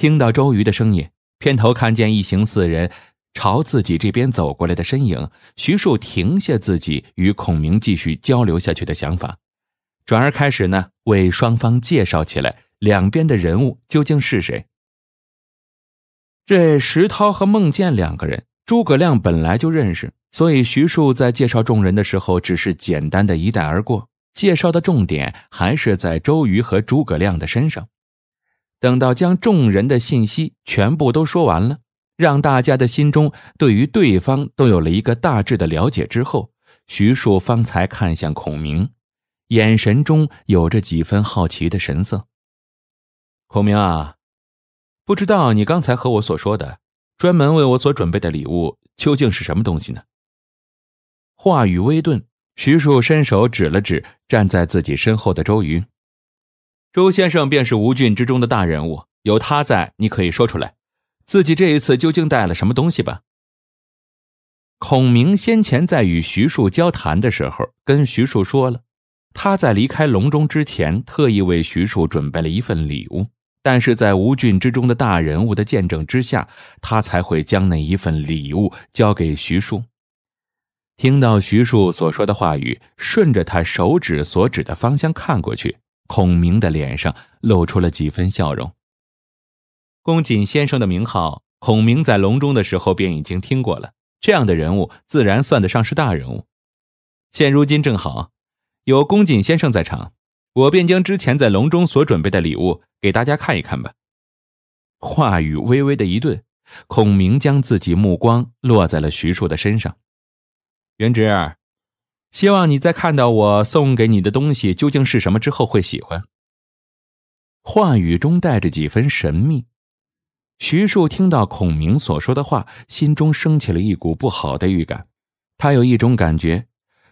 听到周瑜的声音，偏头看见一行四人朝自己这边走过来的身影，徐庶停下自己与孔明继续交流下去的想法，转而开始呢为双方介绍起来两边的人物究竟是谁。这石涛和孟建两个人，诸葛亮本来就认识，所以徐庶在介绍众人的时候只是简单的一带而过，介绍的重点还是在周瑜和诸葛亮的身上。等到将众人的信息全部都说完了，让大家的心中对于对方都有了一个大致的了解之后，徐庶方才看向孔明，眼神中有着几分好奇的神色。孔明啊，不知道你刚才和我所说的专门为我所准备的礼物究竟是什么东西呢？话语微顿，徐庶伸手指了指站在自己身后的周瑜。周先生便是吴郡之中的大人物，有他在，你可以说出来，自己这一次究竟带了什么东西吧。孔明先前在与徐庶交谈的时候，跟徐庶说了，他在离开隆中之前，特意为徐庶准备了一份礼物，但是在吴郡之中的大人物的见证之下，他才会将那一份礼物交给徐庶。听到徐庶所说的话语，顺着他手指所指的方向看过去。孔明的脸上露出了几分笑容。公瑾先生的名号，孔明在隆中的时候便已经听过了。这样的人物，自然算得上是大人物。现如今正好有公瑾先生在场，我便将之前在隆中所准备的礼物给大家看一看吧。话语微微的一顿，孔明将自己目光落在了徐庶的身上。元直。希望你在看到我送给你的东西究竟是什么之后会喜欢。话语中带着几分神秘。徐庶听到孔明所说的话，心中升起了一股不好的预感。他有一种感觉，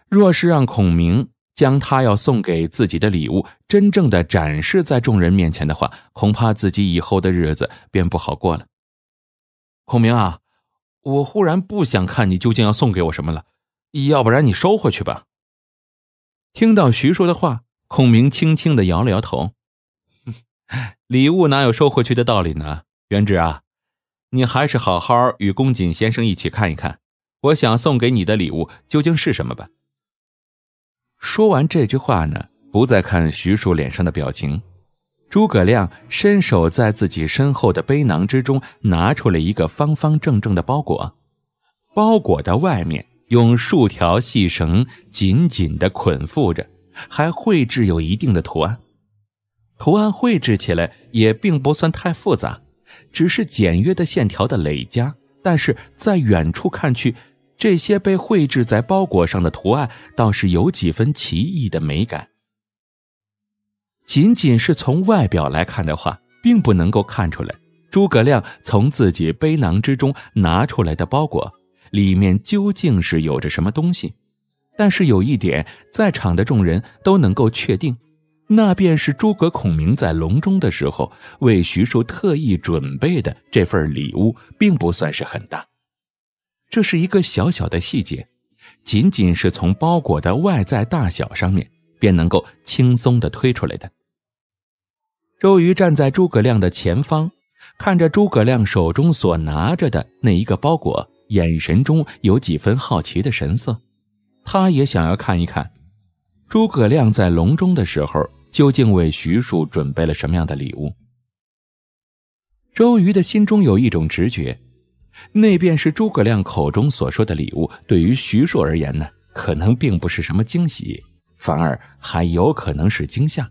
若是让孔明将他要送给自己的礼物真正的展示在众人面前的话，恐怕自己以后的日子便不好过了。孔明啊，我忽然不想看你究竟要送给我什么了。要不然你收回去吧。听到徐庶的话，孔明轻轻的摇了摇头。礼物哪有收回去的道理呢？元直啊，你还是好好与公瑾先生一起看一看，我想送给你的礼物究竟是什么吧。说完这句话呢，不再看徐庶脸上的表情。诸葛亮伸手在自己身后的背囊之中拿出了一个方方正正的包裹，包裹的外面。用数条细绳紧紧的捆缚着，还绘制有一定的图案。图案绘制起来也并不算太复杂，只是简约的线条的累加。但是在远处看去，这些被绘制在包裹上的图案倒是有几分奇异的美感。仅仅是从外表来看的话，并不能够看出来诸葛亮从自己背囊之中拿出来的包裹。里面究竟是有着什么东西？但是有一点，在场的众人都能够确定，那便是诸葛孔明在隆中的时候，为徐庶特意准备的这份礼物，并不算是很大。这是一个小小的细节，仅仅是从包裹的外在大小上面，便能够轻松的推出来的。周瑜站在诸葛亮的前方，看着诸葛亮手中所拿着的那一个包裹。眼神中有几分好奇的神色，他也想要看一看诸葛亮在隆中的时候究竟为徐庶准备了什么样的礼物。周瑜的心中有一种直觉，那便是诸葛亮口中所说的礼物对于徐庶而言呢，可能并不是什么惊喜，反而还有可能是惊吓。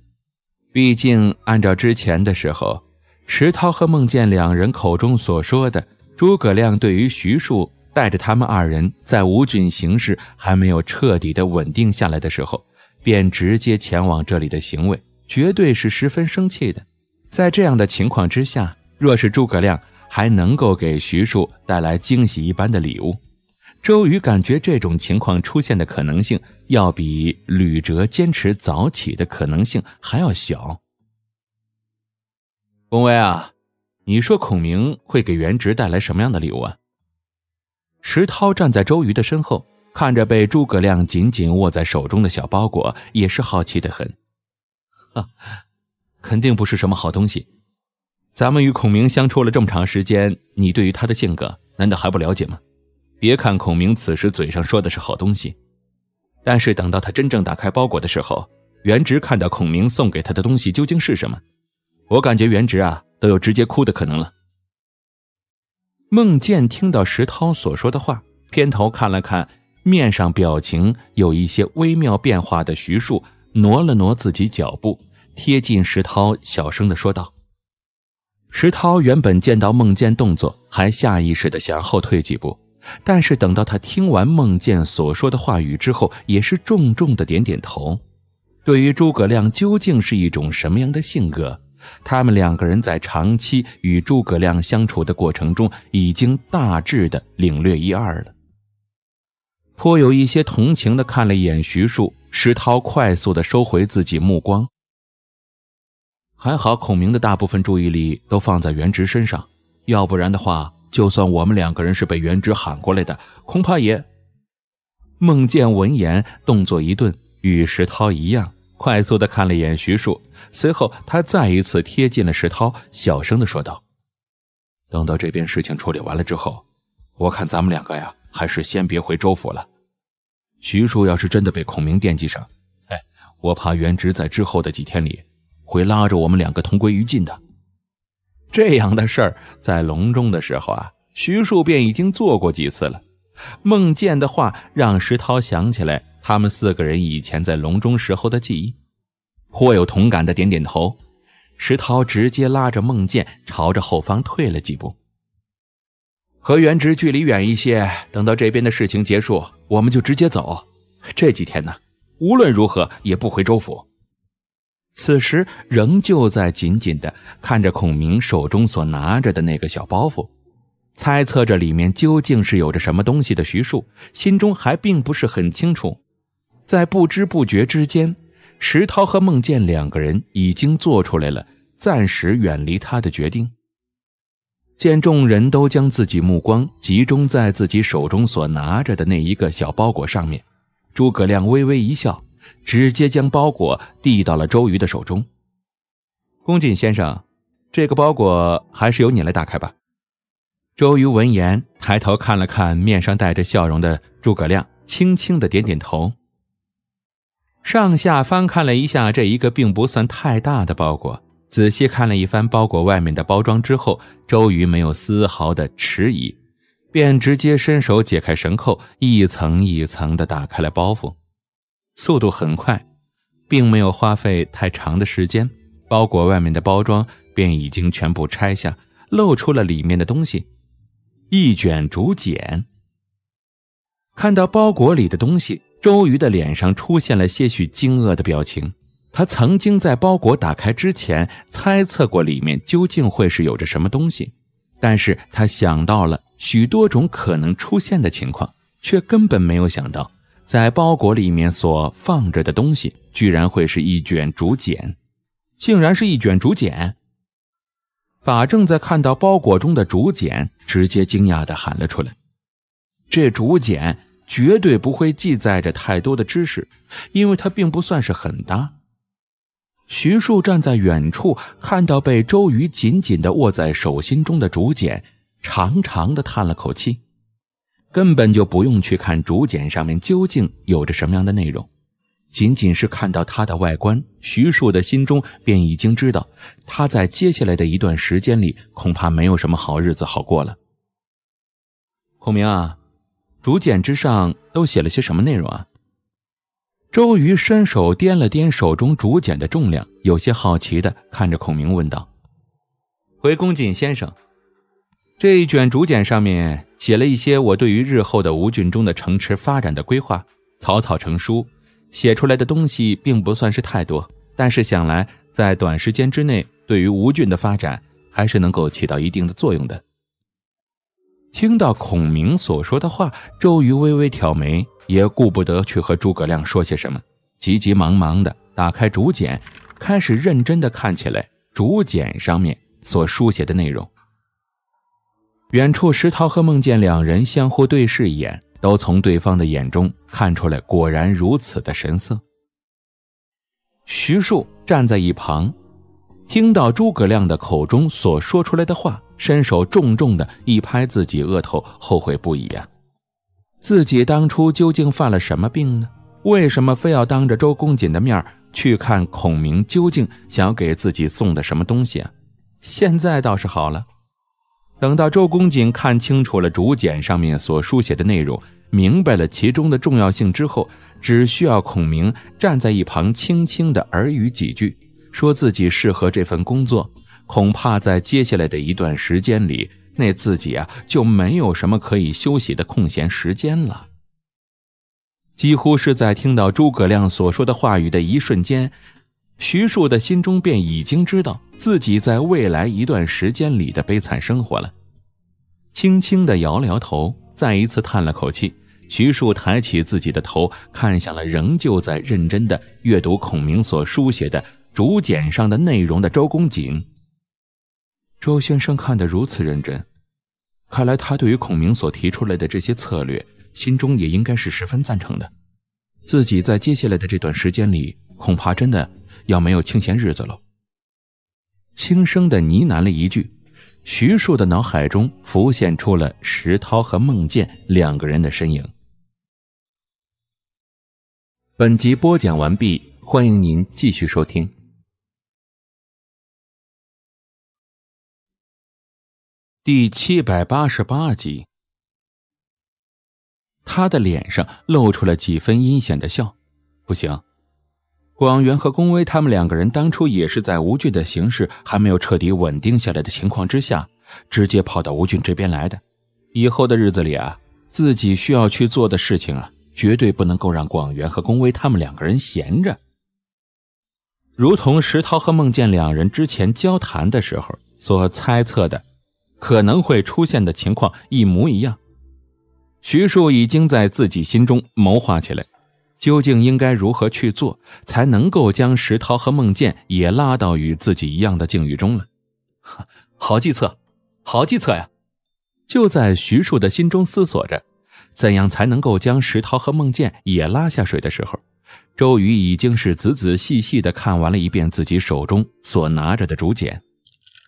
毕竟按照之前的时候，石涛和孟建两人口中所说的。诸葛亮对于徐庶带着他们二人在吴郡形势还没有彻底的稳定下来的时候，便直接前往这里的行为，绝对是十分生气的。在这样的情况之下，若是诸葛亮还能够给徐庶带来惊喜一般的礼物，周瑜感觉这种情况出现的可能性，要比吕哲坚持早起的可能性还要小。公威啊！你说孔明会给元直带来什么样的礼物啊？石涛站在周瑜的身后，看着被诸葛亮紧紧握在手中的小包裹，也是好奇的很。哈，肯定不是什么好东西。咱们与孔明相处了这么长时间，你对于他的性格难道还不了解吗？别看孔明此时嘴上说的是好东西，但是等到他真正打开包裹的时候，元直看到孔明送给他的东西究竟是什么，我感觉元直啊。都有直接哭的可能了。孟建听到石涛所说的话，偏头看了看，面上表情有一些微妙变化的徐庶，挪了挪自己脚步，贴近石涛，小声的说道：“石涛原本见到孟建动作，还下意识的想后退几步，但是等到他听完孟建所说的话语之后，也是重重的点点头。对于诸葛亮究竟是一种什么样的性格？”他们两个人在长期与诸葛亮相处的过程中，已经大致的领略一二了。颇有一些同情的看了一眼徐庶，石涛快速的收回自己目光。还好，孔明的大部分注意力都放在元直身上，要不然的话，就算我们两个人是被元直喊过来的，恐怕也……孟建闻言，动作一顿，与石涛一样。快速的看了一眼徐庶，随后他再一次贴近了石涛，小声的说道：“等到这边事情处理完了之后，我看咱们两个呀，还是先别回州府了。徐庶要是真的被孔明惦记上，哎，我怕袁植在之后的几天里，会拉着我们两个同归于尽的。这样的事儿，在隆中的时候啊，徐庶便已经做过几次了。”孟建的话让石涛想起来。他们四个人以前在隆中时候的记忆，颇有同感的点点头。石涛直接拉着孟建朝着后方退了几步，和元直距离远一些。等到这边的事情结束，我们就直接走。这几天呢，无论如何也不回州府。此时仍旧在紧紧的看着孔明手中所拿着的那个小包袱，猜测着里面究竟是有着什么东西的。徐庶心中还并不是很清楚。在不知不觉之间，石涛和孟建两个人已经做出来了暂时远离他的决定。见众人都将自己目光集中在自己手中所拿着的那一个小包裹上面，诸葛亮微微一笑，直接将包裹递到了周瑜的手中。“公瑾先生，这个包裹还是由你来打开吧。”周瑜闻言，抬头看了看面上带着笑容的诸葛亮，轻轻的点点头。上下翻看了一下这一个并不算太大的包裹，仔细看了一番包裹外面的包装之后，周瑜没有丝毫的迟疑，便直接伸手解开绳扣，一层一层的打开了包袱，速度很快，并没有花费太长的时间，包裹外面的包装便已经全部拆下，露出了里面的东西，一卷竹简。看到包裹里的东西。周瑜的脸上出现了些许惊愕的表情。他曾经在包裹打开之前猜测过里面究竟会是有着什么东西，但是他想到了许多种可能出现的情况，却根本没有想到，在包裹里面所放着的东西居然会是一卷竹简，竟然是一卷竹简！法正在看到包裹中的竹简，直接惊讶地喊了出来：“这竹简！”绝对不会记载着太多的知识，因为它并不算是很大。徐庶站在远处，看到被周瑜紧紧地握在手心中的竹简，长长的叹了口气。根本就不用去看竹简上面究竟有着什么样的内容，仅仅是看到它的外观，徐庶的心中便已经知道，他在接下来的一段时间里恐怕没有什么好日子好过了。孔明啊！竹简之上都写了些什么内容啊？周瑜伸手掂了掂手中竹简的重量，有些好奇的看着孔明问道：“回公瑾先生，这一卷竹简上面写了一些我对于日后的吴郡中的城池发展的规划，草草成书，写出来的东西并不算是太多，但是想来在短时间之内，对于吴郡的发展还是能够起到一定的作用的。”听到孔明所说的话，周瑜微微挑眉，也顾不得去和诸葛亮说些什么，急急忙忙的打开竹简，开始认真的看起来竹简上面所书写的内容。远处，石涛和孟建两人相互对视一眼，都从对方的眼中看出来果然如此的神色。徐庶站在一旁，听到诸葛亮的口中所说出来的话。伸手重重的一拍自己额头，后悔不已啊！自己当初究竟犯了什么病呢？为什么非要当着周公瑾的面去看孔明究竟想要给自己送的什么东西啊？现在倒是好了，等到周公瑾看清楚了竹简上面所书写的内容，明白了其中的重要性之后，只需要孔明站在一旁轻轻的耳语几句，说自己适合这份工作。恐怕在接下来的一段时间里，那自己啊就没有什么可以休息的空闲时间了。几乎是在听到诸葛亮所说的话语的一瞬间，徐庶的心中便已经知道自己在未来一段时间里的悲惨生活了。轻轻的摇了摇头，再一次叹了口气，徐庶抬起自己的头，看向了仍旧在认真的阅读孔明所书写的竹简上的内容的周公瑾。周先生看得如此认真，看来他对于孔明所提出来的这些策略，心中也应该是十分赞成的。自己在接下来的这段时间里，恐怕真的要没有清闲日子了。轻声的呢喃了一句，徐庶的脑海中浮现出了石涛和孟建两个人的身影。本集播讲完毕，欢迎您继续收听。第七百八十八集，他的脸上露出了几分阴险的笑。不行，广元和宫威他们两个人当初也是在吴俊的形势还没有彻底稳定下来的情况之下，直接跑到吴俊这边来的。以后的日子里啊，自己需要去做的事情啊，绝对不能够让广元和宫威他们两个人闲着。如同石涛和孟建两人之前交谈的时候所猜测的。可能会出现的情况一模一样，徐庶已经在自己心中谋划起来，究竟应该如何去做才能够将石涛和孟建也拉到与自己一样的境遇中了？好计策，好计策呀！就在徐庶的心中思索着，怎样才能够将石涛和孟建也拉下水的时候，周瑜已经是仔仔细细地看完了一遍自己手中所拿着的竹简，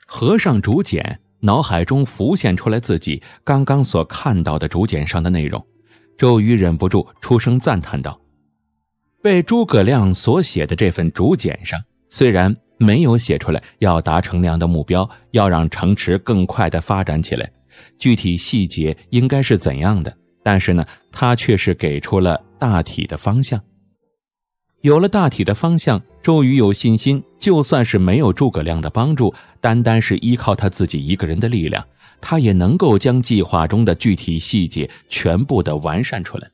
合上竹简。脑海中浮现出来自己刚刚所看到的竹简上的内容，周瑜忍不住出声赞叹道：“被诸葛亮所写的这份竹简上，虽然没有写出来要达成那样的目标，要让城池更快的发展起来，具体细节应该是怎样的，但是呢，他却是给出了大体的方向。”有了大体的方向，周瑜有信心。就算是没有诸葛亮的帮助，单单是依靠他自己一个人的力量，他也能够将计划中的具体细节全部的完善出来。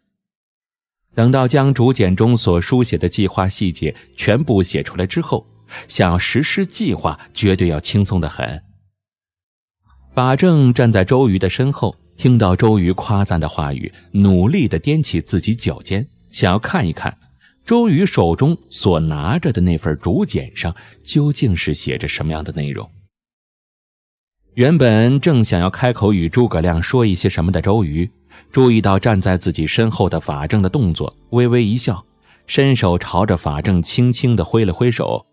等到将竹简中所书写的计划细节全部写出来之后，想要实施计划绝对要轻松的很。法正站在周瑜的身后，听到周瑜夸赞的话语，努力的踮起自己脚尖，想要看一看。周瑜手中所拿着的那份竹简上究竟是写着什么样的内容？原本正想要开口与诸葛亮说一些什么的周瑜，注意到站在自己身后的法正的动作，微微一笑，伸手朝着法正轻轻的挥了挥手，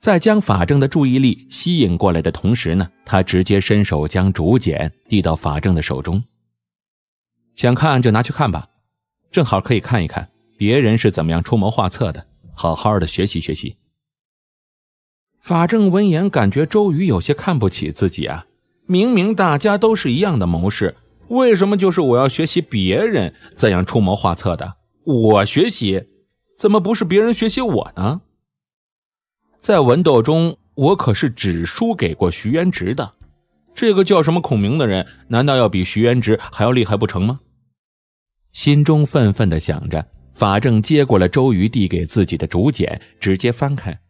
在将法正的注意力吸引过来的同时呢，他直接伸手将竹简递到法正的手中。想看就拿去看吧，正好可以看一看。别人是怎么样出谋划策的？好好的学习学习。法正闻言，感觉周瑜有些看不起自己啊！明明大家都是一样的谋士，为什么就是我要学习别人怎样出谋划策的？我学习，怎么不是别人学习我呢？在文斗中，我可是只输给过徐元直的。这个叫什么孔明的人，难道要比徐元直还要厉害不成吗？心中愤愤的想着。法正接过了周瑜递给自己的竹简，直接翻开，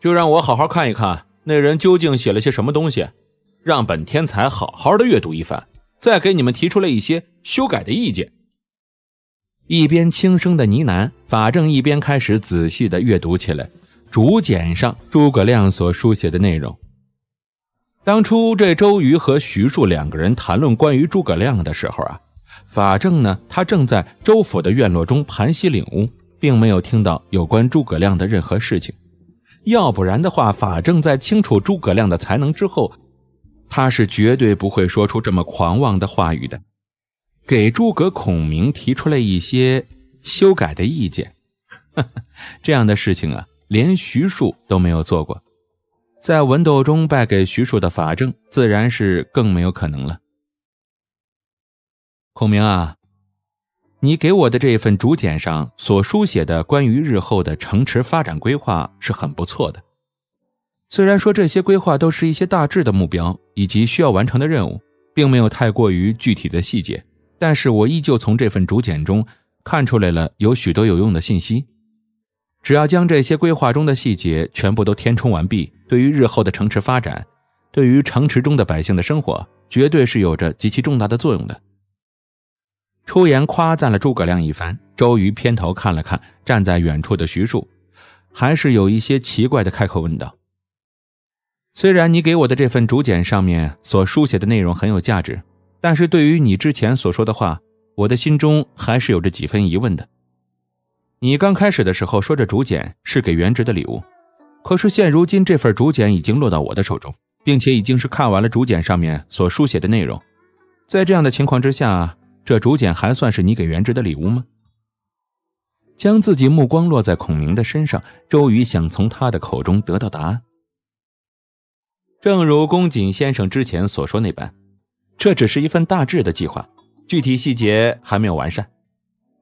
就让我好好看一看那人究竟写了些什么东西，让本天才好好的阅读一番，再给你们提出来一些修改的意见。一边轻声的呢喃，法正一边开始仔细的阅读起来竹简上诸葛亮所书写的内容。当初这周瑜和徐庶两个人谈论关于诸葛亮的时候啊。法正呢？他正在州府的院落中盘膝领悟，并没有听到有关诸葛亮的任何事情。要不然的话，法正在清楚诸葛亮的才能之后，他是绝对不会说出这么狂妄的话语的。给诸葛孔明提出来一些修改的意见，这样的事情啊，连徐庶都没有做过，在文斗中败给徐庶的法正，自然是更没有可能了。孔明啊，你给我的这份竹简上所书写的关于日后的城池发展规划是很不错的。虽然说这些规划都是一些大致的目标以及需要完成的任务，并没有太过于具体的细节，但是我依旧从这份竹简中看出来了有许多有用的信息。只要将这些规划中的细节全部都填充完毕，对于日后的城池发展，对于城池中的百姓的生活，绝对是有着极其重大的作用的。出言夸赞了诸葛亮一番，周瑜偏头看了看站在远处的徐庶，还是有一些奇怪的开口问道：“虽然你给我的这份竹简上面所书写的内容很有价值，但是对于你之前所说的话，我的心中还是有着几分疑问的。你刚开始的时候说这竹简是给元直的礼物，可是现如今这份竹简已经落到我的手中，并且已经是看完了竹简上面所书写的内容，在这样的情况之下。”这竹简还算是你给袁直的礼物吗？将自己目光落在孔明的身上，周瑜想从他的口中得到答案。正如公瑾先生之前所说那般，这只是一份大致的计划，具体细节还没有完善。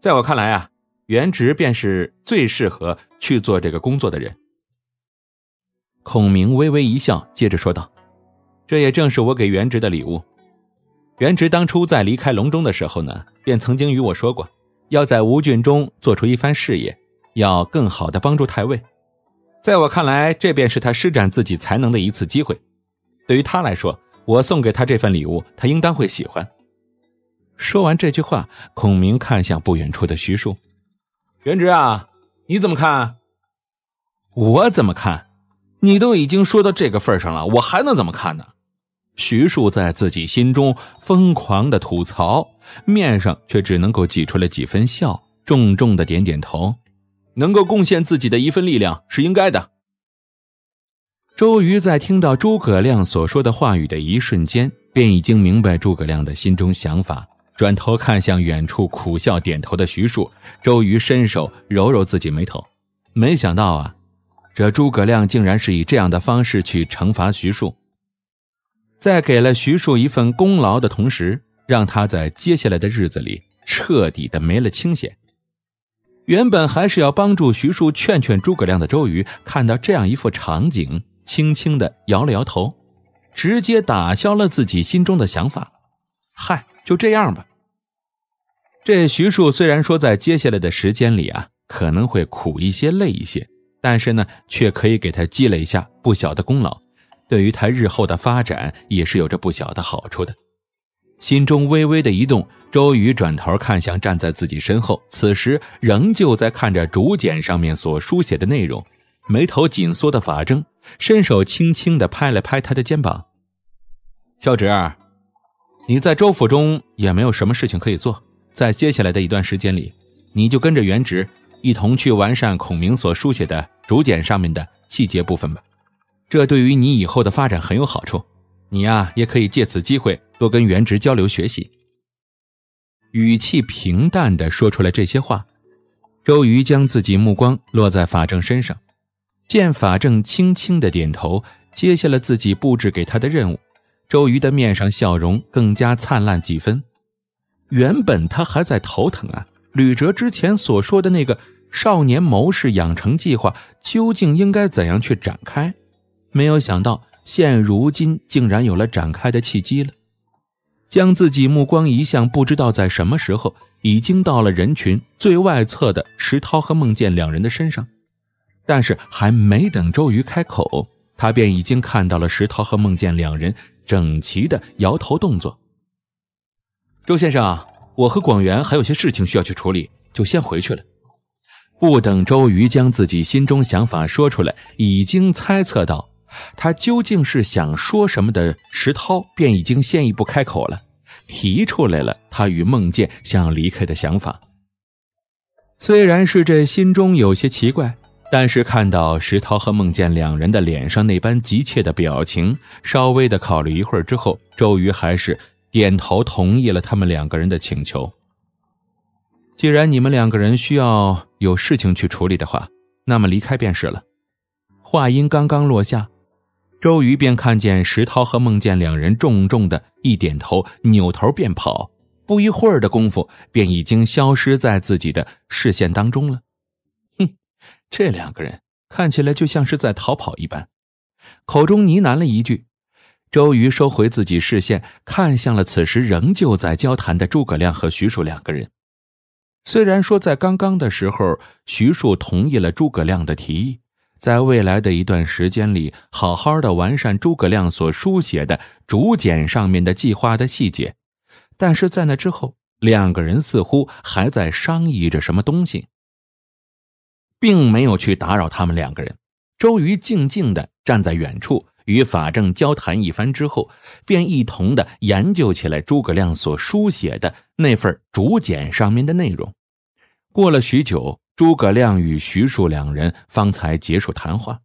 在我看来啊，原职便是最适合去做这个工作的人。孔明微微一笑，接着说道：“这也正是我给原职的礼物。”袁植当初在离开隆中的时候呢，便曾经与我说过，要在吴郡中做出一番事业，要更好的帮助太尉。在我看来，这便是他施展自己才能的一次机会。对于他来说，我送给他这份礼物，他应当会喜欢。说完这句话，孔明看向不远处的徐庶：“袁植啊，你怎么看？我怎么看？你都已经说到这个份上了，我还能怎么看呢？”徐庶在自己心中疯狂的吐槽，面上却只能够挤出了几分笑，重重的点点头，能够贡献自己的一份力量是应该的。周瑜在听到诸葛亮所说的话语的一瞬间，便已经明白诸葛亮的心中想法，转头看向远处苦笑点头的徐庶。周瑜伸手揉揉自己眉头，没想到啊，这诸葛亮竟然是以这样的方式去惩罚徐庶。在给了徐庶一份功劳的同时，让他在接下来的日子里彻底的没了清闲。原本还是要帮助徐庶劝劝诸葛亮的周瑜，看到这样一副场景，轻轻的摇了摇头，直接打消了自己心中的想法。嗨，就这样吧。这徐庶虽然说在接下来的时间里啊可能会苦一些、累一些，但是呢，却可以给他积累下不小的功劳。对于他日后的发展也是有着不小的好处的。心中微微的一动，周瑜转头看向站在自己身后，此时仍旧在看着竹简上面所书写的内容，眉头紧缩的法正，伸手轻轻的拍了拍他的肩膀：“孝儿，你在周府中也没有什么事情可以做，在接下来的一段时间里，你就跟着原职一同去完善孔明所书写的竹简上面的细节部分吧。”这对于你以后的发展很有好处，你呀也可以借此机会多跟袁职交流学习。语气平淡的说出了这些话，周瑜将自己目光落在法正身上，见法正轻轻的点头，接下了自己布置给他的任务，周瑜的面上笑容更加灿烂几分。原本他还在头疼啊，吕哲之前所说的那个少年谋士养成计划究竟应该怎样去展开？没有想到，现如今竟然有了展开的契机了。将自己目光移向，不知道在什么时候已经到了人群最外侧的石涛和孟建两人的身上。但是还没等周瑜开口，他便已经看到了石涛和孟建两人整齐的摇头动作。周先生，我和广元还有些事情需要去处理，就先回去了。不等周瑜将自己心中想法说出来，已经猜测到。他究竟是想说什么的？石涛便已经先一步开口了，提出来了他与孟建想离开的想法。虽然是这心中有些奇怪，但是看到石涛和孟建两人的脸上那般急切的表情，稍微的考虑一会儿之后，周瑜还是点头同意了他们两个人的请求。既然你们两个人需要有事情去处理的话，那么离开便是了。话音刚刚落下。周瑜便看见石涛和孟建两人重重的一点头，扭头便跑。不一会儿的功夫，便已经消失在自己的视线当中了。哼，这两个人看起来就像是在逃跑一般。口中呢喃了一句，周瑜收回自己视线，看向了此时仍旧在交谈的诸葛亮和徐庶两个人。虽然说在刚刚的时候，徐庶同意了诸葛亮的提议。在未来的一段时间里，好好的完善诸葛亮所书写的竹简上面的计划的细节。但是在那之后，两个人似乎还在商议着什么东西，并没有去打扰他们两个人。周瑜静静的站在远处，与法正交谈一番之后，便一同的研究起来诸葛亮所书写的那份竹简上面的内容。过了许久。诸葛亮与徐庶两人方才结束谈话，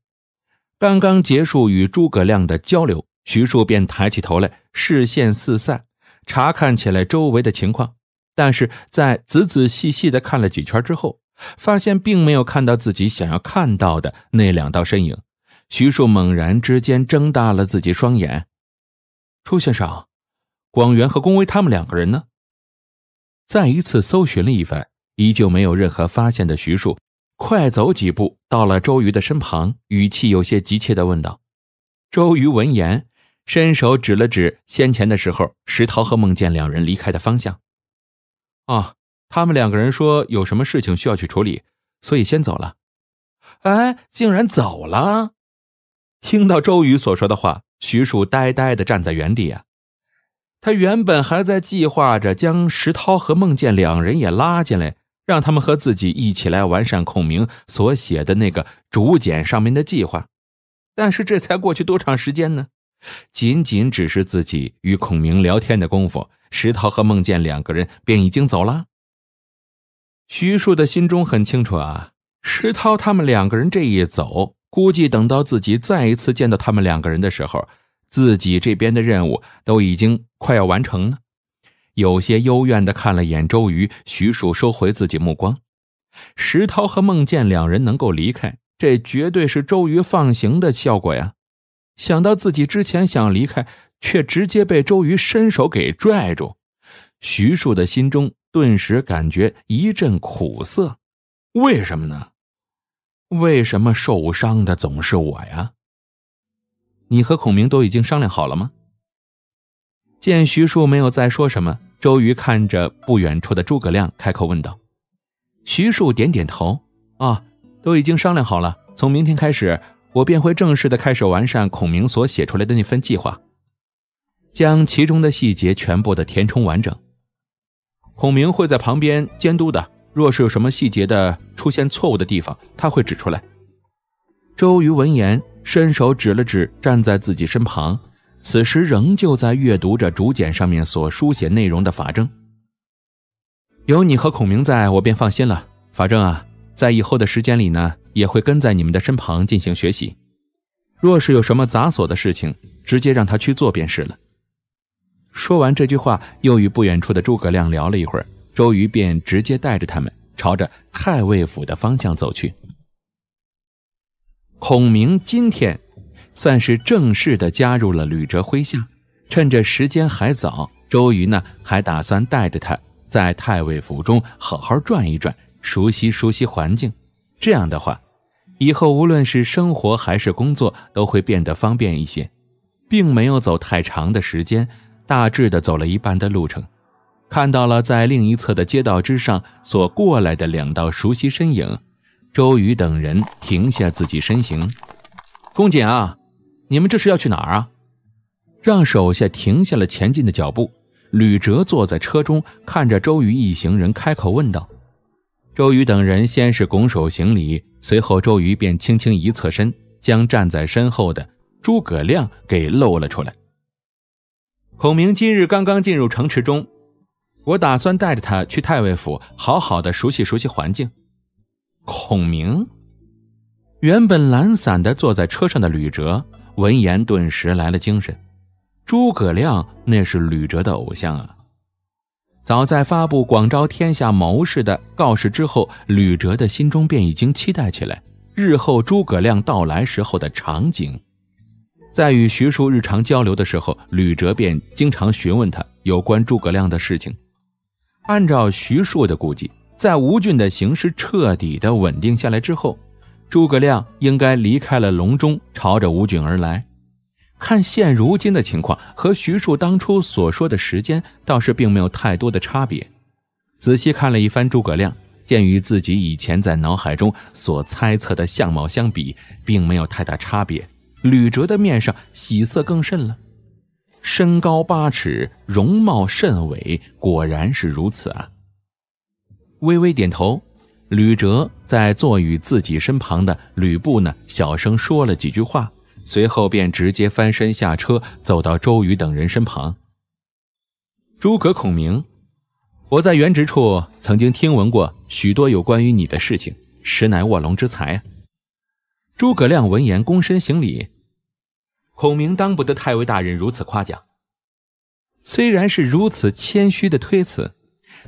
刚刚结束与诸葛亮的交流，徐庶便抬起头来，视线四散查看起来周围的情况。但是在仔仔细细的看了几圈之后，发现并没有看到自己想要看到的那两道身影。徐庶猛然之间睁大了自己双眼：“朱先生，广元和龚威他们两个人呢？”再一次搜寻了一番。依旧没有任何发现的徐庶，快走几步到了周瑜的身旁，语气有些急切地问道：“周瑜闻言，伸手指了指先前的时候石涛和孟建两人离开的方向。啊，他们两个人说有什么事情需要去处理，所以先走了。哎，竟然走了！听到周瑜所说的话，徐庶呆呆地站在原地啊。他原本还在计划着将石涛和孟建两人也拉进来。”让他们和自己一起来完善孔明所写的那个竹简上面的计划，但是这才过去多长时间呢？仅仅只是自己与孔明聊天的功夫，石涛和孟建两个人便已经走了。徐庶的心中很清楚啊，石涛他们两个人这一走，估计等到自己再一次见到他们两个人的时候，自己这边的任务都已经快要完成了。有些幽怨的看了眼周瑜，徐庶收回自己目光。石涛和孟建两人能够离开，这绝对是周瑜放行的效果呀。想到自己之前想离开，却直接被周瑜伸手给拽住，徐庶的心中顿时感觉一阵苦涩。为什么呢？为什么受伤的总是我呀？你和孔明都已经商量好了吗？见徐庶没有再说什么。周瑜看着不远处的诸葛亮，开口问道：“徐庶点点头，啊，都已经商量好了。从明天开始，我便会正式的开始完善孔明所写出来的那份计划，将其中的细节全部的填充完整。孔明会在旁边监督的，若是有什么细节的出现错误的地方，他会指出来。”周瑜闻言，伸手指了指站在自己身旁。此时仍旧在阅读着竹简上面所书写内容的法正，有你和孔明在，我便放心了。法正啊，在以后的时间里呢，也会跟在你们的身旁进行学习。若是有什么杂琐的事情，直接让他去做便是了。说完这句话，又与不远处的诸葛亮聊了一会儿，周瑜便直接带着他们朝着太尉府的方向走去。孔明今天。算是正式的加入了吕哲麾下。趁着时间还早，周瑜呢还打算带着他在太尉府中好好转一转，熟悉熟悉环境。这样的话，以后无论是生活还是工作都会变得方便一些。并没有走太长的时间，大致的走了一半的路程，看到了在另一侧的街道之上所过来的两道熟悉身影，周瑜等人停下自己身形。公瑾啊！你们这是要去哪儿啊？让手下停下了前进的脚步。吕哲坐在车中，看着周瑜一行人，开口问道：“周瑜等人先是拱手行礼，随后周瑜便轻轻一侧身，将站在身后的诸葛亮给露了出来。”孔明今日刚刚进入城池中，我打算带着他去太尉府，好好的熟悉熟悉环境。孔明，原本懒散的坐在车上的吕哲。闻言，顿时来了精神。诸葛亮那是吕哲的偶像啊！早在发布广招天下谋士的告示之后，吕哲的心中便已经期待起来，日后诸葛亮到来时候的场景。在与徐庶日常交流的时候，吕哲便经常询问他有关诸葛亮的事情。按照徐庶的估计，在吴郡的形势彻底的稳定下来之后，诸葛亮应该离开了隆中，朝着吴郡而来。看现如今的情况和徐庶当初所说的时间倒是并没有太多的差别。仔细看了一番诸葛亮，鉴于自己以前在脑海中所猜测的相貌相比，并没有太大差别。吕哲的面上喜色更甚了，身高八尺，容貌甚伟，果然是如此啊！微微点头。吕哲在坐与自己身旁的吕布呢，小声说了几句话，随后便直接翻身下车，走到周瑜等人身旁。诸葛孔明，我在原职处曾经听闻过许多有关于你的事情，实乃卧龙之才啊！诸葛亮闻言躬身行礼，孔明当不得太尉大人如此夸奖，虽然是如此谦虚的推辞。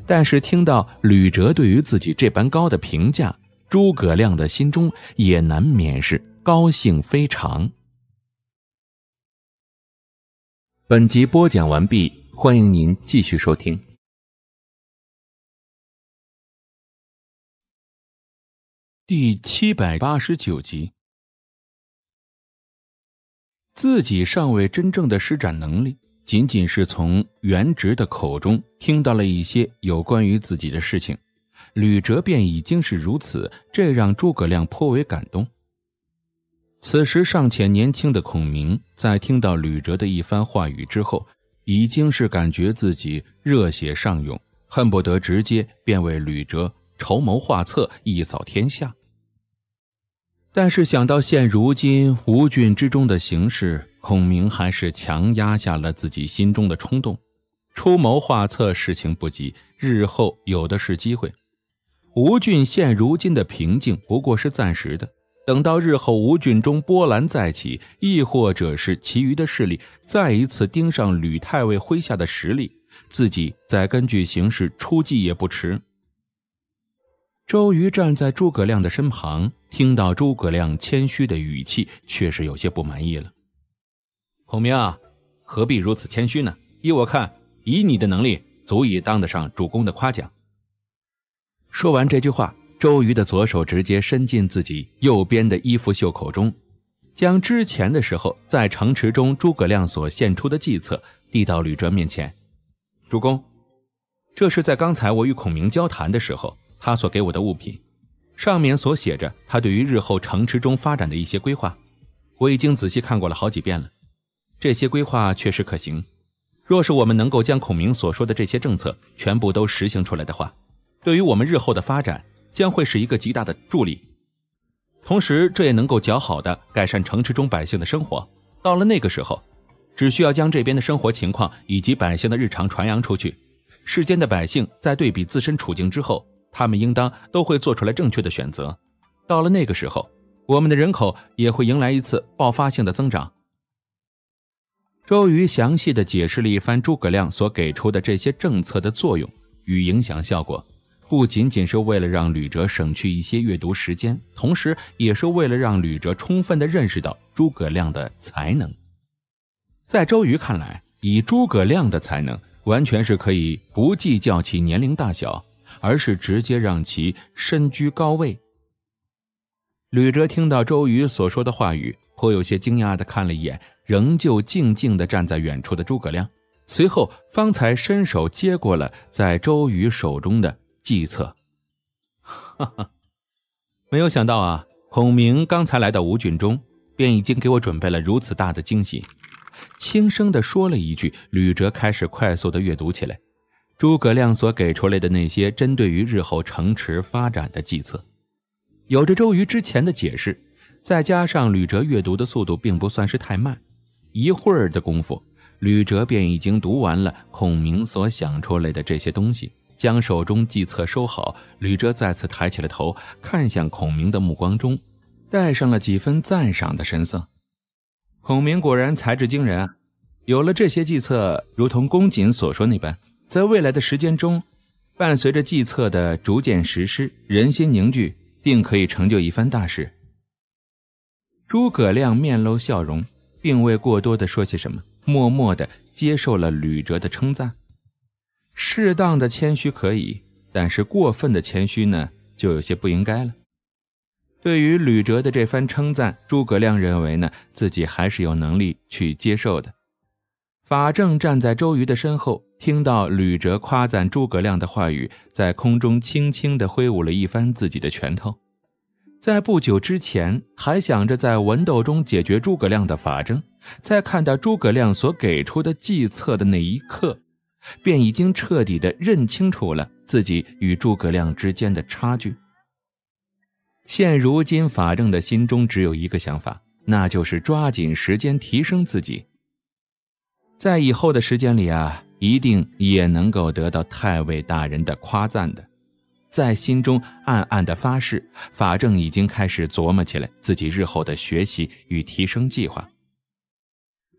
但是听到吕哲对于自己这般高的评价，诸葛亮的心中也难免是高兴非常。本集播讲完毕，欢迎您继续收听。第七百八十九集，自己尚未真正的施展能力。仅仅是从袁植的口中听到了一些有关于自己的事情，吕哲便已经是如此，这让诸葛亮颇为感动。此时尚且年轻的孔明，在听到吕哲的一番话语之后，已经是感觉自己热血上涌，恨不得直接便为吕哲筹谋画策，一扫天下。但是想到现如今吴郡之中的形势，孔明还是强压下了自己心中的冲动，出谋划策。事情不急，日后有的是机会。吴郡现如今的平静不过是暂时的，等到日后吴郡中波澜再起，亦或者是其余的势力再一次盯上吕太尉麾下的实力，自己再根据形势出计也不迟。周瑜站在诸葛亮的身旁，听到诸葛亮谦虚的语气，确实有些不满意了。孔明，啊，何必如此谦虚呢？依我看，以你的能力，足以当得上主公的夸奖。说完这句话，周瑜的左手直接伸进自己右边的衣服袖口中，将之前的时候在城池中诸葛亮所献出的计策递到吕哲面前。主公，这是在刚才我与孔明交谈的时候，他所给我的物品，上面所写着他对于日后城池中发展的一些规划，我已经仔细看过了好几遍了。这些规划确实可行。若是我们能够将孔明所说的这些政策全部都实行出来的话，对于我们日后的发展将会是一个极大的助力。同时，这也能够较好的改善城池中百姓的生活。到了那个时候，只需要将这边的生活情况以及百姓的日常传扬出去，世间的百姓在对比自身处境之后，他们应当都会做出来正确的选择。到了那个时候，我们的人口也会迎来一次爆发性的增长。周瑜详细的解释了一番诸葛亮所给出的这些政策的作用与影响效果，不仅仅是为了让吕哲省去一些阅读时间，同时也是为了让吕哲充分的认识到诸葛亮的才能。在周瑜看来，以诸葛亮的才能，完全是可以不计较其年龄大小，而是直接让其身居高位。吕哲听到周瑜所说的话语，颇有些惊讶的看了一眼。仍旧静静的站在远处的诸葛亮，随后方才伸手接过了在周瑜手中的计策。哈哈，没有想到啊，孔明刚才来到吴郡中，便已经给我准备了如此大的惊喜。轻声的说了一句，吕哲开始快速的阅读起来，诸葛亮所给出来的那些针对于日后城池发展的计策，有着周瑜之前的解释，再加上吕哲阅读的速度并不算是太慢。一会儿的功夫，吕哲便已经读完了孔明所想出来的这些东西，将手中计策收好。吕哲再次抬起了头，看向孔明的目光中，带上了几分赞赏的神色。孔明果然才智惊人，啊！有了这些计策，如同公瑾所说那般，在未来的时间中，伴随着计策的逐渐实施，人心凝聚，定可以成就一番大事。诸葛亮面露笑容。并未过多的说些什么，默默的接受了吕哲的称赞。适当的谦虚可以，但是过分的谦虚呢，就有些不应该了。对于吕哲的这番称赞，诸葛亮认为呢，自己还是有能力去接受的。法正站在周瑜的身后，听到吕哲夸赞诸葛亮的话语，在空中轻轻的挥舞了一番自己的拳头。在不久之前，还想着在文斗中解决诸葛亮的法正，在看到诸葛亮所给出的计策的那一刻，便已经彻底的认清楚了自己与诸葛亮之间的差距。现如今，法正的心中只有一个想法，那就是抓紧时间提升自己，在以后的时间里啊，一定也能够得到太尉大人的夸赞的。在心中暗暗的发誓，法正已经开始琢磨起来自己日后的学习与提升计划。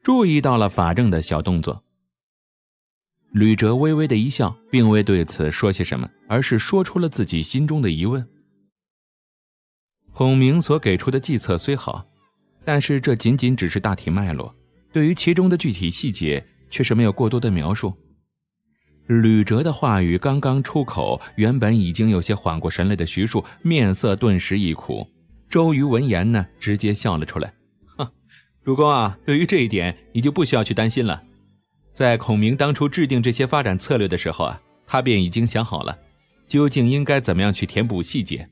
注意到了法正的小动作，吕哲微微的一笑，并未对此说些什么，而是说出了自己心中的疑问：孔明所给出的计策虽好，但是这仅仅只是大体脉络，对于其中的具体细节却是没有过多的描述。吕哲的话语刚刚出口，原本已经有些缓过神来的徐庶面色顿时一苦。周瑜闻言呢，直接笑了出来：“哼，主公啊，对于这一点你就不需要去担心了。在孔明当初制定这些发展策略的时候啊，他便已经想好了，究竟应该怎么样去填补细节。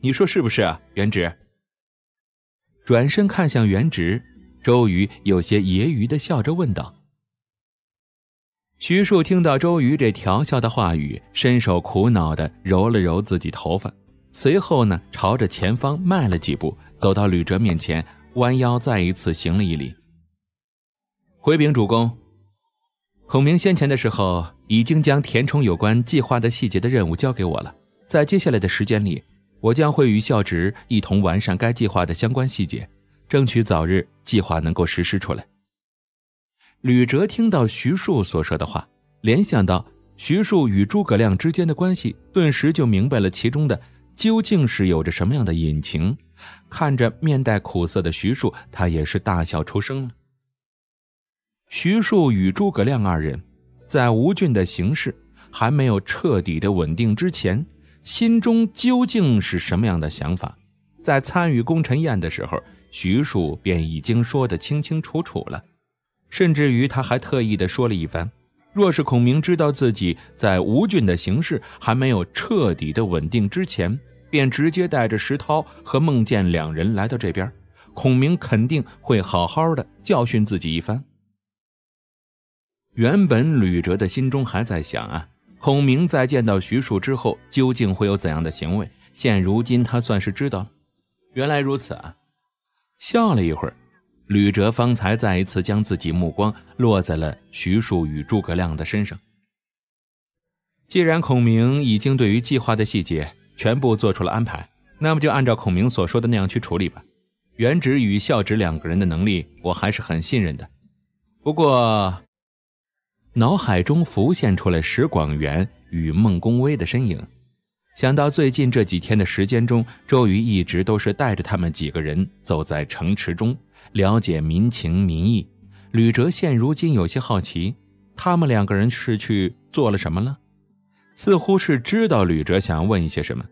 你说是不是，啊，元直？”转身看向元直，周瑜有些揶揄的笑着问道。徐庶听到周瑜这调笑的话语，伸手苦恼地揉了揉自己头发，随后呢，朝着前方迈了几步，走到吕哲面前，弯腰再一次行了一礼。回禀主公，孔明先前的时候已经将填充有关计划的细节的任务交给我了，在接下来的时间里，我将会与孝直一同完善该计划的相关细节，争取早日计划能够实施出来。吕哲听到徐庶所说的话，联想到徐庶与诸葛亮之间的关系，顿时就明白了其中的究竟是有着什么样的隐情。看着面带苦涩的徐庶，他也是大笑出声了。徐庶与诸葛亮二人，在吴郡的形势还没有彻底的稳定之前，心中究竟是什么样的想法，在参与功臣宴的时候，徐庶便已经说得清清楚楚了。甚至于他还特意的说了一番，若是孔明知道自己在吴郡的形势还没有彻底的稳定之前，便直接带着石涛和孟建两人来到这边，孔明肯定会好好的教训自己一番。原本吕哲的心中还在想啊，孔明在见到徐庶之后究竟会有怎样的行为，现如今他算是知道了，原来如此啊，笑了一会儿。吕哲方才再一次将自己目光落在了徐庶与诸葛亮的身上。既然孔明已经对于计划的细节全部做出了安排，那么就按照孔明所说的那样去处理吧。元直与孝直两个人的能力我还是很信任的，不过脑海中浮现出了石广元与孟公威的身影，想到最近这几天的时间中，周瑜一直都是带着他们几个人走在城池中。了解民情民意，吕哲现如今有些好奇，他们两个人是去做了什么了？似乎是知道吕哲想要问一些什么，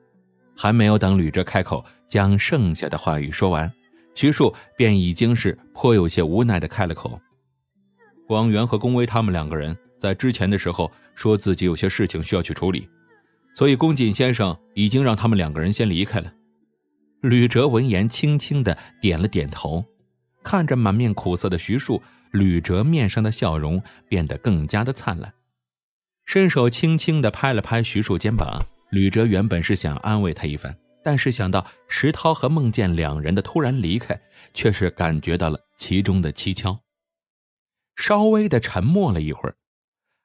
还没有等吕哲开口将剩下的话语说完，徐庶便已经是颇有些无奈的开了口：“广元和龚威他们两个人在之前的时候说自己有些事情需要去处理，所以龚瑾先生已经让他们两个人先离开了。”吕哲闻言，轻轻的点了点头。看着满面苦涩的徐庶，吕哲面上的笑容变得更加的灿烂，伸手轻轻的拍了拍徐庶肩膀。吕哲原本是想安慰他一番，但是想到石涛和孟建两人的突然离开，却是感觉到了其中的蹊跷。稍微的沉默了一会儿，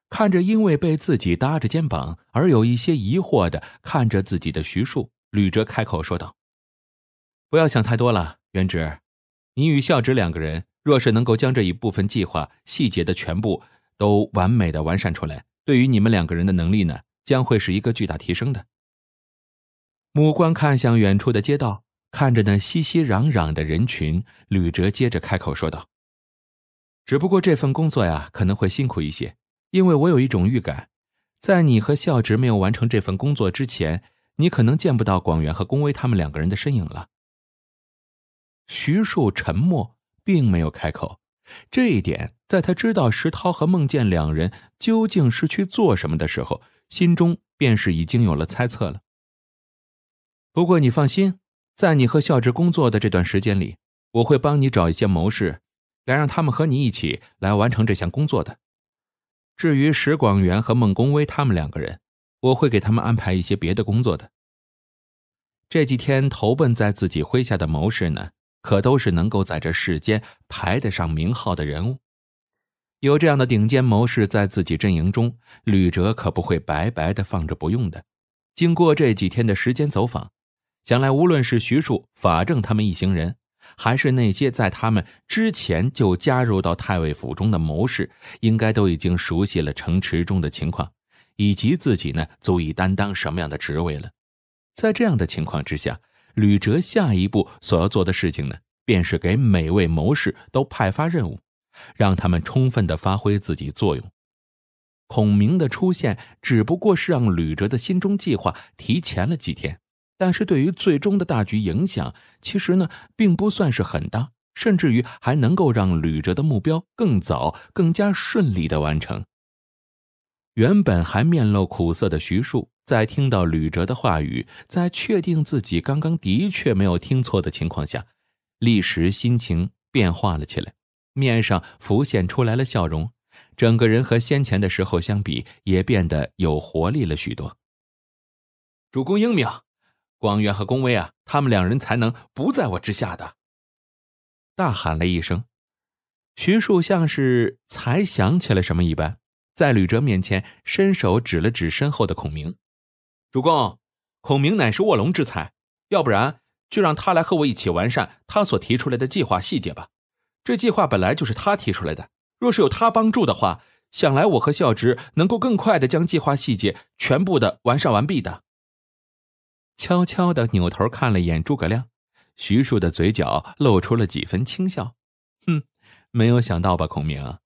看着因为被自己搭着肩膀而有一些疑惑的看着自己的徐庶，吕哲开口说道：“不要想太多了，元直。”你与孝直两个人，若是能够将这一部分计划细节的全部都完美的完善出来，对于你们两个人的能力呢，将会是一个巨大提升的。目光看向远处的街道，看着那熙熙攘攘的人群，吕哲接着开口说道：“只不过这份工作呀，可能会辛苦一些，因为我有一种预感，在你和孝直没有完成这份工作之前，你可能见不到广元和宫威他们两个人的身影了。”徐庶沉默，并没有开口。这一点，在他知道石涛和孟建两人究竟是去做什么的时候，心中便是已经有了猜测了。不过你放心，在你和孝直工作的这段时间里，我会帮你找一些谋士，来让他们和你一起来完成这项工作的。至于石广元和孟公威他们两个人，我会给他们安排一些别的工作的。这几天投奔在自己麾下的谋士呢？可都是能够在这世间排得上名号的人物，有这样的顶尖谋士在自己阵营中，吕哲可不会白白的放着不用的。经过这几天的时间走访，想来无论是徐庶、法正他们一行人，还是那些在他们之前就加入到太尉府中的谋士，应该都已经熟悉了城池中的情况，以及自己呢，足以担当什么样的职位了。在这样的情况之下。吕哲下一步所要做的事情呢，便是给每位谋士都派发任务，让他们充分的发挥自己作用。孔明的出现只不过是让吕哲的心中计划提前了几天，但是对于最终的大局影响，其实呢并不算是很大，甚至于还能够让吕哲的目标更早、更加顺利的完成。原本还面露苦涩的徐庶，在听到吕哲的话语，在确定自己刚刚的确没有听错的情况下，立时心情变化了起来，面上浮现出来了笑容，整个人和先前的时候相比，也变得有活力了许多。主公英明，广元和公威啊，他们两人才能不在我之下的。大喊了一声，徐庶像是才想起了什么一般。在吕哲面前，伸手指了指身后的孔明：“主公，孔明乃是卧龙之才，要不然就让他来和我一起完善他所提出来的计划细节吧。这计划本来就是他提出来的，若是有他帮助的话，想来我和孝直能够更快的将计划细节全部的完善完毕的。”悄悄的扭头看了一眼诸葛亮，徐庶的嘴角露出了几分轻笑：“哼，没有想到吧，孔明。”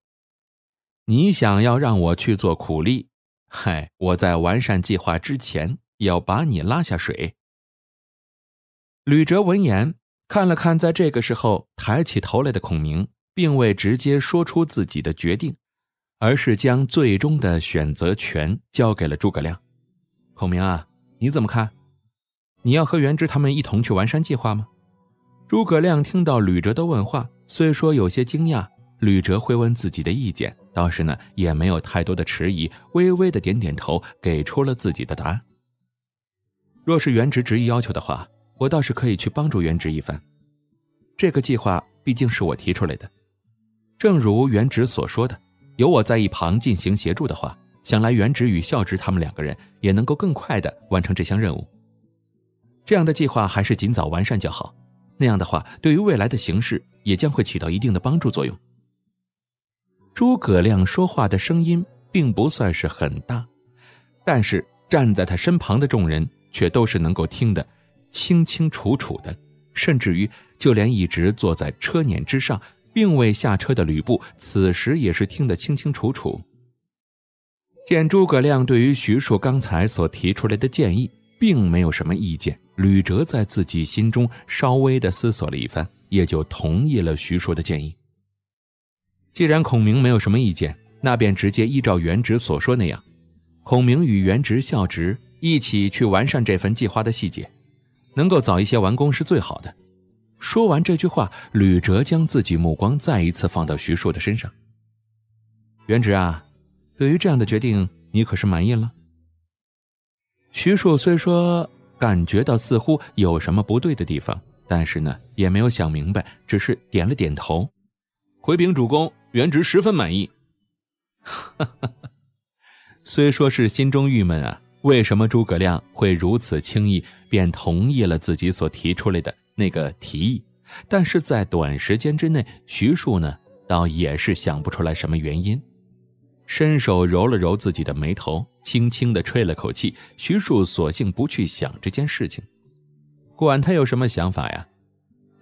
你想要让我去做苦力？嗨，我在完善计划之前要把你拉下水。吕哲闻言，看了看在这个时候抬起头来的孔明，并未直接说出自己的决定，而是将最终的选择权交给了诸葛亮。孔明啊，你怎么看？你要和袁之他们一同去完善计划吗？诸葛亮听到吕哲的问话，虽说有些惊讶，吕哲会问自己的意见。倒是呢，也没有太多的迟疑，微微的点点头，给出了自己的答案。若是原值执意要求的话，我倒是可以去帮助原值一番。这个计划毕竟是我提出来的，正如原值所说的，有我在一旁进行协助的话，想来原值与孝直他们两个人也能够更快的完成这项任务。这样的计划还是尽早完善较好，那样的话，对于未来的形势也将会起到一定的帮助作用。诸葛亮说话的声音并不算是很大，但是站在他身旁的众人却都是能够听得清清楚楚的，甚至于就连一直坐在车辇之上并未下车的吕布，此时也是听得清清楚楚。见诸葛亮对于徐庶刚才所提出来的建议并没有什么意见，吕哲在自己心中稍微的思索了一番，也就同意了徐庶的建议。既然孔明没有什么意见，那便直接依照原职所说那样。孔明与原职、孝职一起去完善这份计划的细节，能够早一些完工是最好的。说完这句话，吕哲将自己目光再一次放到徐庶的身上。元直啊，对于这样的决定，你可是满意了？徐庶虽说感觉到似乎有什么不对的地方，但是呢，也没有想明白，只是点了点头，回禀主公。原植十分满意，虽说是心中郁闷啊，为什么诸葛亮会如此轻易便同意了自己所提出来的那个提议？但是在短时间之内，徐庶呢，倒也是想不出来什么原因。伸手揉了揉自己的眉头，轻轻的吹了口气。徐庶索性不去想这件事情，管他有什么想法呀，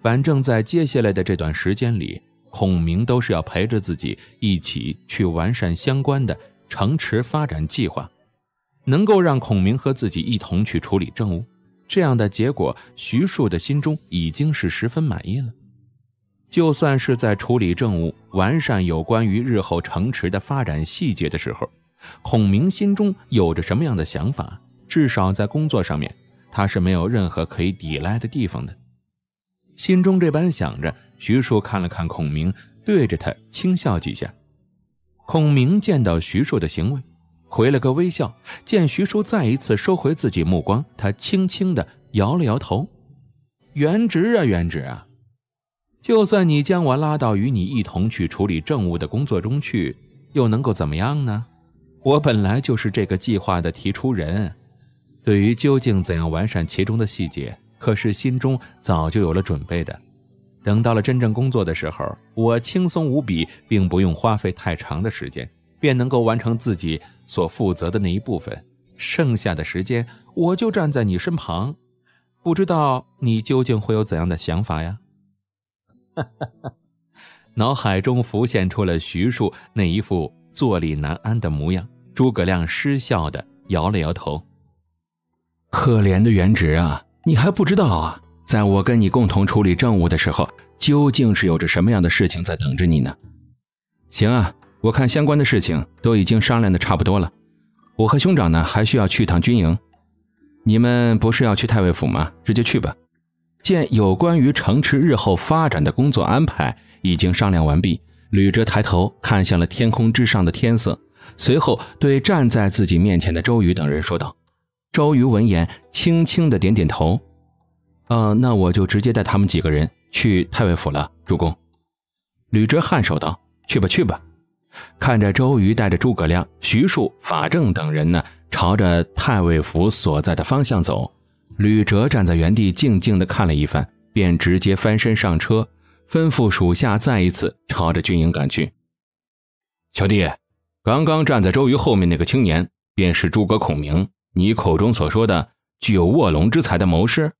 反正在接下来的这段时间里。孔明都是要陪着自己一起去完善相关的城池发展计划，能够让孔明和自己一同去处理政务，这样的结果，徐庶的心中已经是十分满意了。就算是在处理政务、完善有关于日后城池的发展细节的时候，孔明心中有着什么样的想法，至少在工作上面，他是没有任何可以抵赖的地方的。心中这般想着，徐庶看了看孔明，对着他轻笑几下。孔明见到徐庶的行为，回了个微笑。见徐庶再一次收回自己目光，他轻轻的摇了摇头：“原职啊，原职啊，就算你将我拉到与你一同去处理政务的工作中去，又能够怎么样呢？我本来就是这个计划的提出人，对于究竟怎样完善其中的细节。”可是心中早就有了准备的，等到了真正工作的时候，我轻松无比，并不用花费太长的时间，便能够完成自己所负责的那一部分。剩下的时间，我就站在你身旁，不知道你究竟会有怎样的想法呀？哈哈！脑海中浮现出了徐庶那一副坐立难安的模样。诸葛亮失笑的摇了摇头：“可怜的原职啊！”你还不知道啊？在我跟你共同处理政务的时候，究竟是有着什么样的事情在等着你呢？行啊，我看相关的事情都已经商量的差不多了，我和兄长呢还需要去趟军营。你们不是要去太尉府吗？直接去吧。见有关于城池日后发展的工作安排已经商量完毕，吕哲抬头看向了天空之上的天色，随后对站在自己面前的周瑜等人说道。周瑜闻言，轻轻的点点头。呃，那我就直接带他们几个人去太尉府了。主公，吕哲颔首道：“去吧，去吧。”看着周瑜带着诸葛亮、徐庶、法正等人呢，朝着太尉府所在的方向走，吕哲站在原地静静的看了一番，便直接翻身上车，吩咐属下再一次朝着军营赶去。小弟，刚刚站在周瑜后面那个青年，便是诸葛孔明。你口中所说的具有卧龙之才的谋士，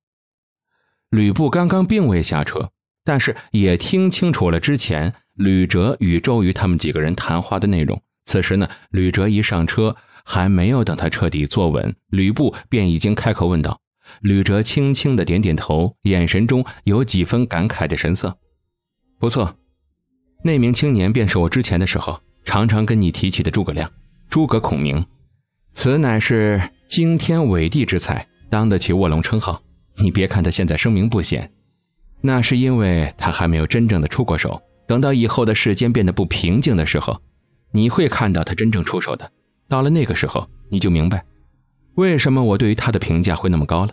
吕布刚刚并未下车，但是也听清楚了之前吕哲与周瑜他们几个人谈话的内容。此时呢，吕哲一上车，还没有等他彻底坐稳，吕布便已经开口问道。吕哲轻轻的点点头，眼神中有几分感慨的神色。不错，那名青年便是我之前的时候常常跟你提起的诸葛亮，诸葛孔明，此乃是。惊天伟地之才，当得起卧龙称号。你别看他现在声名不显，那是因为他还没有真正的出过手。等到以后的世间变得不平静的时候，你会看到他真正出手的。到了那个时候，你就明白为什么我对于他的评价会那么高了。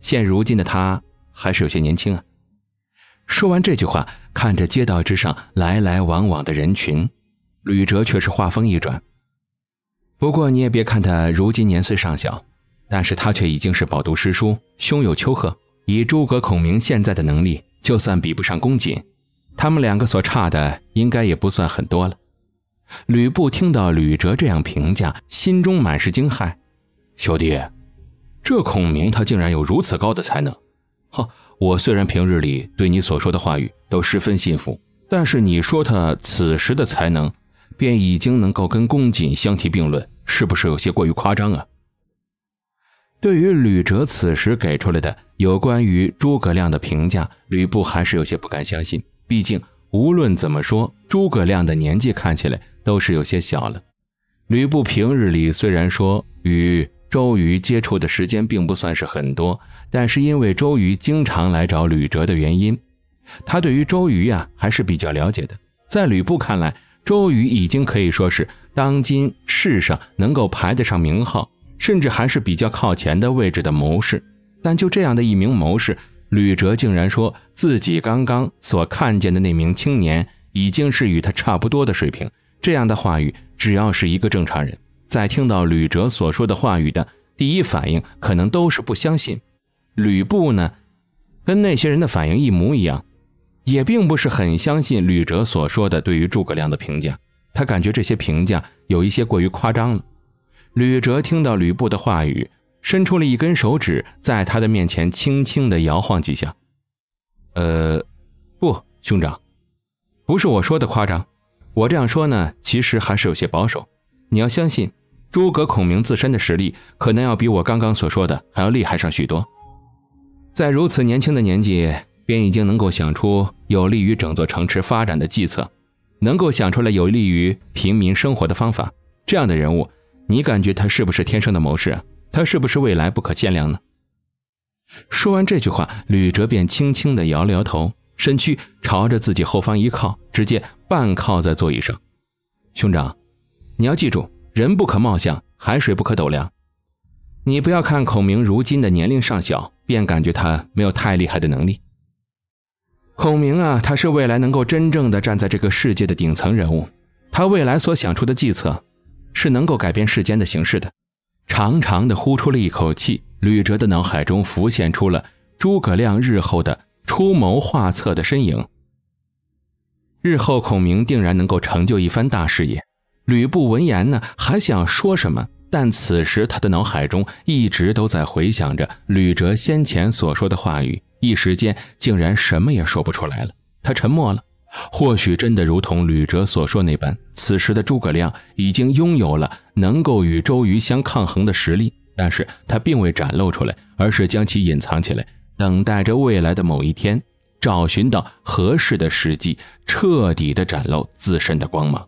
现如今的他还是有些年轻啊。说完这句话，看着街道之上来来往往的人群，吕哲却是话锋一转。不过你也别看他如今年岁尚小，但是他却已经是饱读诗书，胸有丘壑。以诸葛孔明现在的能力，就算比不上公瑾，他们两个所差的应该也不算很多了。吕布听到吕哲这样评价，心中满是惊骇。小弟，这孔明他竟然有如此高的才能？哈，我虽然平日里对你所说的话语都十分信服，但是你说他此时的才能？便已经能够跟公瑾相提并论，是不是有些过于夸张啊？对于吕哲此时给出来的有关于诸葛亮的评价，吕布还是有些不敢相信。毕竟，无论怎么说，诸葛亮的年纪看起来都是有些小了。吕布平日里虽然说与周瑜接触的时间并不算是很多，但是因为周瑜经常来找吕哲的原因，他对于周瑜呀还是比较了解的。在吕布看来，周瑜已经可以说是当今世上能够排得上名号，甚至还是比较靠前的位置的谋士。但就这样的一名谋士，吕哲竟然说自己刚刚所看见的那名青年，已经是与他差不多的水平。这样的话语，只要是一个正常人，在听到吕哲所说的话语的，第一反应可能都是不相信。吕布呢，跟那些人的反应一模一样。也并不是很相信吕哲所说的对于诸葛亮的评价，他感觉这些评价有一些过于夸张了。吕哲听到吕布的话语，伸出了一根手指，在他的面前轻轻的摇晃几下。呃，不，兄长，不是我说的夸张，我这样说呢，其实还是有些保守。你要相信，诸葛孔明自身的实力，可能要比我刚刚所说的还要厉害上许多。在如此年轻的年纪。便已经能够想出有利于整座城池发展的计策，能够想出来有利于平民生活的方法。这样的人物，你感觉他是不是天生的谋士？他是不是未来不可限量呢？说完这句话，吕哲便轻轻地摇了摇头，身躯朝着自己后方一靠，直接半靠在座椅上。兄长，你要记住，人不可貌相，海水不可斗量。你不要看孔明如今的年龄尚小，便感觉他没有太厉害的能力。孔明啊，他是未来能够真正的站在这个世界的顶层人物，他未来所想出的计策，是能够改变世间的形势的。长长的呼出了一口气，吕哲的脑海中浮现出了诸葛亮日后的出谋划策的身影。日后孔明定然能够成就一番大事业。吕布闻言呢，还想说什么？但此时，他的脑海中一直都在回想着吕哲先前所说的话语，一时间竟然什么也说不出来了。他沉默了，或许真的如同吕哲所说那般，此时的诸葛亮已经拥有了能够与周瑜相抗衡的实力，但是他并未展露出来，而是将其隐藏起来，等待着未来的某一天，找寻到合适的时机，彻底的展露自身的光芒。